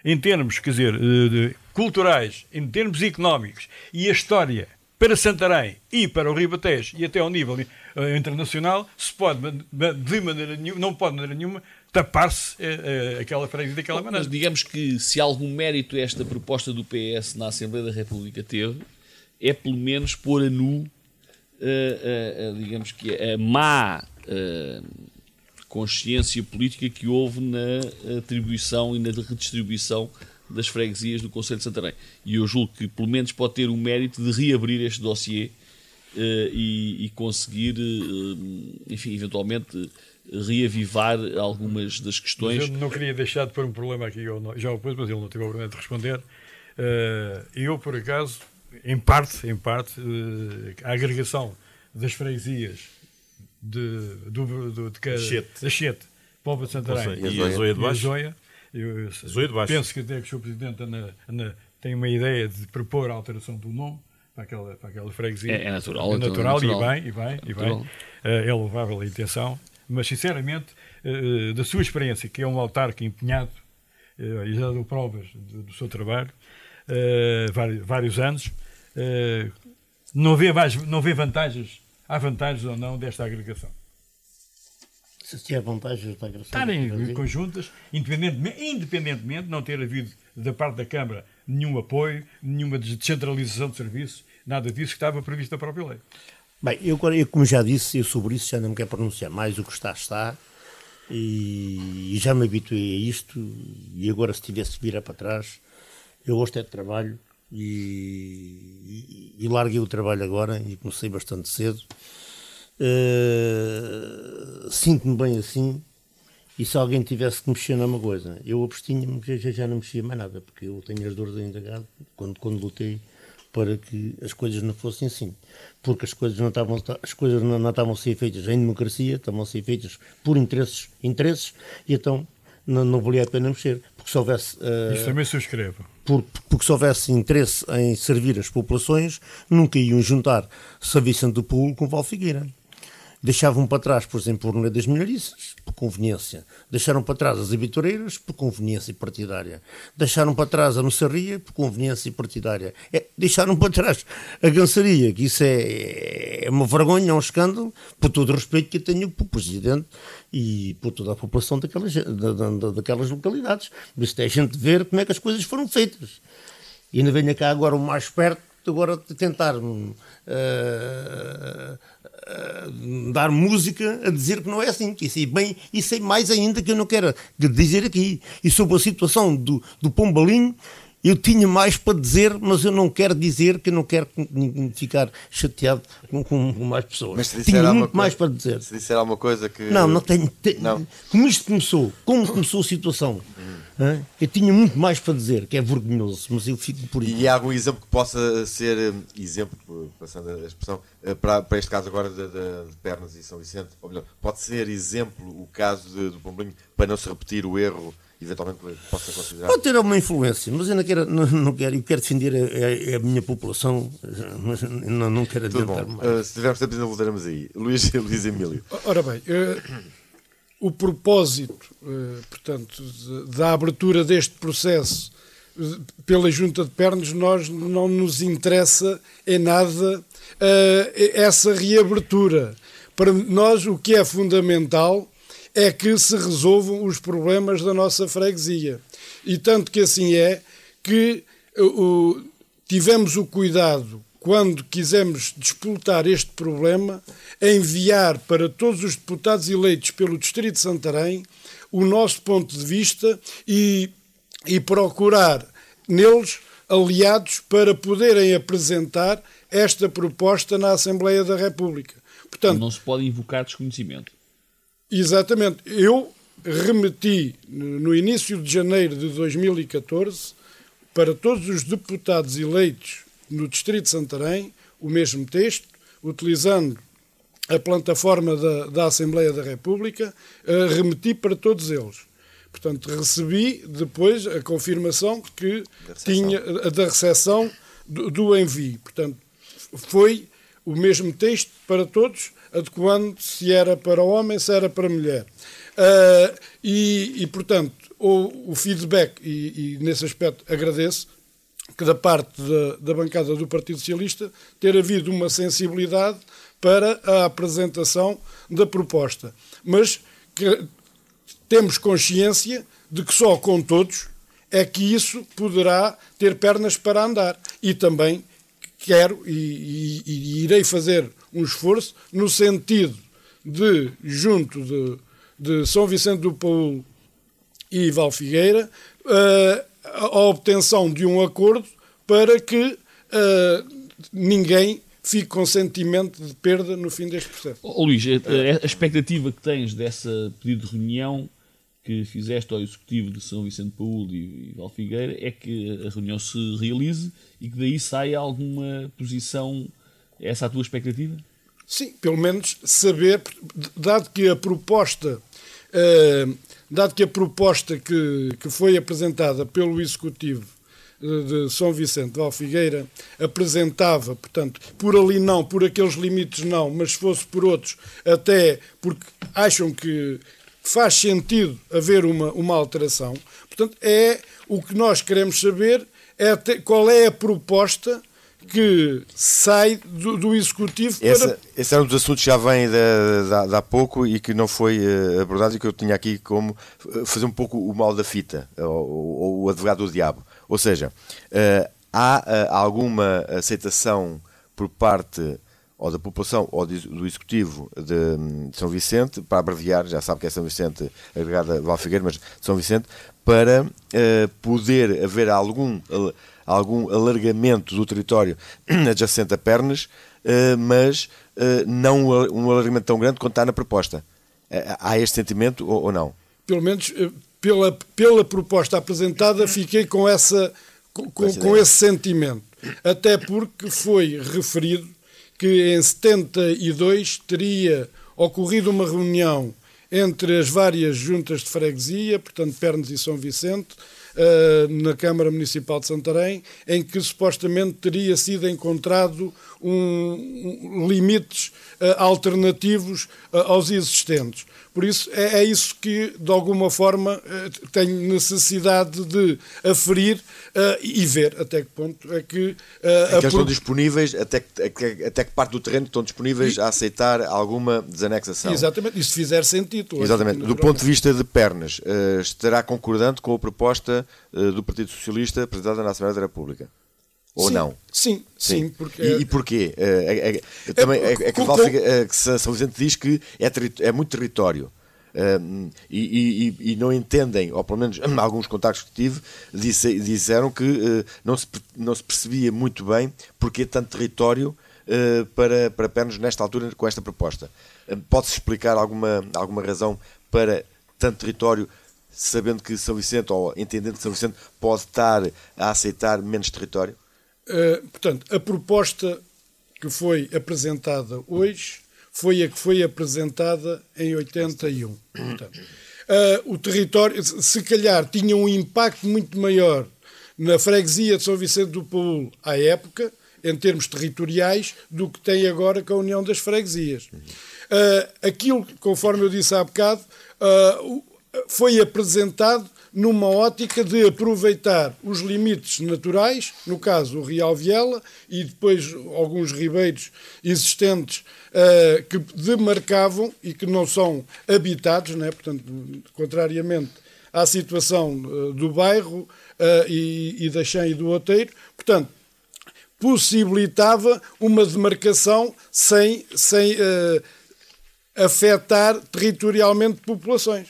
em termos, quer dizer, eh, culturais, em termos económicos e a história para Santarém e para o Ribatejo e até ao nível uh, internacional, se pode de maneira nenhuma, não pode de maneira nenhuma tapar-se eh, eh, aquela parede daquela maneira. Mas digamos que se algum mérito esta proposta do PS na Assembleia da República teve, é pelo menos pôr a nu, uh, digamos que a má consciência política que houve na atribuição e na redistribuição das freguesias do Conselho de Santarém. E eu julgo que pelo menos pode ter o mérito de reabrir este dossiê uh, e, e, conseguir, uh, enfim, eventualmente reavivar algumas das questões. Mas eu não queria deixar de pôr um problema aqui, eu não, já o pus, mas ele não teve a oportunidade de responder. Eh, eu, por acaso, em parte, em parte, eh, a agregação das freguesias de, do, do, de, que. Chete. da Chete, Pomba de Santarém e a Zoia de Baixo. Penso que até que o Sr. Presidente Ana, Ana, tem uma ideia de propor a alteração do nome para aquela, para aquela freguesia. É, é natural. É, é natural, natural, natural, e bem, e é bem, eh, é e bem. É elevável a intenção mas sinceramente, eh, eh, da sua experiência, que é um autarca é empenhado, e eh, já deu provas do, seu trabalho, vários, anos, não vê, mais, não vê vantagens, há vantagens ou não desta agregação? Se, há vantagens da agregação... Estarem conjuntas, independentemente, independentemente de não ter havido da parte da Câmara nenhum apoio, nenhuma descentralização de serviços, nada disso que estava previsto na própria lei. Bem, eu, eu como já disse, eu sobre isso já não me quero pronunciar mais, o que está, está, e, e já me habituei a isto, e agora se tivesse que virar para trás, eu gosto é de trabalho, e, e, e larguei o trabalho agora, e comecei bastante cedo, uh, sinto-me bem assim, e se alguém tivesse que mexer numa coisa, eu abstinha-me, já, já não mexia mais nada, porque eu tenho as dores ainda, quando, quando lutei, para que as coisas não fossem assim, porque as coisas não estavam as coisas não, não estavam a ser feitas em democracia, estavam a ser feitas por interesses, interesses e então não, não valia a pena mexer, porque se houvesse uh, Isso também subscrevo. por porque se houvesse interesse em servir as populações, nunca iam juntar São Vicente do Pulo com Figueira deixavam para trás, por exemplo, o Ronê das Milhariças, por conveniência. Deixaram para trás as Habitureiras, por conveniência partidária. Deixaram para trás a moçaria por conveniência partidária. É, deixaram para trás a Gansaria, que isso é, é, uma vergonha, é um escândalo, por todo o respeito que eu tenho para o Presidente e por toda a população daquelas, da, da, daquelas localidades. Mas tem a gente ver como é que as coisas foram feitas. E ainda venha cá agora o mais perto, agora de tentar... Uh, eh, dar música a dizer que não é assim. E sei bem, e sei mais ainda que eu não quero dizer aqui. E sobre a situação do, do Pombalinho, eu tinha mais para dizer, mas eu não quero dizer que eu não quero ficar chateado com, com mais pessoas. Mas se tinha muito coisa, mais para dizer. Se disser alguma coisa que. Não, não tenho. Te... Não. Como isto começou, como começou a situação, hum. eu tinha muito mais para dizer, que é vergonhoso, mas eu fico por isso. E há algum exemplo que possa ser, exemplo, passando a expressão, eh, para, para este caso agora de, de, de Pernas e São Vicente, ou melhor, pode ser exemplo o caso do Pombrinho para não se repetir o erro eventualmente possa considerar? Pode ter alguma influência, mas ainda não quero, não, não quero, eu quero defender a, a, minha população, mas não, não quero adiantar Tudo bom. Uh, se tivermos tempo, ainda voltaremos aí. Luís, [laughs] Luís Emílio. Ora bem, uh, o propósito, uh, portanto, de, da abertura deste processo eh, pela junta de pernas, nós não nos interessa em nada essa reabertura. Para nós, o que é fundamental é que se resolvam os problemas da nossa freguesia. E tanto que assim é que eh, o, tivemos o cuidado, quando quisemos disputar este problema, a enviar para todos os deputados eleitos pelo Distrito de Santarém o nosso ponto de vista e, e procurar neles aliados para poderem apresentar esta proposta na Assembleia da República. Portanto, não se pode invocar desconhecimento. Exatamente. Eu remeti, no início de janeiro de 2014, para todos os deputados eleitos no Distrito de Santarém, o mesmo texto, utilizando a plataforma da, da Assembleia da República, eh, remeti para todos eles. Portanto, recebi depois a confirmação que da tinha eh, da recepção do, do envio. Portanto, foi o mesmo texto para todos, adequando se era para homem, se era para mulher. Uh, e, e, portanto, o, o feedback, e, e, nesse aspecto agradeço, que da parte da, da bancada do Partido Socialista ter havido uma sensibilidade para a apresentação da proposta. Mas que, temos consciência de que só com todos é que isso poderá ter pernas para andar. E também quero e, e, e, irei fazer um esforço no sentido de, junto de, de São Vicente do Paulo e Val Figueira eh, a obtenção de um acordo para que uh, ninguém fique com sentimento de perda no fim deste processo. Oh, Luís, a, eh, a, expectativa que tens dessa pedido de reunião que fizeste ao Executivo de São Vicente Paulo e, e Figueira é que a reunião se realize e que daí saia alguma posição essa a tua expectativa? Sim, pelo menos saber, dado que a proposta, uh, dado que a proposta que, que foi apresentada pelo Executivo de São Vicente de Alfigueira apresentava, portanto, por ali não, por aqueles limites não, mas se fosse por outros, até porque acham que faz sentido haver uma, uma alteração. Portanto, é o que nós queremos saber é qual é a proposta que sai do, do Executivo para... Esse, esse é um dos assuntos que já vem de, há pouco e que não foi eh, abordado e que eu tinha aqui como eh, fazer um pouco o mal da fita, ou, o advogado do diabo. Ou seja, eh, há alguma aceitação por parte ou da população ou do Executivo hum, de São Vicente, para abreviar, já sabe que é São Vicente agregada Valfigueira, mas São Vicente, para poder haver algum algum alargamento do território [clears throat] adjacente a Pernas, eh, mas eh, não um alargamento tão grande quanto está na proposta. Eh, há este sentimento ou não? Pelo menos pela, pela proposta apresentada fiquei com, essa, com, com, esse sentimento. Até porque foi referido que em 72 teria ocorrido uma reunião entre as várias juntas de freguesia, portanto, Pernes e São Vicente, eh, na Câmara Municipal de Santarém, em que supostamente teria sido encontrado um, limites uh, alternativos uh, aos existentes. Por isso, é, é isso que, de alguma forma, uh, tenho necessidade de aferir e ver até que ponto é que. Uh, é que estão disponíveis, até que, até que parte do terreno estão disponíveis e... a aceitar alguma desanexação. Exatamente, e se fizer sentido. Exatamente. Do ponto de vista de pernas, estará concordante com a proposta do Partido Socialista apresentada na Assembleia da República? Ou sim, não? Sim, sim. sim porque, e, é- e porquê? É, é, é, é também é, é que, com, que São Vicente diz que é, é muito território. Um, e, e, e, não entendem, ou pelo menos [clears throat] alguns contactos que tive, disse, disseram que uh, não, se, não se percebia muito bem porque tanto território uh, para, para Pernos nesta altura com esta proposta. Uh, Pode-se explicar alguma, alguma razão para tanto território, sabendo que São Vicente, ou entendendo que São Vicente pode estar a aceitar menos território? Eh, portanto, a proposta que foi apresentada hoje foi a que foi apresentada em 81. Portanto, uh, o território, se calhar, tinha um impacto muito maior na freguesia de São Vicente do Paulo à época, em termos territoriais, do que tem agora com a União das Freguesias. Uh, aquilo, conforme eu disse há bocado, uh, foi apresentado numa ótica de aproveitar os limites naturais, no caso o Real Viela e depois alguns ribeiros existentes uh, que demarcavam e que não são habitados, né? portanto, contrariamente à situação uh, do bairro uh, e, e da Chã e do Outeiro, portanto, possibilitava uma demarcação sem, sem afetar territorialmente populações.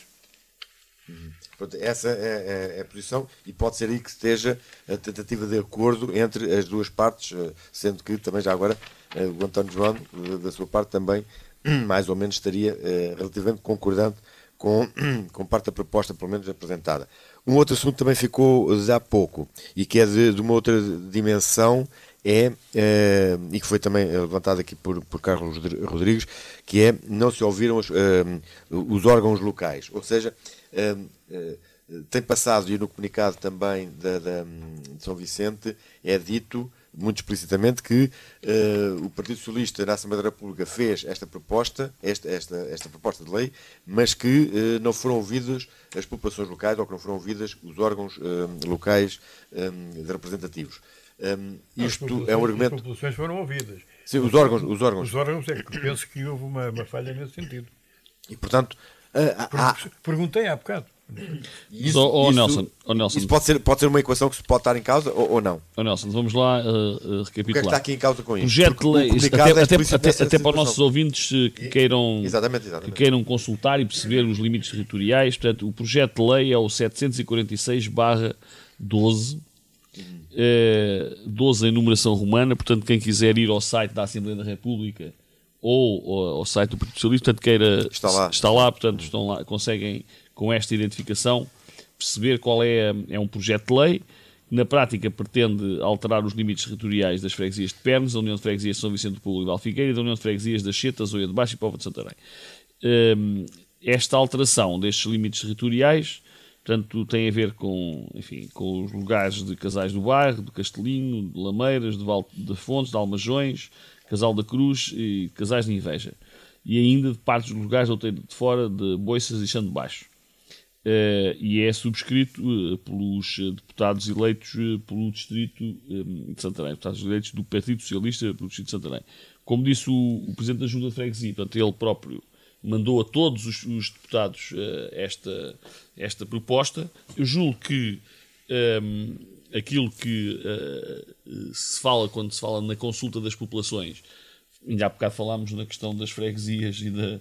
Portanto, essa é, é, é, a posição e pode ser aí que esteja a tentativa de acordo entre as duas partes, eh, sendo que também já agora eh, o António João, eh, da sua parte, também [clears throat] mais ou menos estaria relativamente concordante com, [clears throat] com parte da proposta, pelo menos apresentada. Um outro assunto também ficou há pouco e que é de, de uma outra dimensão é, eh, e que foi também levantado aqui por, por Carlos Rodrigues, que é não se ouviram os, eh, os órgãos locais, ou seja, eh, tem passado, e no comunicado também da, da, de São Vicente, é dito muito explicitamente que uh, o Partido Socialista na Assembleia da República fez esta proposta, esta, esta, esta proposta de lei, mas que uh, não foram ouvidas as populações locais ou que não foram ouvidas os órgãos uh, locais um, representativos. Um, isto é um argumento. As populações foram ouvidas. Sim, os órgãos, os órgãos. Os órgãos é que penso que houve uma, uma falha nesse sentido. E, portanto, ah, ah, ah. Perguntei há bocado. Isso, oh, oh, isso, Nelson, oh, Nelson. isso pode, ser, pode ser uma equação que se pode estar em causa ou, ou não? Oh, Nelson, vamos lá uh, eh, uh, eh, recapitular. O que é que está aqui em causa com Projeto de lei, até, é até, até, até para os nossos ouvintes eh, que queiram, exatamente, exatamente. que queiram consultar e perceber os limites territoriais, portanto, o projeto de lei é o 746-12, 12 em numeração romana, portanto, quem quiser ir ao site da Assembleia da República ou, ou ao site do Partido Socialista, portanto, queira, está lá, está lá portanto, estão lá, conseguem, com esta identificação, perceber qual é, é um projeto de lei que, na prática, pretende alterar os limites territoriais das freguesias de Pernas, da União de Freguesias de São Vicente do Público e da Alfigueira, da União de Freguesias das Chetas, Oia de Baixo e Povo de Santarém. Hum, esta alteração destes limites territoriais Portanto, tem a ver com, enfim, com os lugares de Casais do Bairro, do Castelinho, de Lameiras, de Val de Fontes, de Almajões, Casal da Cruz e Casais de Inveja, e ainda de partes dos lugares ou de Fora, de Boiças e Chão Baixo. Uh, e é subscrito uh, pelos eh, deputados eleitos uh, pelo Distrito um, de Santarém, deputados eleitos do Partido Socialista pelo Distrito de Santarém. Como disse o, o Presidente da Junta de Freguesia, portanto, ele próprio mandou a todos os, os deputados esta, esta proposta. Eu julgo que um, aquilo que uh, se fala quando se fala na consulta das populações, ainda há bocado falámos na questão das freguesias e da,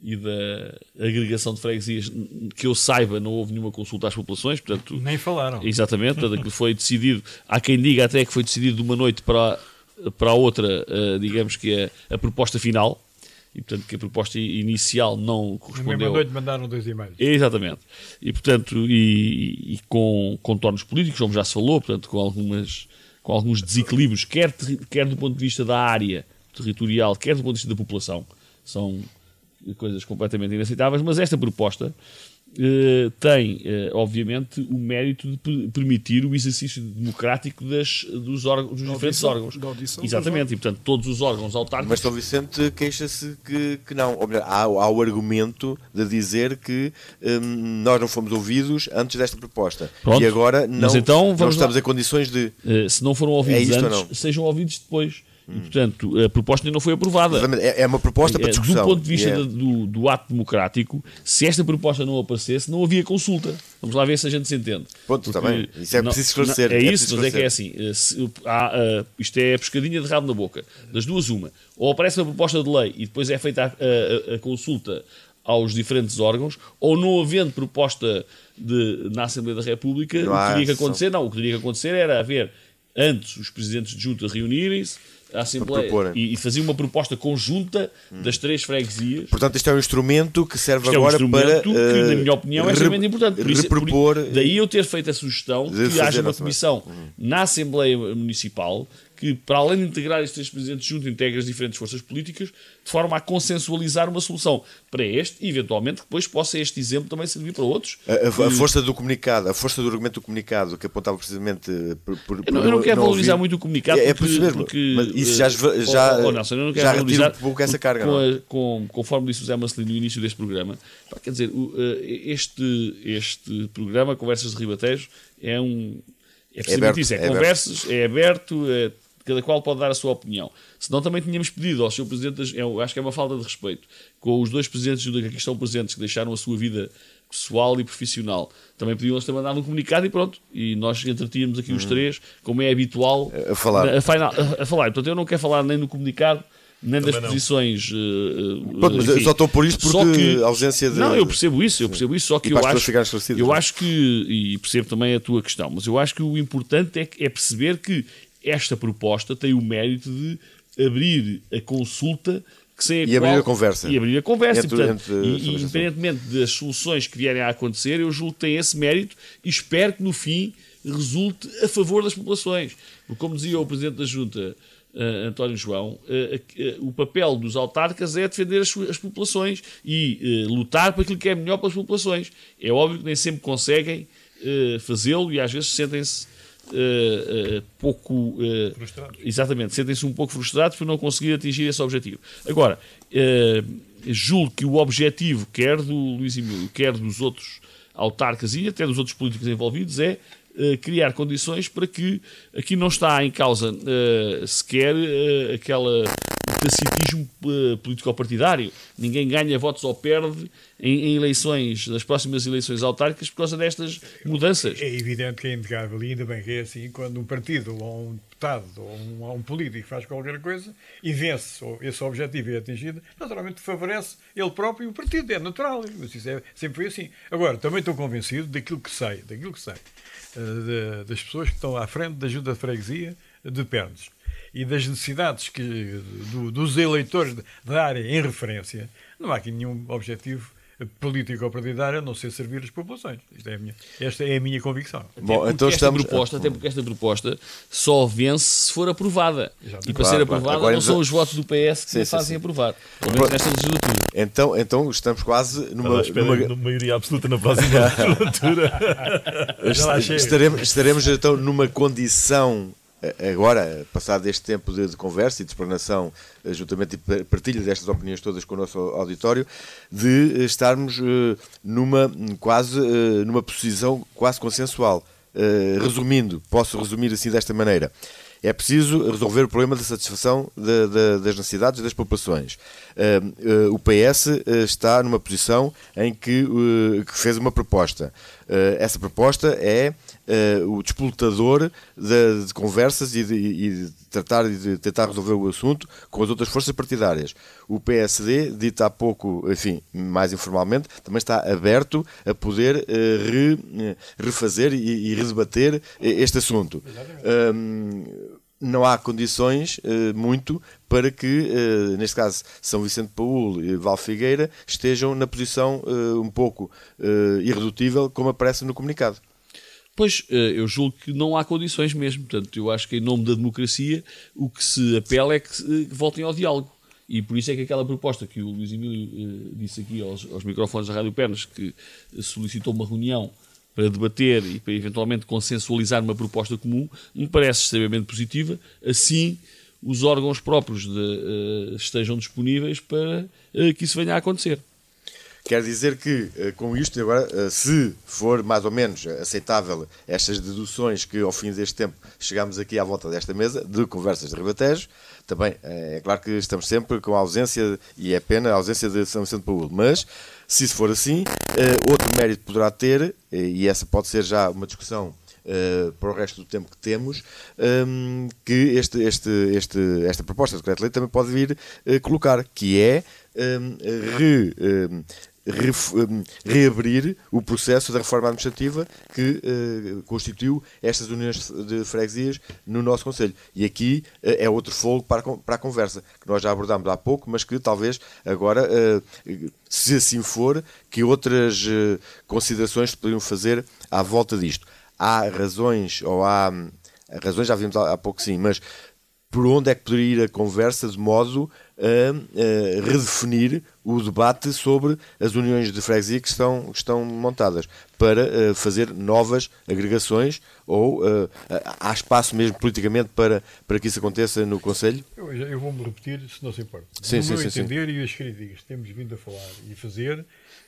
e da agregação de freguesias, que eu saiba, não houve nenhuma consulta às populações, portanto... Nem falaram. Exatamente, portanto, aquilo foi decidido, há quem diga até que foi decidido de uma noite para, para a outra, uh, digamos que é a proposta final, e portanto que a proposta inicial não correspondeu. Na mesma noite mandaram dois e-mails. Exatamente. E portanto, e, e com contornos políticos, como já se falou, portanto, com, algumas, com alguns desequilíbrios, quer, quer do ponto de vista da área territorial, quer do ponto de vista da população, são coisas completamente inaceitáveis, mas esta proposta eh, tem, uh, obviamente, o mérito de permitir o exercício democrático das, dos, órgãos, dos diferentes órgãos. Exatamente, e portanto todos os órgãos autárquicos. Mas São Vicente queixa-se que, que não. Ou melhor, há, há o argumento de dizer que hum, nós não fomos ouvidos antes desta proposta. Pronto. E agora não, mas então, não estamos lá. em condições de. Uh, se não foram é ouvidos é antes, ou sejam ouvidos depois. E, portanto, a proposta ainda não foi aprovada. É, é uma proposta para é, discussão. Do ponto de vista é. do, do, ato democrático, se esta proposta não aparecesse, não havia consulta. Vamos lá ver se a gente se entende. Ponto, está bem. Isso é não, preciso esclarecer. é, é isso, mas é que é assim. Eh, se, há, uh, isto é a pescadinha de rabo na boca. Das duas, uma. Ou aparece uma proposta de lei e depois é feita a, a, a consulta aos diferentes órgãos, ou não havendo proposta de, na Assembleia da República, não o que teria que acontecer? Não, o que teria que acontecer era haver antes os presidentes de junta reunirem-se, a Assembleia e, e, uma proposta conjunta hum. das três freguesias. Portanto, este é um instrumento que serve este agora é um para. Que, uh, na eh, minha opinião, é extremamente importante. Por é repropor, isso, por, daí eu ter feito a sugestão de que haja uma comissão hum. na Assembleia Municipal que, para além de integrar estes três presidentes juntos, integra as diferentes forças políticas, de forma a consensualizar uma solução para este e, eventualmente, depois possa este exemplo também servir para outros. A, a, a força do comunicado, a força do argumento do comunicado, que apontava precisamente por. por eu, não, eu não quero não valorizar ouvir. muito o comunicado. É, é por isso mesmo. Porque, mas isso eh, já. Oh, já oh, oh, eu não quero já valorizar. Um pouco essa carga. É? Com a, com, conforme disse o Zé Marcelino no início deste programa, pá, quer dizer, eh, este, este programa, Conversas de ribatejo é um. É, é precisamente é aberto, isso, é, é conversas, aberto. é aberto, é cada qual pode dar a sua opinião. Senão também tínhamos pedido ao Sr. Presidente, eu é acho que é uma falta de respeito, com os dois presidentes que aqui estão presentes, que deixaram a sua vida pessoal e profissional. Também podiam ter mandado um comunicado e pronto. E nós entretínhamos aqui uhum. os hum. três, como é habitual, a falar. A, final, a, a, falar. Portanto, eu não quero falar nem no comunicado, nem Também das não. posições. Uh, Pronto, mas só estou por isso porque a ausência de. Não, eu percebo isso, eu percebo isso, só que eu acho, eu acho que, e percebo também a tua questão, mas eu acho que o importante é, é perceber que esta proposta tem o mérito de abrir a consulta que sem e qual... abrir a conversa. E abrir a conversa. Entre, e, portanto, entre, e, e independentemente das soluções que vierem a acontecer, eu julgo que tem esse mérito e espero que no fim resulte a favor das populações. Porque, como dizia o Presidente da Junta, Uh, António João, uh, uh, o papel dos autarcas é defender as, as populações e lutar para aquilo que é melhor para as populações. É óbvio que nem sempre conseguem fazê-lo e às vezes sentem-se uh, pouco. Uh, frustrados. Exatamente, sentem-se um pouco frustrados por não conseguir atingir esse objetivo. Agora, julgo que o objetivo, quer do Luís Emílio, quer dos outros autarcas e até dos outros políticos envolvidos, é criar condições para que aqui não está em causa sequer aquela cacitismo eh, político-partidário. Ninguém ganha votos ou perde em, em, eleições, nas próximas eleições autárquicas, por causa destas mudanças. É evidente que é indegável, e ainda bem que é assim, quando um partido ou um deputado ou um, ou um político faz qualquer coisa e vence, ou esse objetivo é atingido, naturalmente favorece ele próprio e o partido. É natural, isso é, sempre foi assim. Agora, também estou convencido daquilo que sei, daquilo que sei, eh, de, das pessoas que estão à frente da ajuda de freguesia de Pernes e das necessidades que, do, dos eleitores da área em referência, não há aqui nenhum objetivo político ou partidário a não ser servir as populações. Esta é a minha, esta é a minha convicção. Bom, então esta estamos... proposta, até porque esta proposta só vence se for aprovada. Exatamente. E para claro, ser aprovada claro. não são os votos do PS que sim, fazem sim. aprovar. Pelo menos nesta legislatura. Então, então estamos quase numa, numa... numa maioria absoluta na próxima legislatura. [laughs] [laughs] estaremos, estaremos então numa condição agora, passado este tempo de, de conversa e de explanação, eh, juntamente e partilha destas opiniões todas com o nosso auditório, de eh, estarmos eh, numa quase numa posição quase consensual. Resumindo, posso resumir assim desta maneira. É preciso resolver o problema da satisfação de, de, das necessidades das populações. Uh, uh, o PS está numa posição em que, uh, que fez uma proposta. Eh, essa proposta é eh, o despolutador de, de conversas e de, e de tratar, de tentar resolver o assunto com as outras forças partidárias. O PSD, dito há pouco, enfim, mais informalmente, também está aberto a poder eh, re, refazer e, e redebater este assunto. Um, não há condições uh, muito para que, uh, neste caso, São Vicente Paulo e Val Figueira estejam na posição uh, um pouco irredutível, como aparece no comunicado. Pois, eu julgo que não há condições mesmo. Portanto, eu acho que, em nome da democracia, o que se apela é que voltem ao diálogo. E por isso é que aquela proposta que o Luís Emílio disse aqui aos, aos microfones da Rádio Pernas, que solicitou uma reunião para debater e para eventualmente consensualizar uma proposta comum, me parece extremamente positiva, assim os órgãos próprios de, uh, estejam disponíveis para uh, que isso venha a acontecer. Quer dizer que, eh, com isto, agora, se for mais ou menos aceitável estas deduções que, ao fim deste tempo, chegamos aqui à volta desta mesa de conversas de rebatejo, também é claro que estamos sempre com a ausência, e é pena a ausência de São Vicente Paulo, mas se isso for assim, uh, outro mérito poderá ter, eh, e essa pode ser já uma discussão Uh, para o resto do tempo que temos, um, ehm, que este, este, este, esta proposta de decreto-lei também pode vir uh, colocar, que é um, ehm, re, um, ehm, Hum, reabrir o processo da reforma administrativa que uh, constituiu estas uniões de freguesias no nosso Conselho. E aqui uh, é outro fogo para, para a conversa, que nós já abordámos há pouco, mas que talvez agora, uh, se assim for, que outras considerações se poderiam fazer à volta disto. Há razões, ou hum, há razões, já vimos há, há pouco sim, mas por onde é que poderia ir a conversa de modo a, a redefinir o debate sobre as uniões de freguesia que estão, que estão montadas, para eh, fazer novas agregações ou eh, há espaço mesmo politicamente para, para que isso aconteça no Conselho? Eu, eu vou-me repetir, se não se importa. Sim, no sim, meu sim, entender sim. e as críticas que temos vindo a falar e fazer,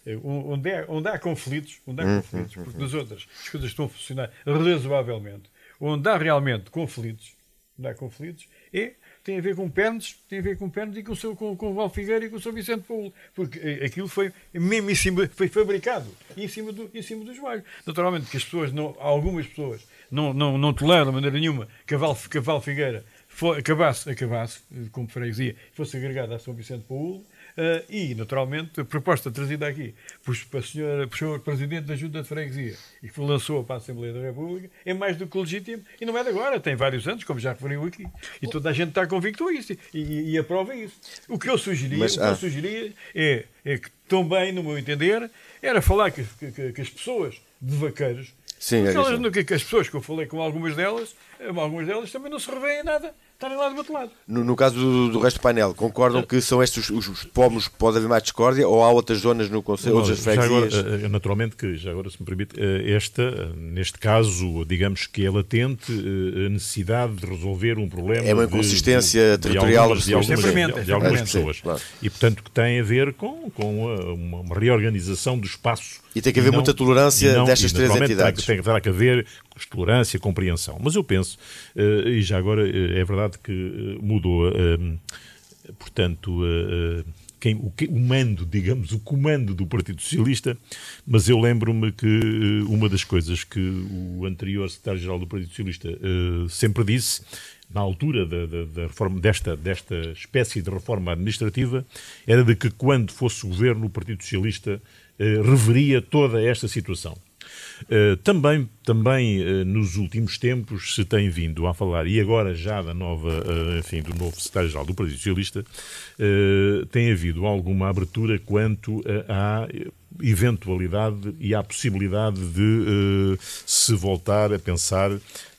eh, onde, é, onde há conflitos, onde há hum, conflitos, hum, porque hum. nas outras as coisas estão a funcionar razoavelmente, onde há realmente conflitos, onde há conflitos, é tem a ver com Pernes, tem a ver com Pernes e com o, seu, com, com o Val Figueira e com o seu Vicente Paulo, porque eh, aquilo foi mesmo em cima, foi fabricado em cima, do, em cima dos vários. Naturalmente que as pessoas, não, algumas pessoas, não, não, não toleram de maneira nenhuma que a Val, que a Val Figueira for, acabasse, acabasse, eh, como freguesia, fosse agregada a São Vicente Paulo, Uh, e, naturalmente, a proposta trazida aqui pois para, senhora, por senhor Presidente da Junta de Freguesia e que lançou para a Assembleia da República é mais do que legítimo e não é de agora, tem vários anos, como já referiu aqui. E toda a gente está convicto a isso e, e, e aprova isso. O que eu sugeria, Mas, ah. o que eu ah, sugeria é, é que também, no meu entender, era falar que, que, que as pessoas de vaqueiros Sim, é elas, que as pessoas que eu falei com algumas delas, eh, algumas delas também não se revêem nada estarem lá do outro lado. No, no caso do, do, resto do painel, concordam que são estes os, os pomos que pode haver mais discórdia ou há outras zonas no Conselho, outras freguesias? Eh, eh, naturalmente que, já agora se me permite, eh, esta, neste caso, digamos que é latente a necessidade de resolver um problema. É uma inconsistência de, territorial de algumas, de algumas, de algumas, de algumas pessoas. Sim, claro. E, portanto, que tem a ver com, com uma, uma reorganização do espaço e tem que haver não, muita tolerância não, destas três entidades. Tem, terá que haver tolerância, compreensão. Mas eu penso, uh, e já agora eh, é verdade que eh, mudou, portanto. Quem, o, que, o, mando, digamos, o comando do Partido Socialista, mas eu lembro-me que uma das coisas que o anterior secretário-geral do Partido Socialista uh, sempre disse, na altura da, da, da reforma, desta, desta espécie de reforma administrativa, era de que quando fosse governo o Partido Socialista eh, reveria toda esta situação. Eh, também também eh, nos últimos tempos se tem vindo a falar, e agora já da nova, enfim, do novo secretário-geral do Partido Socialista, tem havido alguma abertura quanto à eventualidade e à possibilidade de uh, se voltar a pensar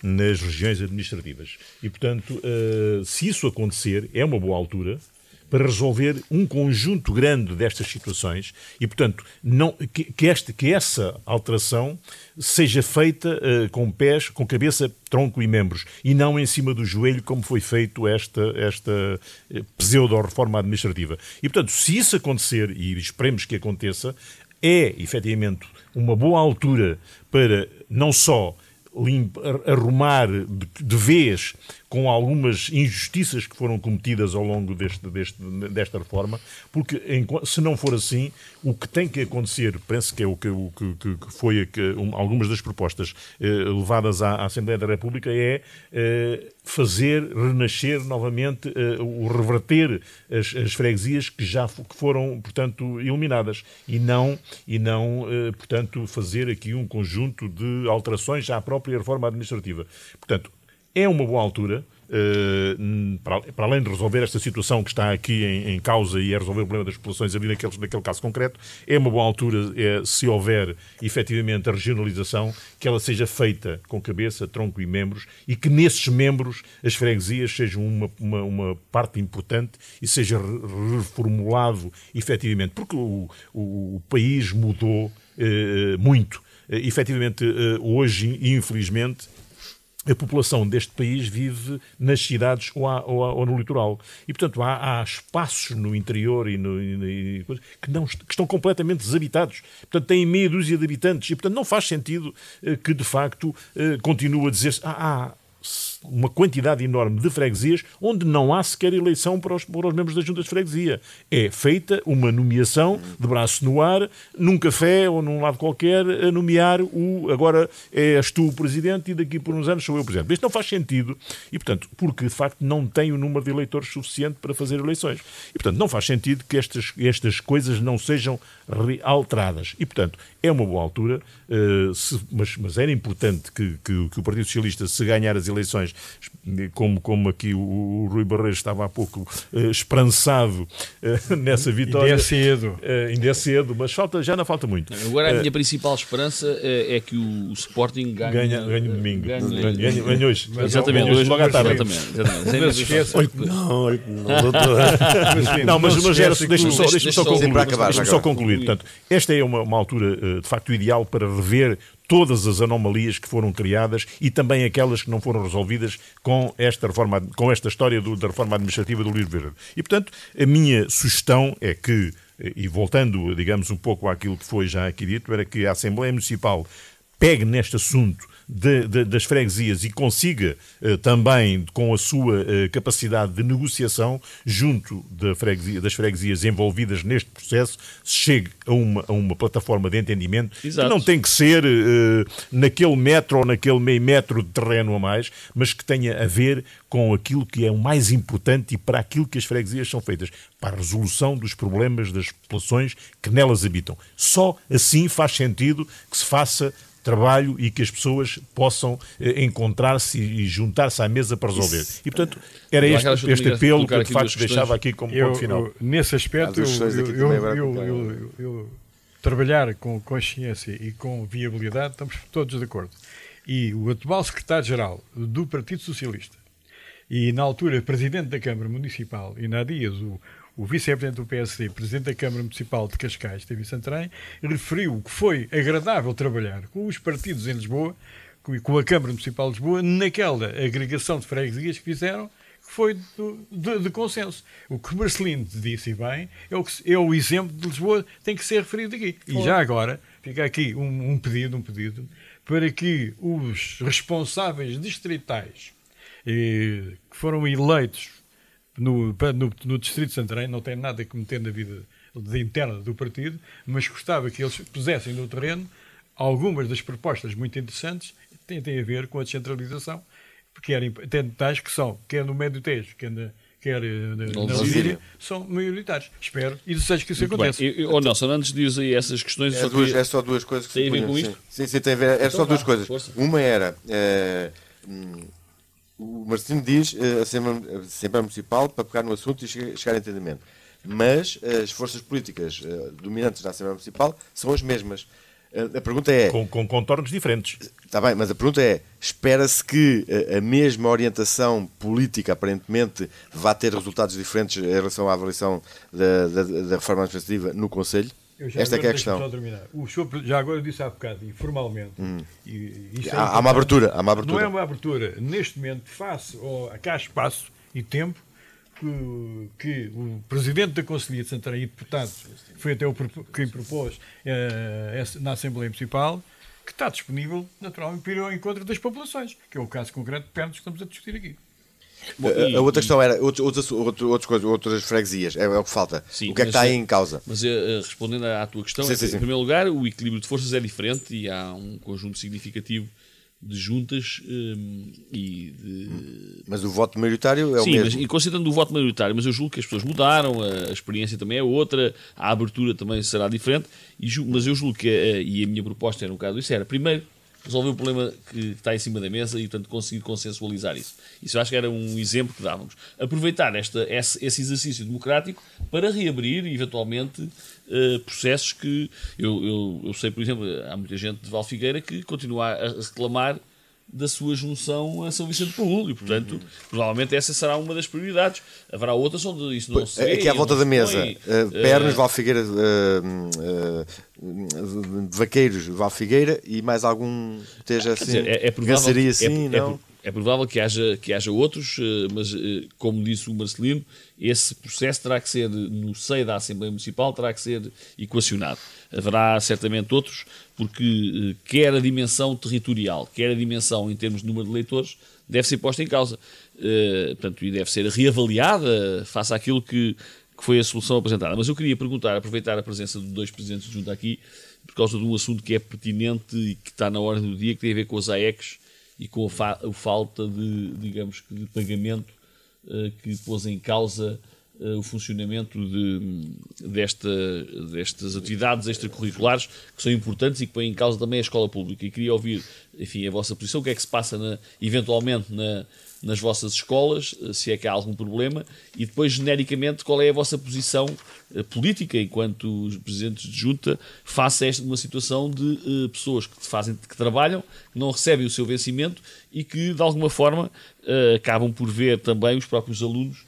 nas regiões administrativas. E, portanto, uh, se isso acontecer, é uma boa altura para resolver um conjunto grande destas situações e, portanto, não, que, que, esta, que essa alteração seja feita uh, com pés, com cabeça, tronco e membros e não em cima do joelho, como foi feito esta, esta eh, pseudo-reforma administrativa. E, portanto, se isso acontecer, e esperemos que aconteça, é efetivamente uma boa altura para não só arrumar de, vez com algumas injustiças que foram cometidas ao longo deste, deste, desta reforma, porque se não for assim, o que tem que acontecer, penso que é o que, o que, que foi que, um, algumas das propostas eh, levadas à, à, Assembleia da República, é eh, fazer renascer novamente, eh, o reverter as, as, freguesias que já que foram, portanto, iluminadas e não, e não eh, portanto, fazer aqui um conjunto de alterações à própria reforma administrativa. Portanto, é uma boa altura. Uh, para, para, além de resolver esta situação que está aqui em, em causa e é resolver o problema das populações ali naquele, naquele caso concreto, é uma boa altura é, se houver efetivamente a regionalização, que ela seja feita com cabeça, tronco e membros e que nesses membros as freguesias sejam uma, uma, uma parte importante e seja reformulado efetivamente, porque o, o, o país mudou uh, muito. Uh, efetivamente, uh, hoje, infelizmente, a população deste país vive nas cidades ou, há, ou, há, ou no litoral. E, portanto, há, há espaços no interior e, no, e, e que, não, que estão completamente desabitados. Portanto, têm meia dúzia de habitantes. E, portanto, não faz sentido eh, que, de facto, eh, continue a dizer-se ah, ah, uma quantidade enorme de freguesias onde não há sequer eleição para os, para os membros das juntas de freguesia. É feita uma nomeação de braço no ar, num café ou num lado qualquer, a nomear o agora és tu o presidente e daqui por uns anos sou eu o presidente. Isto não faz sentido e, portanto, porque de facto não tem o número de eleitores suficiente para fazer eleições. E, portanto, não faz sentido que estas, estas coisas não sejam alteradas. E, portanto, é uma boa altura, uh, se, mas, mas era importante que, que, que o Partido Socialista se ganhar as eleições, como, como aqui o, o Rui Barreiro estava há pouco uh, esperançado uh, [laughs] nessa vitória. Ainda é cedo. Uh, ainda é cedo, mas falta, já não falta muito. Agora a minha principal esperança é que o, o Sporting ganhe. Ganha, ganhe domingo. Ganhe, hoje. Mas, é exatamente, hoje, logo à tarde. Exatamente. não, [laughs] não, mas, mas era, deixa-me só, deixa só concluir. Deixa-me só é concluir. Portanto, esta é uma, uma altura, de facto, ideal para rever todas as anomalias que foram criadas e também aquelas que não foram resolvidas com esta reforma, com esta história do, da reforma administrativa do Livro Verde. E, portanto, a minha sugestão é que, eh, e voltando, digamos, um pouco àquilo que foi já aqui dito, era que a Assembleia Municipal pegue neste assunto de, de, das freguesias e consiga eh, também, com a sua eh, capacidade de negociação, junto da freguesia, das freguesias envolvidas neste processo, se chegue a uma, a uma plataforma de entendimento Exato. que não tem que ser eh, naquele metro ou naquele meio metro de terreno a mais, mas que tenha a ver com aquilo que é o mais importante e para aquilo que as freguesias são feitas, para a resolução dos problemas das populações que nelas habitam. Só assim faz sentido que se faça trabalho e que as pessoas possam eh, encontrar-se e juntar-se à mesa para resolver. Isso. E, portanto, era este, este apelo que, de facto, deixava aqui como eu, ponto final. Eu, nesse aspecto, eu, eu, trabalhar com consciência e com viabilidade, estamos todos de acordo. E o atual secretário-geral do Partido Socialista e, na altura, presidente da Câmara Municipal, e na Dias, o, o vice-presidente do PSD, presidente da Câmara Municipal de Cascais, David Santarém, referiu que foi agradável trabalhar com os partidos em Lisboa, com a Câmara Municipal de Lisboa, naquela agregação de freguesias que fizeram, que foi de, de, consenso. O que Marcelino disse bem é o, que, é o exemplo de Lisboa tem que ser referido aqui. E já agora fica aqui um, um pedido, um pedido para que os responsáveis distritais eh, que foram eleitos no, no, no Distrito de Santarém, não tem nada que meter na vida interna do partido, mas gostava que eles pusessem no terreno algumas das propostas muito interessantes que têm, a ver com a descentralização, porque eram, tem tais que são, quer no Médio Tejo, quer na, quer eh, na, na Líria, são maioritários. Espero e desejo que isso muito aconteça. Bem. E, oh, Nelson, antes de usar essas questões... É, só duas, é só duas coisas que tem se a ver com isto? Sim, sim, tem a ver, é então, só vá, duas coisas. Força. Uma era... Uh, hum, o Marcelino diz eh, a eh, Assembleia Municipal para pegar no assunto e chegar a entendimento. Mas eh, as forças políticas dominantes da Assembleia Municipal são as mesmas. A pergunta é. Com, com, contornos diferentes. Está bem, mas a pergunta é: espera-se que a mesma orientação política, aparentemente, vá ter resultados diferentes em relação à avaliação da, da, da reforma administrativa no Conselho? Esta é que é a questão. O senhor já agora disse há bocado, e formalmente. Hum. E, e é há, há, uma abertura, há uma abertura. Não é uma abertura. Neste momento, face, ou, cá espaço e tempo que, que, o presidente da Conselhia de Santarém e deputado foi até o que propôs eh, na Assembleia Municipal, que está disponível, naturalmente, para ir ao encontro das populações, que é o caso concreto de Pernas que estamos a discutir aqui. Bom, eh, e, a outra questão era outros, outros, outras, coisas, outras freguesias, é, é, o que falta. Sim, o que é que está aí em causa? Mas eh, respondendo à tua questão, sim, é sim, em primeiro lugar, o equilíbrio de forças é diferente e há um conjunto significativo de juntas ehm, e de... Mas o voto maioritário é o mesmo. Sim, e considerando o voto maioritário, mas eu julgo que as pessoas mudaram, a, experiência também é outra, a abertura também será diferente, e julgo, mas eu julgo que, a, eh, e a minha proposta era um bocado isso, era primeiro resolver o problema que está em cima da mesa e, portanto, conseguir consensualizar isso. Isso eu acho que era um exemplo que dávamos. Aproveitar esta, esse, esse exercício democrático para reabrir, eventualmente, uh, processos que. Eu, eu, eu, sei, por exemplo, há muita gente de Valfigueira que continua a reclamar da sua junção a São Vicente Paulo e, portanto, uhum. provavelmente essa será uma das prioridades. Haverá outras onde isso não se Aqui à volta da mesa, eh, eh, Pernas, uh, Val Figueira, uh, uh, Vaqueiros, Val Figueira e mais algum esteja ah, assim, dizer, é, é provável, assim, é, é, não? é provável que haja, que haja outros, eh, mas eh, como disse o Marcelino, esse processo terá que ser no seio da Assembleia Municipal, terá que ser equacionado. Haverá certamente outros, porque eh, quer a dimensão territorial, quer a dimensão em termos de número de eleitores, deve ser posta em causa. Portanto, e deve ser reavaliada face àquilo que, que foi a solução apresentada. Mas eu queria perguntar, aproveitar a presença de dois presidentes junto aqui, por causa de um assunto que é pertinente e que está na ordem do dia, que tem a ver com as AECs e com a, fa a falta de, digamos que, de pagamento uh, que pôs em causa uh, o funcionamento de, desta, destas atividades extracurriculares que são importantes e que põem em causa também a escola pública. E queria ouvir, enfim, a vossa posição, o que é que se passa na, eventualmente na, nas vossas escolas, eh, se é que há algum problema, e depois, genericamente, qual é a vossa posição eh, política enquanto presidentes de junta face a esta uma situação de eh, pessoas que, fazem, que trabalham, que não recebem o seu vencimento e que, de alguma forma, acabam por ver também os próprios alunos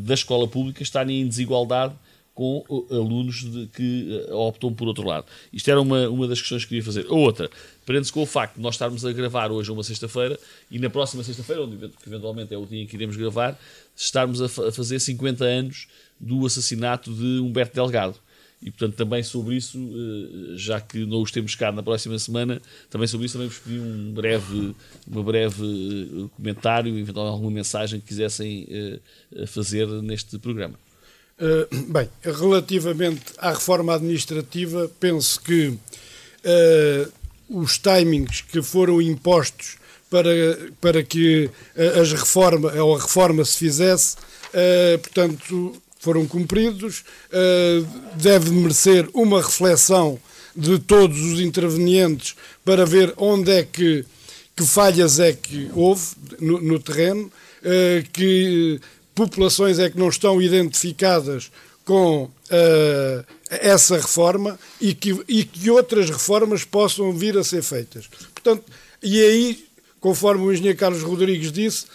da escola pública estarem em desigualdade com eh, alunos de, que eh, optam por outro lado. Isto era uma, uma das questões que queria fazer. A outra, prende-se com o facto de nós estarmos a gravar hoje uma sexta-feira e na próxima sexta-feira, que eventualmente é o dia em que iremos gravar, estarmos a, a fazer 50 anos do assassinato de Humberto Delgado. E, portanto, também sobre isso, eh, já que não os temos cá na próxima semana, também sobre isso também vos pedi um breve, uma breve comentário, eventualmente alguma mensagem que quisessem fazer neste programa. Eh, bem, relativamente à reforma administrativa, penso que uh, os timings que foram impostos para, para que eh, as reforma, ou a reforma se fizesse, uh, portanto, foram cumpridos, deve merecer uma reflexão de todos os intervenientes para ver onde é que, que falhas é que houve no, no terreno, que populações é que não estão identificadas com uh, essa reforma e que, e que outras reformas possam vir a ser feitas. Portanto, e aí, conforme o engenheiro Carlos Rodrigues disse,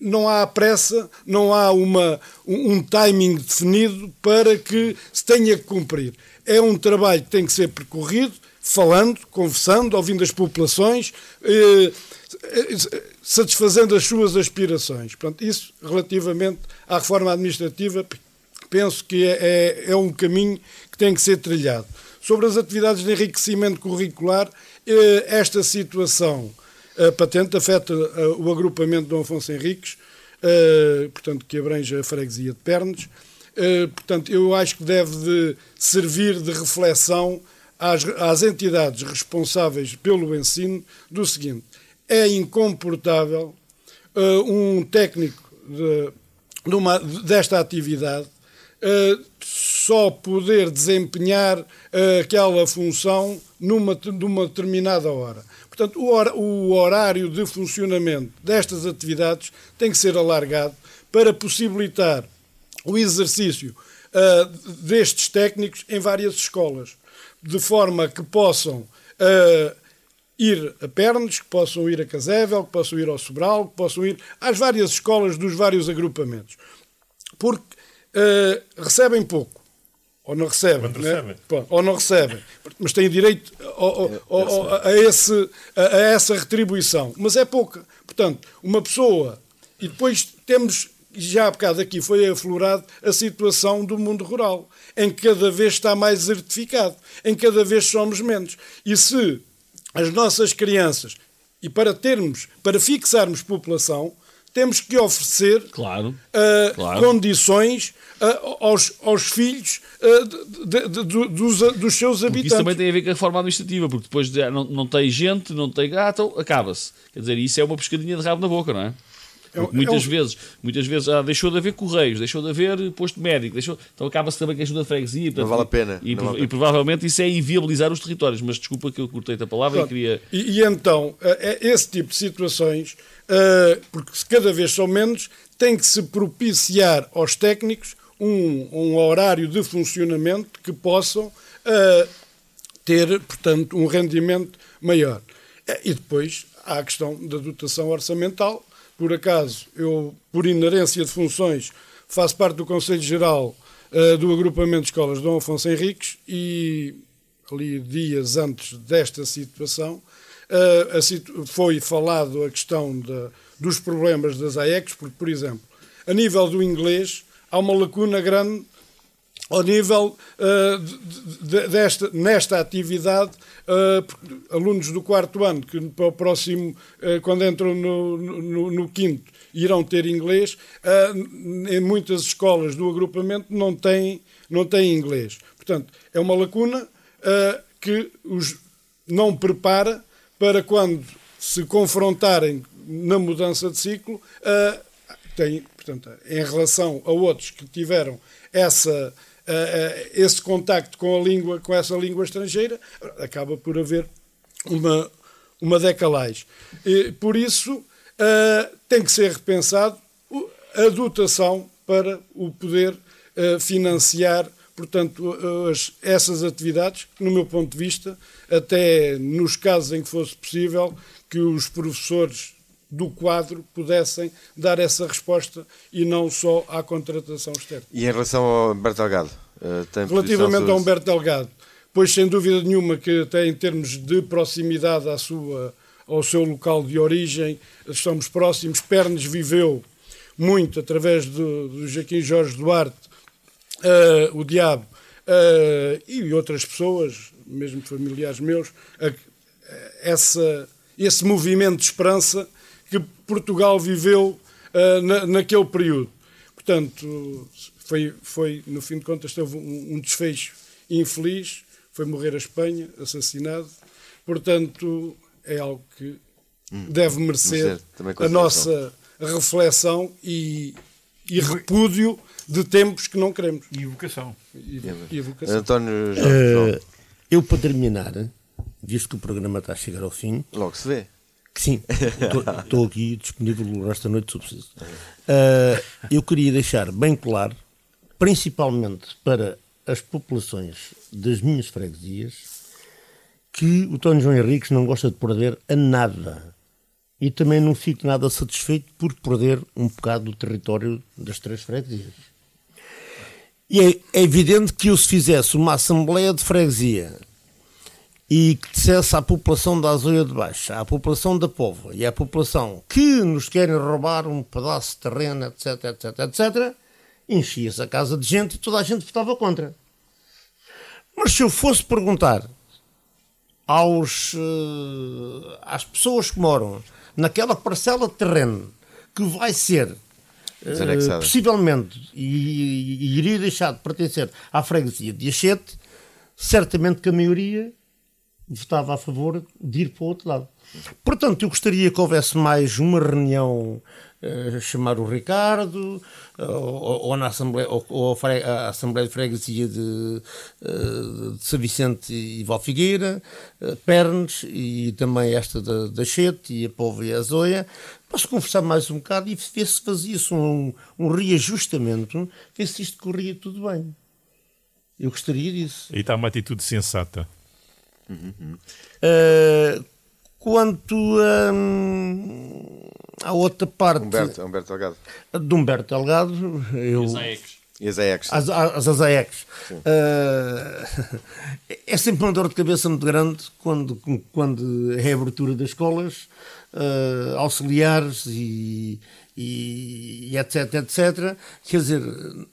não há pressa, não há uma, um timing definido para que se tenha que cumprir. É um trabalho que tem que ser percorrido, falando, conversando, ouvindo as populações, eh, eh satisfazendo as suas aspirações. Portanto, isso relativamente à reforma administrativa, penso que é, é, é, um caminho que tem que ser trilhado. Sobre as atividades de enriquecimento curricular, eh, esta situação a patente afeta uh, o agrupamento Dom Afonso Henriques, uh, portanto, que abrange a freguesia de Pernes. Uh, portanto, eu acho que deve de servir de reflexão às, às entidades responsáveis pelo ensino do seguinte: é incomportável um técnico de, de uma, desta atividade só poder desempenhar aquela função numa, numa determinada hora. Portanto, o horário de funcionamento destas atividades tem que ser alargado para possibilitar o exercício uh, destes técnicos em várias escolas, de forma que possam uh, ir a Pernes, que possam ir a Casével, que possam ir ao Sobral, que possam ir às várias escolas dos vários agrupamentos. Porque uh, recebem pouco ou não recebem, né? recebem. ou não recebem, mas têm direito ao, ao, é, ao, a, esse, a, a, essa retribuição, mas é pouca. Portanto, uma pessoa, e depois temos, já há bocado aqui foi aflorado, a situação do mundo rural, em que cada vez está mais desertificado, em que cada vez somos menos. E se as nossas crianças, e para termos, para fixarmos população, temos que oferecer claro, uh, claro. condições uh, aos, aos, filhos uh, de, de, de, dos, dos, seus habitantes. Porque isso também tem a ver com a reforma administrativa, porque depois não, não tem gente, não tem gato, acaba-se. Quer dizer, isso é uma pescadinha de rabo na boca, não é? é porque é muitas eu... vezes, muitas vezes ah, deixou de haver correios, deixou de haver posto médico, deixou... então acaba-se também com a ajuda de freguesia. Portanto, não vale a pena. E, prov... vale e provavelmente isso é inviabilizar os territórios, mas desculpa que eu cortei a palavra claro. e queria. E, e então, eh, eh, esse tipo de situações eh, porque se cada vez são menos, tem que se propiciar aos técnicos um, um horário de funcionamento que possam uh, ter, portanto, um rendimento maior. Eh, e depois há a questão da dotação orçamental. Por acaso, eu, por inerência de funções, faço parte do Conselho Geral uh, do Agrupamento de Escolas Dom Afonso Henriques e, ali dias antes desta situação, Uh, foi falado a questão de, dos problemas das AECs, porque, por exemplo, a nível do inglês, há uma lacuna grande ao nível uh, de, desta, nesta atividade, uh, alunos do quarto ano, que para o próximo, uh, quando entram no, no, no, quinto, irão ter inglês, em muitas escolas do agrupamento não têm, não têm inglês. Portanto, é uma lacuna que os não prepara para quando se confrontarem na mudança de ciclo, uh, tem, portanto, em relação a outros que tiveram essa, uh, uh, esse contacto com a língua, com essa língua estrangeira, acaba por haver uma, uma decalagem. E, por isso, tem que ser repensado a dotação para o poder financiar Portanto, essas atividades, no meu ponto de vista, até nos casos em que fosse possível, que os professores do quadro pudessem dar essa resposta e não só à contratação externa. E em relação ao Humberto Delgado? Eh, Relativamente sobre... ao Humberto Delgado, pois sem dúvida nenhuma que até em termos de proximidade à sua, ao seu local de origem, estamos próximos. Pernes viveu muito através do, do Joaquim Jorge Duarte uh, o diabo uh, e outras pessoas, mesmo familiares meus, a, ah, essa, esse movimento de esperança que Portugal viveu na, naquele período. Portanto, foi, foi, no fim de contas, teve um, um desfecho infeliz, foi morrer a Espanha, assassinado. Portanto, é algo que hum, deve merecer, merecer a nossa reflexão e, e repúdio de tempos que não queremos. E evocação. E, é. e evocação. António Jorge, uh, Eu, para terminar, visto que o programa está a chegar ao fim... Logo se vê. Que sim, estou [laughs] aqui disponível esta noite, se preciso. Uh, eu queria deixar bem claro, principalmente para as populações das minhas freguesias, que o Tony João Henriques não gosta de perder a nada. E também não fico nada satisfeito por perder um bocado do território das três freguesias. E é, é, evidente que eu, se fizesse uma assembleia de freguesia e que dissesse à população da Azoia de Baixo, à população da Povo e à população que nos querem roubar um pedaço de terreno, etc, etc, etc, enchia-se a casa de gente e toda a gente votava contra. Mas se eu fosse perguntar aos, eh, às pessoas que moram naquela parcela de terreno que vai ser eh, Desanexada. possivelmente, e, e, iria deixar de pertencer à freguesia de Achete, certamente que a maioria votava a favor de ir para o outro lado. Portanto, eu gostaria que houvesse mais uma reunião eh, chamar o Ricardo, eh, ou, ou, na Assembleia, ou, ou a Assembleia de Freguesia de, eh, de São Vicente e Val Figueira, Pernes e também esta da, da Chete e a Povo e a Zoia, posso conversar mais um bocado e ver se fazia-se um, um reajustamento, ver se isto corria tudo bem. Eu gostaria disso. E está uma atitude sensata. Uhum. Uh, quanto a. Hum, a outra parte. Humberto, Humberto Delgado. De Humberto Delgado. Eu... E as AEX. As, as, as AEX. Uh, eh, é sempre uma dor de cabeça muito grande quando, quando é a abertura das escolas, uh, auxiliares e, e, e, etc, etc. Quer dizer,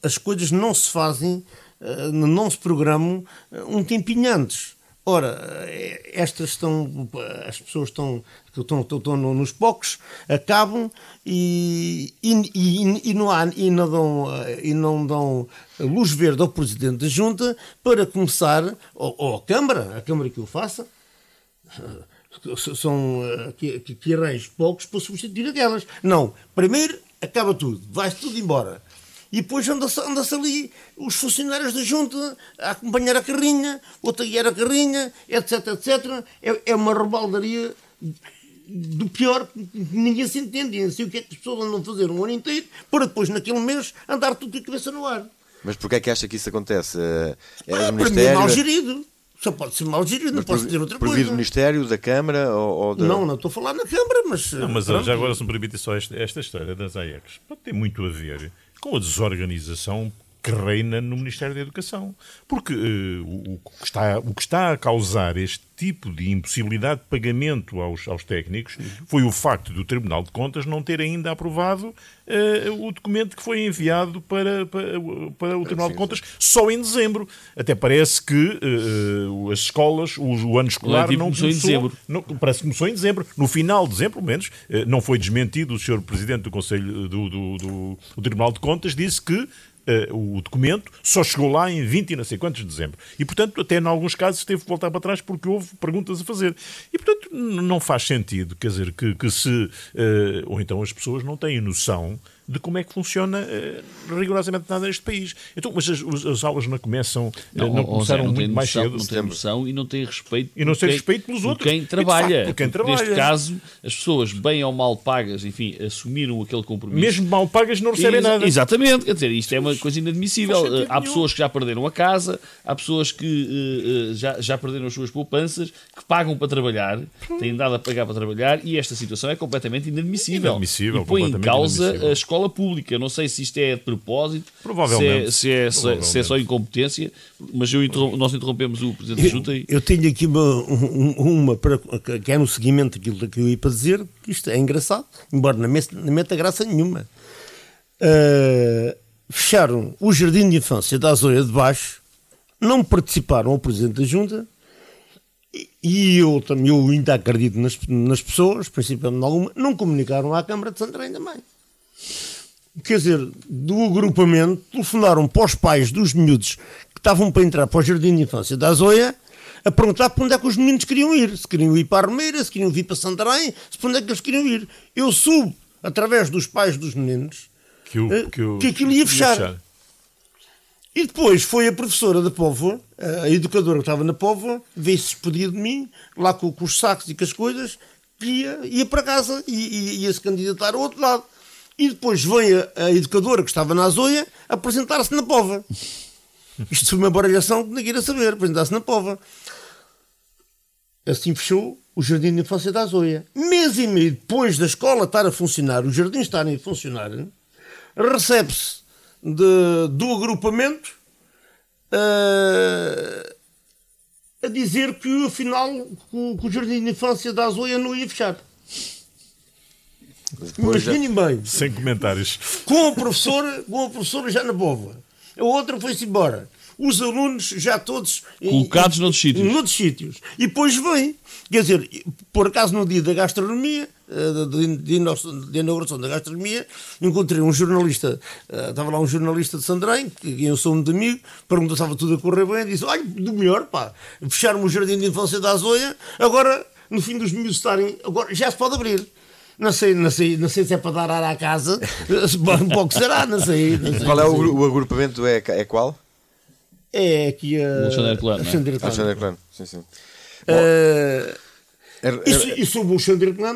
as coisas não se fazem, uh, não se programam um tempinho antes. Ora, eh, estas estão, as pessoas estão, estão, estão, estão nos pocos, acabam e, e, e, e, não há, e, não dão, eh, e não dão luz verde ao Presidente da Junta para começar, ou, ou a Câmara, a Câmara que o faça, são, eh, que, que, que poucos para substituir aquelas. Não, primeiro acaba tudo, vai-se tudo embora. E depois anda-se anda ali os funcionários da junta a acompanhar a carrinha, outra guiar a carrinha, etc, etc. É, é uma rebaldaria do pior, ninguém se entende. E assim, o que é que as pessoas andam a fazer um ano inteiro para depois, naquele mês, andar tudo de a cabeça no ar. Mas porquê é que acha que isso acontece? Eh, é ah, para mim é mal gerido. Só pode ser mal gerido, mas não posso dizer outra coisa. Provido do Ministério, da Câmara ou, ou da... Não, não estou a falar na Câmara, mas... Não, mas pronto. já agora, se me permite só esta, esta história das AECs, pode ter muito a ver com a desorganização que reina no Ministério da Educação. Porque uh, o, o, que está, o que está a causar este tipo de impossibilidade de pagamento aos, aos técnicos foi o facto do Tribunal de Contas não ter ainda aprovado uh, o documento que foi enviado para, para, para o Tribunal de Contas só em dezembro. Até parece que uh, as escolas, o, o ano escolar não começou, em dezembro. Não, parece que começou em dezembro. No final de dezembro, pelo menos, não foi desmentido. O Sr. Presidente do Conselho do, do, do, do Tribunal de Contas disse que uh, o documento, só chegou lá em 20 e não sei quantos de dezembro. E, portanto, até em alguns casos teve que voltar para trás porque houve perguntas a fazer. E, portanto, não faz sentido, quer dizer, que, que se. Uh, ou então as pessoas não têm noção de como é que funciona uh, rigorosamente nada neste país. Então, mas as, as aulas não começam, eh, não, não oh, oh, começaram não muito noção, mais cedo. Não tem noção e não tem respeito. E não tem respeito pelos outros. Quem trabalha. Facto, por quem trabalha. Neste caso, as pessoas bem ou mal pagas, enfim, assumiram aquele compromisso. Mesmo mal pagas não recebem nada. Exatamente, quer dizer, isto é uma coisa inadmissível. Eh, há pessoas que já perderam a casa, há pessoas que uh, já, já perderam as suas poupanças, que pagam para trabalhar, têm dado a pagar para trabalhar e esta situação é completamente inadmissível. Inadmissível, e põe em causa as escola pública. Não sei se isto é de propósito, Provavelmente. Se, é, se, é, Provavelmente. se é só é incompetência, mas interrom nós interrompemos o Presidente da Junta. E... Eu tenho aqui uma, uma para, que é no seguimento daquilo que eu ia para dizer, que isto é engraçado, embora não meta, graça nenhuma. Uh, fecharam o Jardim de Infância da Azoia de Baixo, não participaram o Presidente da Junta, e eu também eu ainda acredito nas, nas pessoas, principalmente alguma, não comunicaram à Câmara de Santarém mais quer dizer, do agrupamento, telefonaram para os pais dos miúdos que estavam para entrar para o Jardim de Infância da Azoia a perguntar para onde é que os meninos queriam ir. Se queriam ir para a Armeira, se queriam ir para Santarém, se para onde é que eles queriam ir. Eu sou, através dos pais dos meninos, que, eh, que, que aquilo ia fechar. ia fechar. E depois foi a professora da Póvoa, a educadora que estava na Póvoa, veio se despedir de mim, lá com, com os sacos e com as coisas, que ia, ia para casa e ia, ia se candidatar ao outro lado. E depois vem a, a educadora que estava na Azoia apresentar-se na Pova. Isto foi uma baralhação que ninguém ia saber, apresentar-se na Pova. Assim fechou o Jardim de Infância da Azoia. Mês e meio depois da escola estar a funcionar, os jardins estarem a funcionar, recebe-se do agrupamento uh, a dizer que, afinal, que o, que o Jardim de Infância da Azoia não ia fechar. Depois já... bem. Sem comentários. Com a professora, com a professora já na bova. A outra foi-se embora. Os alunos já todos. Colocados em, noutros sítios. Noutros sítios. E depois vem. Quer dizer, por acaso no dia da gastronomia, eh, de, inauguração da gastronomia, encontrei um jornalista, eh, estava lá um jornalista de Sandrém, que eu sou muito amigo, perguntou se estava tudo a correr bem, disse: olha, do melhor, pá, fecharam o jardim de infância da Azoia, agora no fim dos meninos estarem. Agora já se pode abrir. Não sei, não sei, não sei se é para dar ar à casa, [laughs] um pouco será, não sei. Não sei qual é o, o, agrupamento? É, é qual? É aqui a. Alexandre Clã. É? Alexandre Clã. sim, sim. Uh, er, isso, o Alexandre Clã,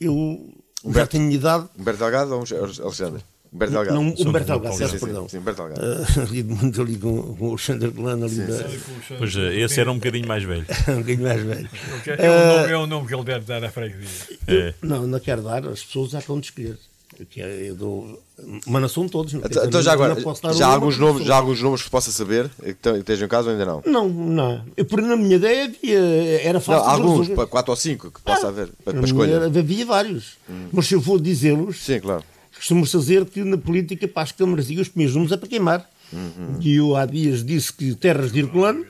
eu Humberto, já tenho idade. Humberto Delgado ou Alexandre? Humberto Delgado. Não, Humberto Delgado, perdão. Sim, Humberto Uh, muito ali com, com o Alexandre Delano. Ali sim, da... sim. Pois, é, esse era um bocadinho mais velho. [laughs] um bocadinho mais velho. É, ah, o é nome, que ele deve dar à freguesia. É. Não, não quero dar, as pessoas já estão de escolher. É, eu dou... Mas não são todos. Então, então já agora, já, um alguns nomes, já alguns nomes que possa saber eh, que estejam em casa ou ainda não? Não, não. Eu, por na minha ideia havia, era fácil. Não, alguns, quatro ou cinco que possa ah, haver para, para hum, escolher. Havia vários. Hum. Mas se eu vou dizê-los. Sim, claro Costumamos dizer que na política, para as câmaras e os primeiros números é para queimar. Uhum. Que eu há dias disse que terras de Herculano,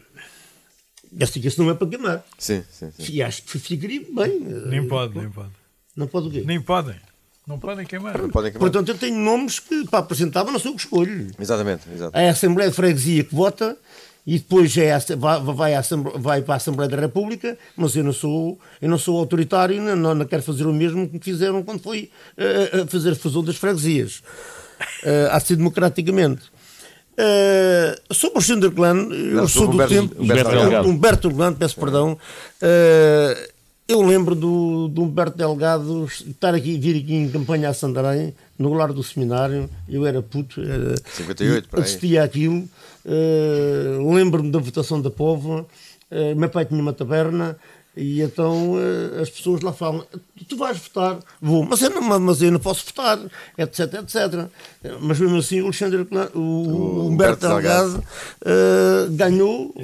esse, esse não é para queimar. Sim, sim, sim. E acho que ficaria bem. Eh, nem pode, nem pode. Não pode o quê? Nem podem. Não podem queimar. Não podem queimar. Portanto, eu tenho nomes que para apresentar, mas não sou o que escolho. Exatamente, exatamente. A Assembleia de Freguesia que vota e depois é, vai, vai, vai, para a Assembleia da República, mas eu não sou, eu não sou autoritário, não, não quero fazer o mesmo que fizeram quando foi uh, eh, eh, fazer fusão das freguesias, uh, [laughs] assim democraticamente. Uh, sobre o Sinderclan, eu sou do Humberto, tempo. Humberto, Humberto Delgado, peço é. perdão. Uh, eu lembro do, do Humberto Delgado estar aqui, vir aqui em campanha a Santarém no lar do seminário, eu era puto, 58, assistia aquilo uh, lembro-me da votação da povo, uh, eh, meu pai tinha uma taberna, e então eh, as pessoas lá falam: Tu vais votar? Vou, mas eu não, mas eu não posso votar, etc, etc. Mas mesmo assim, o, Alexandre, o, o Humberto Delgado uh, ganhou,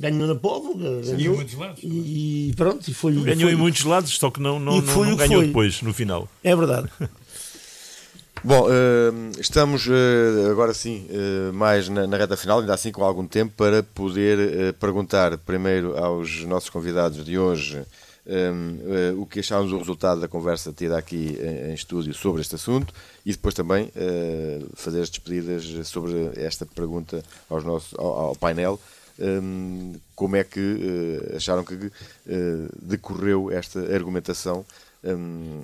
ganhou. na povo. Ganhou, e, lados, e pronto, e foi. Ganhou foi, em muitos lados, só que não, não, não, não ganhou depois, no final. É verdade. [laughs] Bom, ehm, estamos eh, agora sim eh, mais na reta final, ainda assim com algum tempo, para poder eh, perguntar primeiro aos nossos convidados de hoje ehm, o que achámos do resultado da conversa tida aqui em estúdio sobre este assunto e depois também fazer as despedidas sobre esta pergunta aos nossos, ao painel ehm, como é que acharam que decorreu esta argumentação um,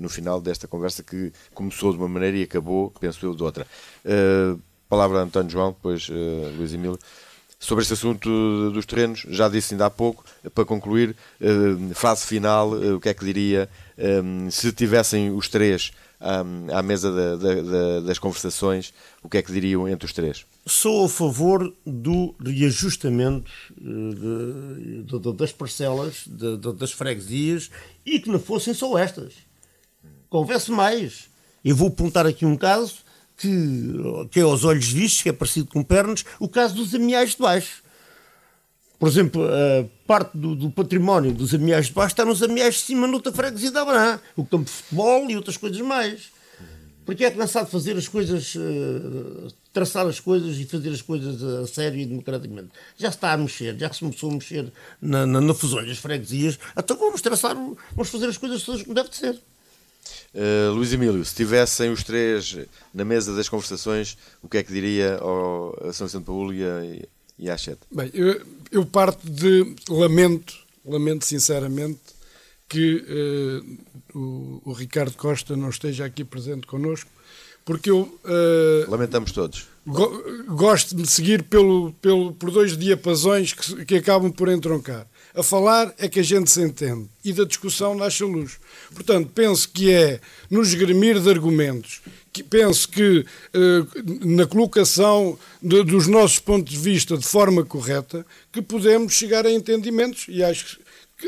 no final desta conversa que começou de uma maneira e acabou, penso eu, de outra. Uh, palavra a António João, depois uh, Luís Emílio. Sobre este assunto dos terrenos, já disse ainda há pouco, para concluir, uh, frase final, o que é que diria um, se tivessem os três à, à mesa da, da, da, das conversações, o que é que diriam entre os três? sou a favor do reajustamento eh, de, de, de, das parcelas, das freguesias e que não fossem só estas. Converse mais. Eu vou apontar aqui um caso que, que é aos olhos vistos, que é parecido com pernas, o caso dos amiais de baixo. Por exemplo, parte do, do, património dos amiais de baixo está nos amiais de cima, noutra freguesia da Abraham, o campo de futebol e outras coisas mais. Porque é não sabe fazer as coisas uh, traçar as coisas e fazer as coisas a sério e democraticamente. Já se está a mexer, já se começou a mexer na, na, na fusão das freguesias, então vamos traçar, vamos fazer as coisas todas como deve de ser. Uh, Luís Emílio, se tivessem os três na mesa das conversações, o que é que diria ao, a São Vicente Paulo e, e à Chete? Bem, eu, eu, parto de lamento, lamento sinceramente que uh, o, o Ricardo Costa não esteja aqui presente connosco, porque eu. Uh, Lamentamos todos. Go gosto de seguir pelo, pelo, por dois diapasões que, que acabam por entroncar. A falar é que a gente se entende e da discussão nasce a luz. Portanto, penso que é no esgrimir de argumentos, que penso que eh, na colocação de, dos nossos pontos de vista de forma correta, que podemos chegar a entendimentos e acho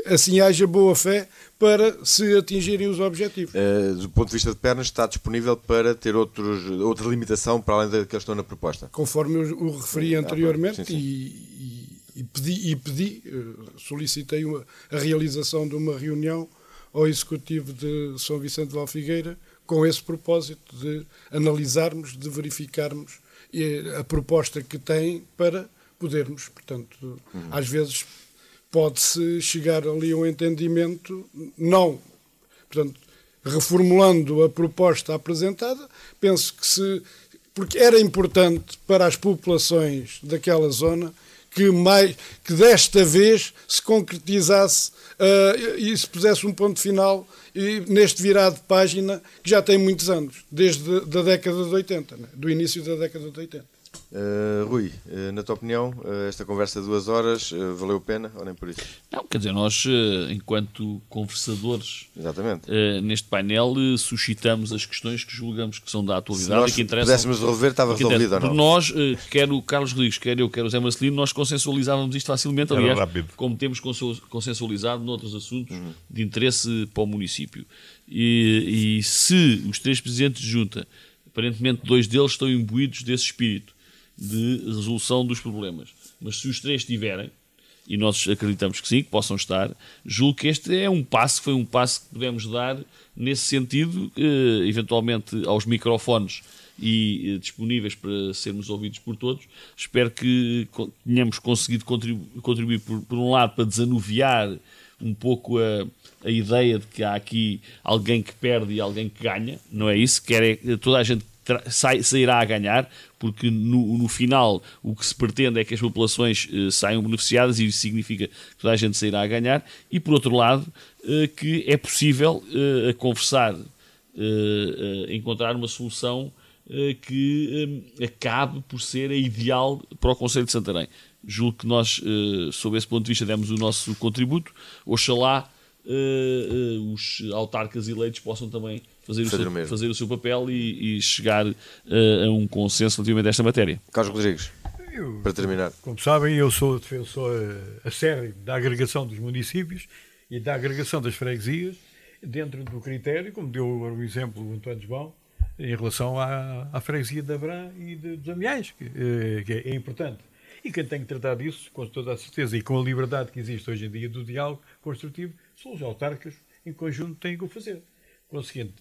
assim haja boa fé para se atingirem os objetivos. Uh, do ponto de vista de pernas, está disponível para ter outros, outra limitação para além da que estão na proposta? Conforme eu o referi ah, anteriormente, sim, sim. E, e, e, pedi, e pedi uh, solicitei uma, a realização de uma reunião ao Executivo de São Vicente de Valfigueira com esse propósito de analisarmos, de verificarmos eh, a proposta que tem para podermos, portanto, uhum. às vezes pode-se chegar ali a um entendimento, não, portanto, reformulando a proposta apresentada, penso que se. Porque era importante para as populações daquela zona que, mais, que desta vez se concretizasse uh, e se pusesse um ponto final e, neste virado de página que já tem muitos anos, desde a década de 80, né? do início da década de 80. Uh, Rui, uh, na tua opinião, uh, esta conversa de duas horas valeu a pena ou nem por isso? Não, quer dizer, nós, enquanto conversadores Exatamente. neste painel, suscitamos as questões que julgamos que são da atualidade e que interessam. Se pudéssemos resolver, estava resolvido ou não? Por nós, quer o Carlos Rodrigues, quer eu, quer o Zé Marcelino, nós consensualizávamos isto facilmente, aliás, como temos consensualizado noutros assuntos uhum. de interesse para o município. E, e se os três presidentes de junta, aparentemente dois deles estão imbuídos desse espírito de resolução dos problemas. Mas se os três tiverem, e nós acreditamos que sim, que possam estar, julgo que este é um passo, foi um passo que podemos dar nesse sentido, eh, eventualmente aos microfones e eh, disponíveis para sermos ouvidos por todos. Espero que tenhamos conseguido contribuir, contribuir por, por um lado, para desanuviar um pouco a, a ideia de que há aqui alguém que perde e alguém que ganha, não é isso? Quer é, toda a gente sairá a ganhar, porque no, no, final o que se pretende é que as populações eh, saiam beneficiadas e isso significa que toda a gente sairá a ganhar, e por outro lado, eh, que é possível eh, conversar, eh, encontrar uma solução que acabe por ser a ideal para o Conselho de Santarém. Julgo que nós, sob esse ponto de vista, demos o nosso contributo. Oxalá uh, os autarcas eleitos possam também fazer, fazer o, seu, o fazer o seu papel e, e chegar eh, a um consenso relativamente a esta matéria. Carlos Rodrigues. Eu, para terminar. Como sabem, eu sou defensor acérrimo da agregação dos municípios e da agregação das freguesias dentro do critério, como deu o exemplo o António João, em relação à, à freguesia de Abrã e de, dos Amiais, que, que é, é, importante. E quem tem que tratar disso, com toda a certeza, e com a liberdade que existe hoje em dia do diálogo construtivo, são os autarcas em conjunto têm que o fazer. Conseguindo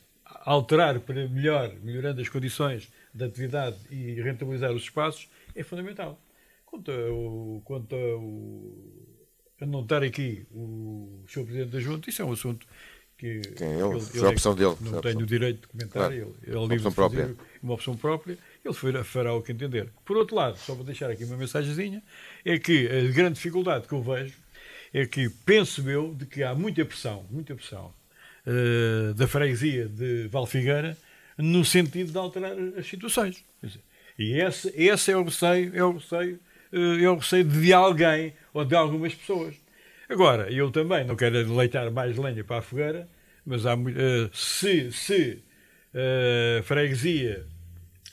alterar para melhor, melhorando as condições da atividade e rentabilizar os espaços, é fundamental. Quanto o, quanto o a não estar aqui o Sr. Presidente da Junta, isso é um assunto que. Quem é ele? ele, ele é a opção é dele. Não tenho o direito de comentar, claro. ele, ele é livre uma opção própria, ele fará o que entender. Por outro lado, só vou deixar aqui uma mensagenzinha, é que a grande dificuldade que eu vejo é que penso eu de que há muita pressão, muita pressão uh, da freguesia de Valfigueira no sentido de alterar as situações. Dizer, e esse, esse é o receio, é o receio, uh, é o receio de alguém ou de algumas pessoas. Agora, eu também não quero leitar mais lenha para a fogueira, mas há, uh, se, se uh, freguesia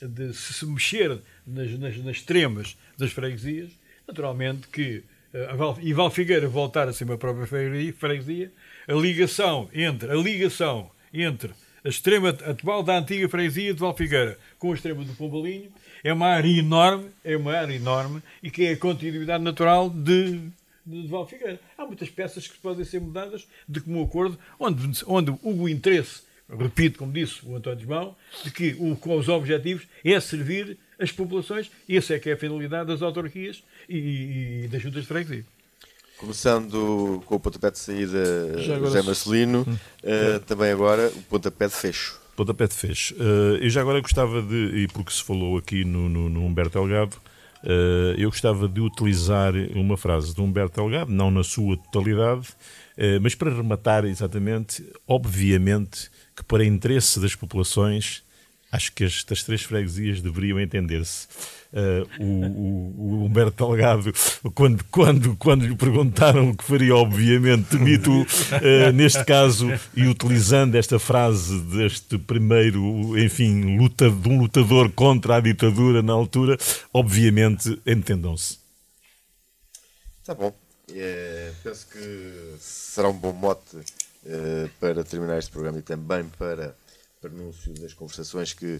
de, se, se mexer nas, nas, nas tremas das freguesias, naturalmente que eh, e Val Figueira voltar a ser uma própria freguesia, a ligação entre a ligação entre a extrema atual da antiga freguesia de Val Figueira com a extremo do Pombalinho é uma área enorme, é uma área enorme e que é a continuidade natural de, de, Val Figueira Há muitas peças que podem ser mudadas de comum acordo, onde, onde o interesse, repito como disse o António Mão, de que o, com os objetivos é servir as populações. Essa é que é a finalidade das autarquias e, e das juntas de freguesia. Começando com o pontapé de saída Já José Marcelino, hum. uh, também agora o pontapé de fecho. Pontapé de fecho. Uh, eu já agora gostava de, e porque se falou aqui no, no, no Humberto Elgado, uh, eu gostava de utilizar uma frase de Humberto Elgado, não na sua totalidade, mas para rematar exatamente, obviamente, que para interesse das populações acho que estas três freguesias deveriam entender-se. Uh, o, o, Humberto Delgado, quando, quando, quando lhe perguntaram o que faria, obviamente, mito uh, neste caso, e utilizando esta frase deste primeiro, enfim, luta, de um lutador contra a ditadura na altura, obviamente entendam-se. Está bom. É, penso que será um bom mote é, para terminar este programa e também para prenúncio das conversações que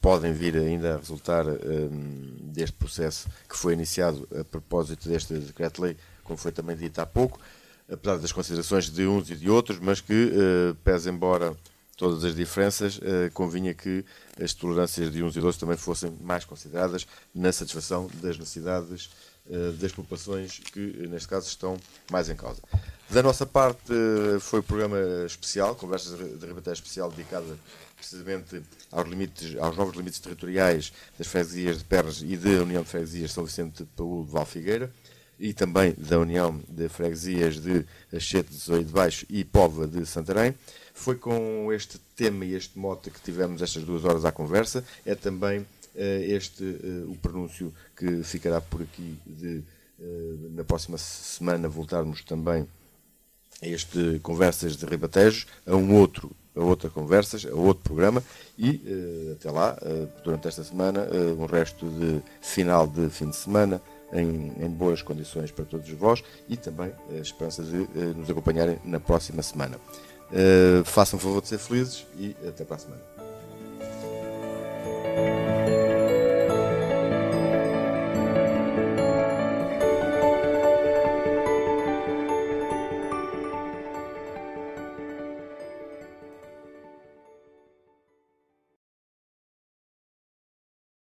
podem vir ainda a resultar um, deste processo que foi iniciado a propósito deste decreto-lei, como foi também dito há pouco, apesar das considerações de uns e de outros, mas que, uh, pese embora todas as diferenças, uh, convinha que as tolerâncias de uns e outros também fossem mais consideradas na satisfação das necessidades uh, das populações que, neste caso, estão mais em causa. Da nossa parte eh, foi um programa especial, conversas de rebateia especial dedicada precisamente aos, limites, aos novos limites territoriais das freguesias de Pernas e da União de Freguesias São Vicente de Paulo de Valfigueira e também da União de Freguesias de Achete de Zoio de Baixo e Pova de Santarém. Foi com este tema e este mote que tivemos estas duas horas à conversa. É também uh, este uh, o pronúncio que ficará por aqui de, uh, na próxima semana voltarmos também a este Conversas de Ribatejo, a um outro, a outra Conversas, a outro programa e uh, até lá, uh, durante esta semana, uh, um resto de final de fim de semana em, em boas condições para todos vós e também a esperança de nos acompanharem na próxima semana. façam favor de ser felizes e até para a semana.